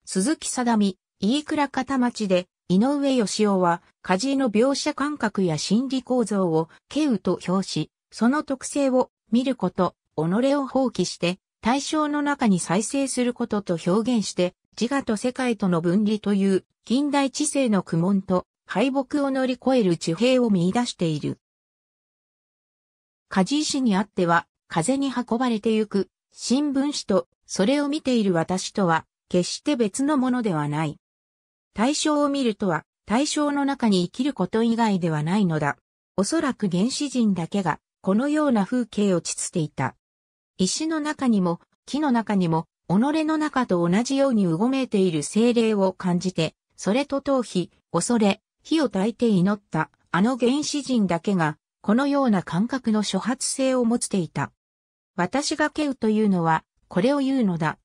鈴木定美、飯倉片町で、井上義雄は、梶井の描写感覚や心理構造を、ケウと表し、その特性を見ること、己を放棄して、対象の中に再生することと表現して、自我と世界との分離という近代知性の苦悶と敗北を乗り越える地平を見出している。梶井氏にあっては、風に運ばれてゆく新聞紙とそれを見ている私とは、決して別のものではない。対象を見るとは、対象の中に生きること以外ではないのだ。おそらく原始人だけが、このような風景を膣していた。石の中にも、木の中にも、己の中と同じようにうごめいている精霊を感じて、それと逃避、恐れ、火を焚いて祈った、あの原始人だけが、このような感覚の初発性を持っていた。私がケうというのは、これを言うのだ。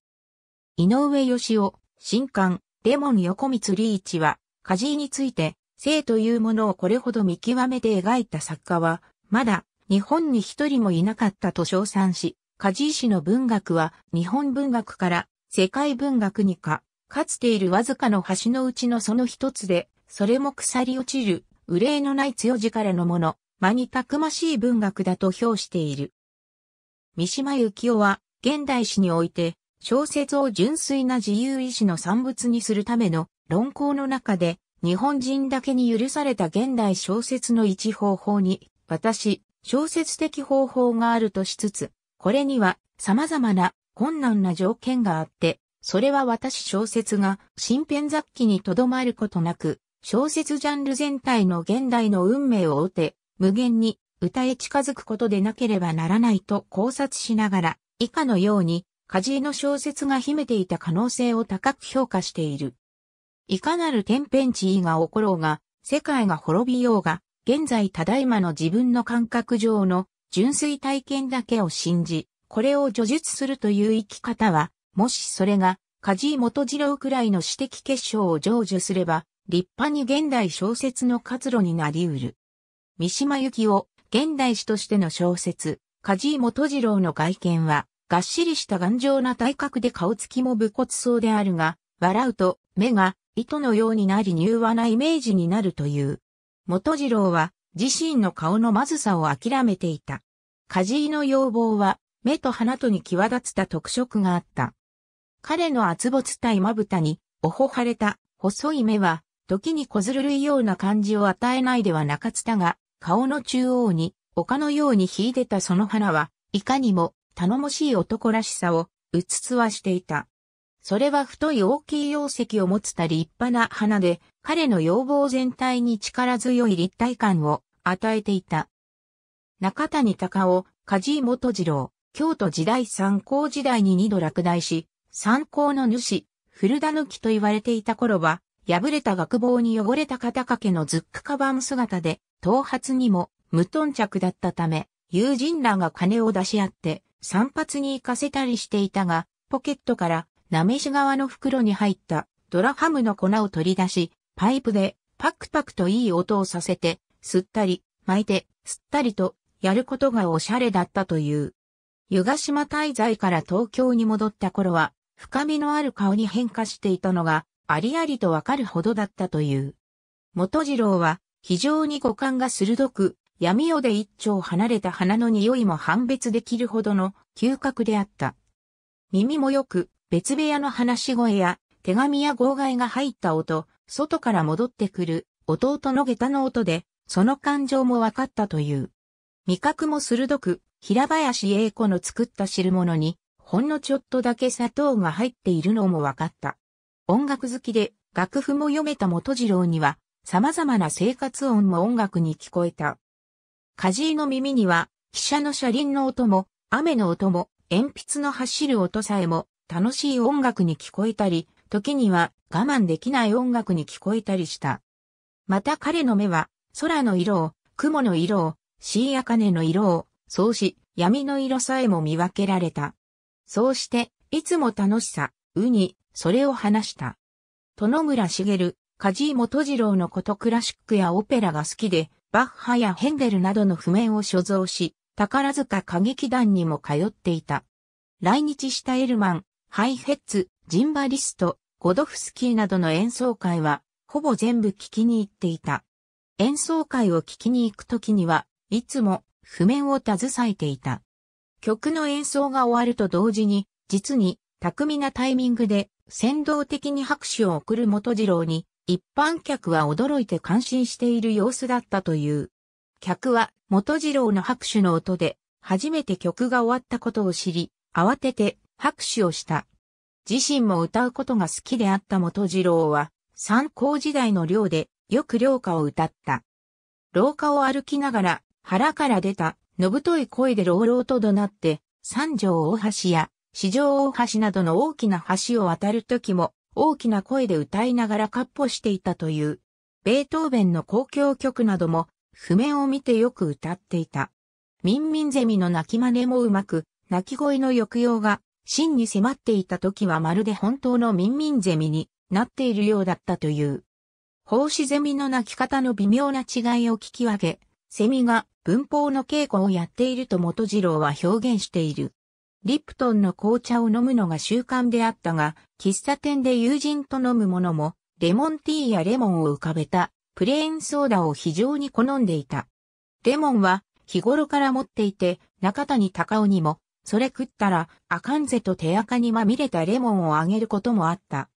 井上義雄、新刊、レモン横光リーチは、火事について、性というものをこれほど見極めて描いた作家は、まだ、日本に一人もいなかったと称賛し、梶井氏の文学は日本文学から世界文学にか、かつているわずかの橋のうちのその一つで、それも腐り落ちる、憂いのない強力のもの、間にたくましい文学だと評している。三島由紀夫は、現代史において、小説を純粋な自由意志の産物にするための論考の中で、日本人だけに許された現代小説の一方法に、私、小説的方法があるとしつつ、これには様々な困難な条件があって、それは私小説が新編雑記にとどまることなく、小説ジャンル全体の現代の運命を追って、無限に歌へ近づくことでなければならないと考察しながら、以下のように、カジの小説が秘めていた可能性を高く評価している。いかなる天変地異が起ころうが、世界が滅びようが、現在ただいまの自分の感覚上の純粋体験だけを信じ、これを叙述するという生き方は、もしそれが、梶井元次郎くらいの私的結晶を成就すれば、立派に現代小説の活路になり得る。三島由紀夫、現代史としての小説、梶井元次郎の外見は、がっしりした頑丈な体格で顔つきも武骨そうであるが、笑うと目が糸のようになり柔和なイメージになるという。元次郎は自身の顔のまずさを諦めていた。梶井の要望は、目と鼻とに際立つた特色があった。彼の厚ぼつ対まぶたに、おほはれた、細い目は、時に小ずるいような感じを与えないではなかったが、顔の中央に、丘のように秀でたその花は、いかにも、頼もしい男らしさを、うつつはしていた。それは太い大きい容石を持つた立派な花で、彼の要望全体に力強い立体感を与えていた。中谷隆夫、梶井元次郎、京都時代参考時代に二度落第し、参考の主、古田抜きと言われていた頃は、破れた学帽に汚れた肩掛けのズックカバン姿で、頭髪にも無頓着だったため、友人らが金を出し合って、散髪に行かせたりしていたが、ポケットからなめし側の袋に入ったドラハムの粉を取り出し、パイプでパクパクといい音をさせて、吸ったり、巻いて、吸ったりと、やることがおしゃれだったという。湯ヶ島滞在から東京に戻った頃は、深みのある顔に変化していたのが、ありありとわかるほどだったという。元次郎は、非常に五感が鋭く、闇夜で一丁離れた花の匂いも判別できるほどの嗅覚であった。耳もよく、別部屋の話し声や、手紙や号外が入った音、外から戻ってくる、弟の下駄の音で、その感情も分かったという。味覚も鋭く、平林英子の作った汁物に、ほんのちょっとだけ砂糖が入っているのも分かった。音楽好きで、楽譜も読めた元次郎には、様々な生活音も音楽に聞こえた。梶井の耳には、汽車の車輪の音も、雨の音も、鉛筆の走る音さえも、楽しい音楽に聞こえたり、時には我慢できない音楽に聞こえたりした。また彼の目は、空の色を、雲の色を、シーアカネの色を、そうし、闇の色さえも見分けられた。そうして、いつも楽しさ、うに、それを話した。殿村茂、梶井元次郎のことクラシックやオペラが好きで、バッハやヘンデルなどの譜面を所蔵し、宝塚歌劇団にも通っていた。来日したエルマン、ハイヘッツ、ジンバリスト、ゴドフスキーなどの演奏会は、ほぼ全部聞きに行っていた。演奏会を聞きに行くときには、いつも、譜面を携えていた。曲の演奏が終わると同時に、実に、巧みなタイミングで、先導的に拍手を送る元次郎に、一般客は驚いて感心している様子だったという。客は元次郎の拍手の音で、初めて曲が終わったことを知り、慌てて拍手をした。自身も歌うことが好きであった元次郎は、参高時代の寮でよく寮歌を歌った。廊下を歩きながら腹から出たのぶとい声で朗々と怒鳴って、三条大橋や四条大橋などの大きな橋を渡る時も大きな声で歌いながら闊歩していたという。ベートーベンの交響曲なども譜面を見てよく歌っていた。民民ゼミの泣き真似もうまく、泣き声の抑揚が真に迫っていた時はまるで本当の民民ゼミになっているようだったという。奉仕ゼミの鳴き方の微妙な違いを聞き分け、セミが文法の稽古をやっていると元次郎は表現している。リプトンの紅茶を飲むのが習慣であったが、喫茶店で友人と飲むものも、レモンティーやレモンを浮かべた、プレーンソーダを非常に好んでいた。レモンは、日頃から持っていて、中谷隆夫にも、それ食ったら、あかんぜと手垢にまみれたレモンをあげることもあった。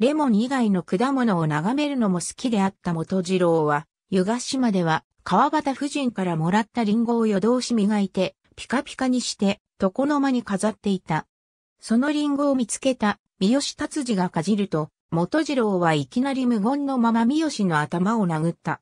レモン以外の果物を眺めるのも好きであった元次郎は、湯ヶ島では、川端夫人からもらったリンゴを夜通し磨いて、ピカピカにして、床の間に飾っていた。そのリンゴを見つけた、三好達治がかじると、元次郎はいきなり無言のまま三好の頭を殴った。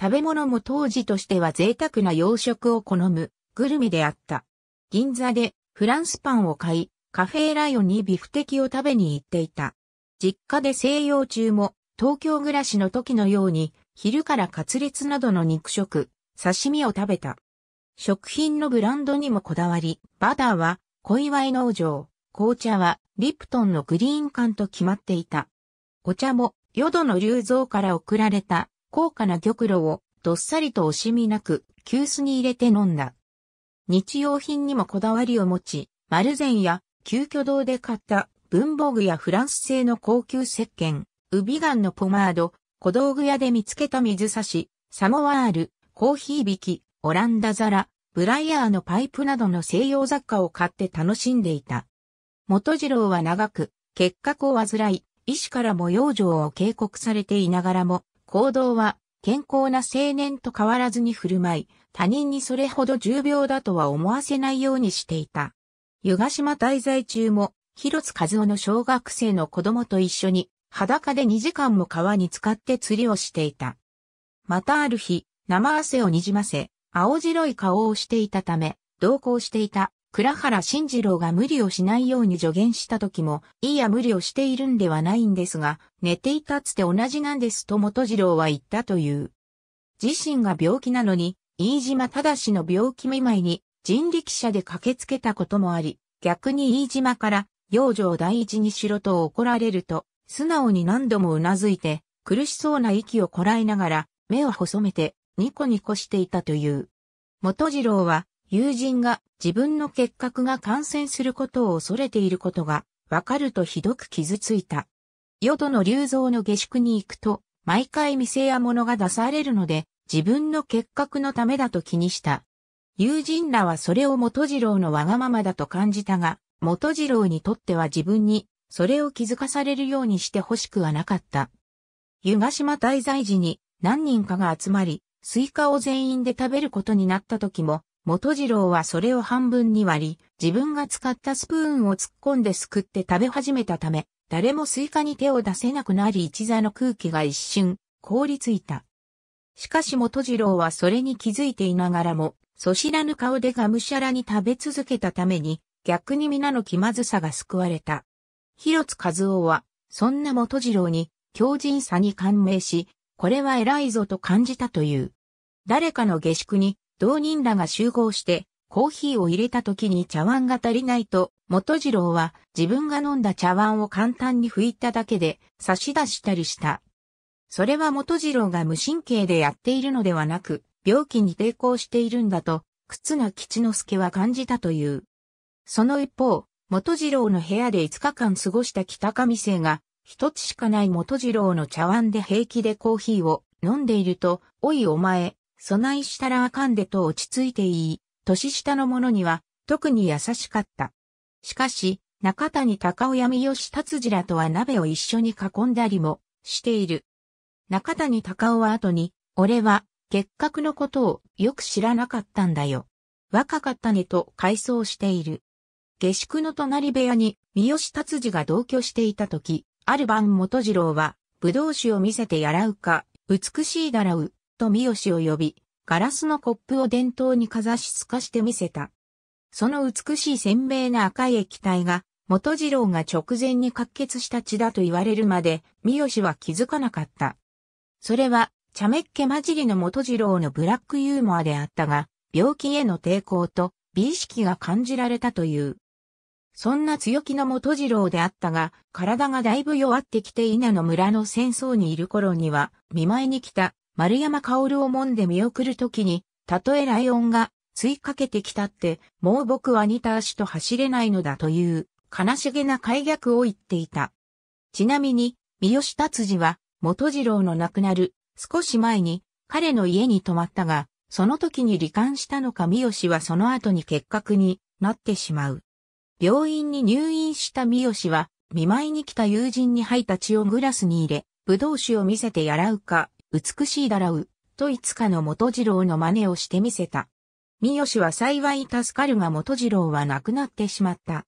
食べ物も当時としては贅沢な洋食を好む、グルメであった。銀座でフランスパンを買い、カフェライオンにビフテキを食べに行っていた。実家で西洋中も、東京暮らしの時のように、昼からカツレツなどの肉食、刺身を食べた。食品のブランドにもこだわり、バターは小祝農場、紅茶はリプトンのグリーン缶と決まっていた。お茶も淀の流蔵から送られた高価な玉露をどっさりと惜しみなく急須に入れて飲んだ。日用品にもこだわりを持ち、マルゼンや旧居堂で買った文房具やフランス製の高級石鹸、ウビガンのポマード、小道具屋で見つけた水差し、サモワール、コーヒー引き、オランダ皿、ブライヤーのパイプなどの西洋雑貨を買って楽しんでいた。元次郎は長く、結核を患い、医師からも養生を警告されていながらも、行動は健康な青年と変わらずに振る舞い、他人にそれほど重病だとは思わせないようにしていた。湯ヶ島滞在中も、広津和夫の小学生の子供と一緒に、裸で2時間も川に浸かって釣りをしていた。またある日、生汗をにじませ、青白い顔をしていたため、同行していた倉原慎次郎が無理をしないように助言した時も、いいや無理をしているんではないんですが、寝ていたつて同じなんですと元次郎は言ったという。自身が病気なのに、飯島忠の病気見舞いに人力車で駆けつけたこともあり、逆に飯島から養生第一にしろと怒られると、素直に何度もうなずいて、苦しそうな息をこらえながら、目を細めて、ニコニコしていたという。元次郎は、友人が自分の結核が感染することを恐れていることが、わかるとひどく傷ついた。淀の竜蔵の下宿に行くと、毎回店や物が出されるので、自分の結核のためだと気にした。友人らはそれを元次郎のわがままだと感じたが、元次郎にとっては自分に、それを気づかされるようにして欲しくはなかった。湯ヶ島滞在時に何人かが集まり、スイカを全員で食べることになった時も、元次郎はそれを半分に割り、自分が使ったスプーンを突っ込んですくって食べ始めたため、誰もスイカに手を出せなくなり一座の空気が一瞬凍りついた。しかし元次郎はそれに気づいていながらも、そ知らぬ顔でがむしゃらに食べ続けたために、逆に皆の気まずさが救われた。広津和夫は、そんな元次郎に、強靭さに感銘し、これは偉いぞと感じたという。誰かの下宿に、同人らが集合して、コーヒーを入れた時に茶碗が足りないと、元次郎は自分が飲んだ茶碗を簡単に拭いただけで差し出したりした。それは元次郎が無神経でやっているのではなく、病気に抵抗しているんだと、靴な吉之助は感じたという。その一方、元次郎の部屋で5日間過ごした北上生が、一つしかない元次郎の茶碗で平気でコーヒーを飲んでいると、おいお前、備えしたらあかんでと落ち着いていい、年下の者には、特に優しかった。しかし、中谷高尾闇吉達次らとは鍋を一緒に囲んだりも、している。中谷隆夫は後に、俺は、結核のことをよく知らなかったんだよ。若かったねと回想している。下宿の隣部屋に三好達治が同居していた時、ある晩元次郎は、武道酒を見せてやらうか、美しいだらう、と三好を呼び、ガラスのコップを伝統にかざし透かして見せた。その美しい鮮明な赤い液体が、元次郎が直前に滑血した血だと言われるまで、三好は気づかなかった。それは、茶目っ気混じりの元次郎のブラックユーモアであったが、病気への抵抗と美意識が感じられたという。そんな強気の元次郎であったが、体がだいぶ弱ってきて稲の村の戦争にいる頃には、見舞いに来た丸山薫をもんで見送るときに、たとえライオンが追いかけてきたって、もう僕は似た足と走れないのだという、悲しげな解逆を言っていた。ちなみに、三好達治は、元次郎の亡くなる少し前に彼の家に泊まったが、その時に罹患したのか三好はその後に結核になってしまう。病院に入院した三好は、見舞いに来た友人に吐いた血をグラスに入れ、葡萄酒を見せてやらうか、美しいだらう、といつかの元次郎の真似をしてみせた。三好は幸い助かるが元次郎は亡くなってしまった。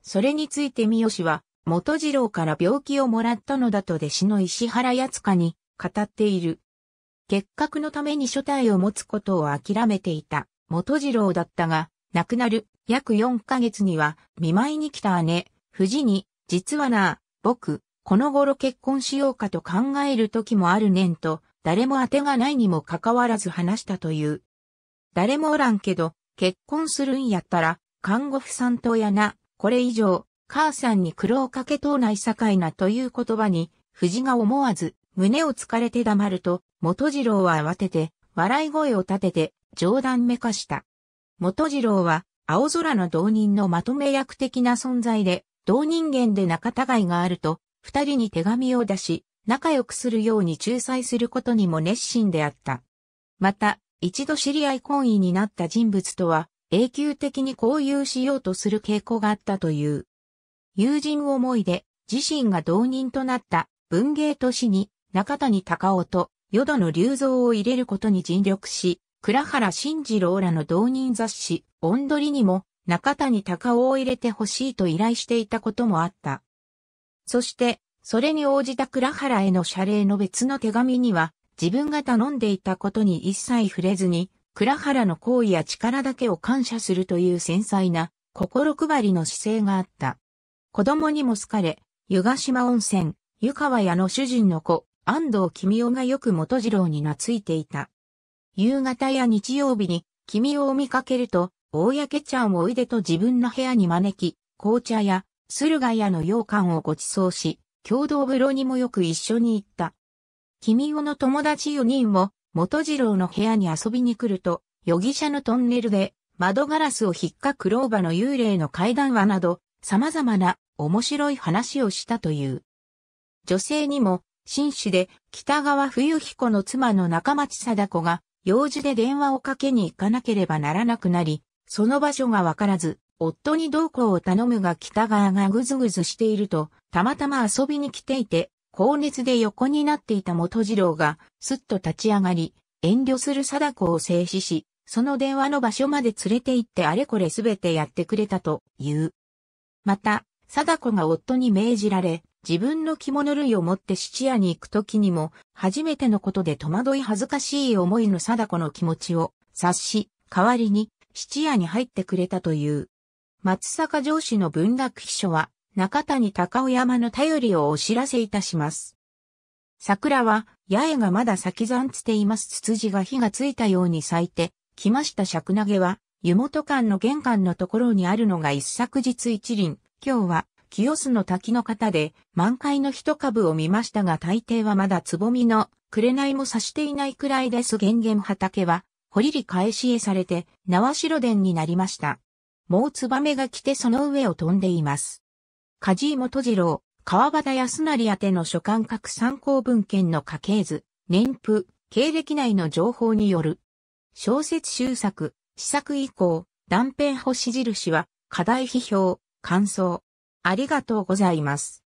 それについて三好は、元次郎から病気をもらったのだと弟子の石原八塚に語っている。結核のために初体を持つことを諦めていた元次郎だったが、亡くなる約4ヶ月には見舞いに来た姉、藤に、実はな、僕、この頃結婚しようかと考える時もあるねんと、誰も当てがないにもかかわらず話したという。誰もおらんけど、結婚するんやったら、看護婦さんとやな、これ以上、母さんに苦労かけとうない。境なという言葉に、藤が思わず、胸を疲かれて黙ると、元次郎は慌てて、笑い声を立てて、冗談めかした。元次郎は、青空の同人のまとめ役的な存在で、同人間で仲違いがあると、二人に手紙を出し、仲良くするように仲裁することにも熱心であった。また、一度知り合い婚姻になった人物とは、永久的に交友しようとする傾向があったという。友人思いで自身が同人となった文芸都市に中谷隆夫と淀野竜造を入れることに尽力し、倉原慎二郎らの同人雑誌、オンドリにも中谷隆夫を入れてほしいと依頼していたこともあった。そして、それに応じた倉原への謝礼の別の手紙には、自分が頼んでいたことに一切触れずに、倉原の行為や力だけを感謝するという繊細な心配りの姿勢があった。子供にも好かれ、湯ヶ島温泉、湯川屋の主人の子、安藤君夫がよく元次郎に懐いていた。夕方や日曜日に、君を見かけると、大焼けちゃんをおいでと自分の部屋に招き、紅茶や、駿河屋の羊羹をご馳走し、共同風呂にもよく一緒に行った。君夫の友達4人も、元次郎の部屋に遊びに来ると、容疑者のトンネルで、窓ガラスを引っかく老婆の幽霊の階段話など、様々な面白い話をしたという。女性にも、紳士で北川冬彦の妻の中町貞子が用事で電話をかけに行かなければならなくなり、その場所がわからず、夫に同行を頼むが北川がぐずぐずしていると、たまたま遊びに来ていて、高熱で横になっていた元次郎が、すっと立ち上がり、遠慮する貞子を制止し、その電話の場所まで連れて行ってあれこれすべてやってくれたという。また、貞子が夫に命じられ、自分の着物類を持って質屋に行く時にも、初めてのことで戸惑い恥ずかしい思いの貞子の気持ちを察し、代わりに質屋に入ってくれたという。松坂上司の文楽秘書は、中谷高尾山の頼りをお知らせいたします。桜は、八重がまだ咲きざんつています筒子が火がついたように咲いて、来ました尺投げは、湯本館の玄関のところにあるのが一昨日一輪、今日は、清洲の滝の方で、満開の一株を見ましたが大抵はまだつぼみの、紅も刺していないくらいです。玄々畑は、掘り返しへされて、縄代殿になりました。もうツバメが来てその上を飛んでいます。梶井元次郎、川端康成宛ての書簡各参考文献の家系図、年譜、経歴内の情報による。小説集作、試作以降、断片星印は、課題批評、感想、ありがとうございます。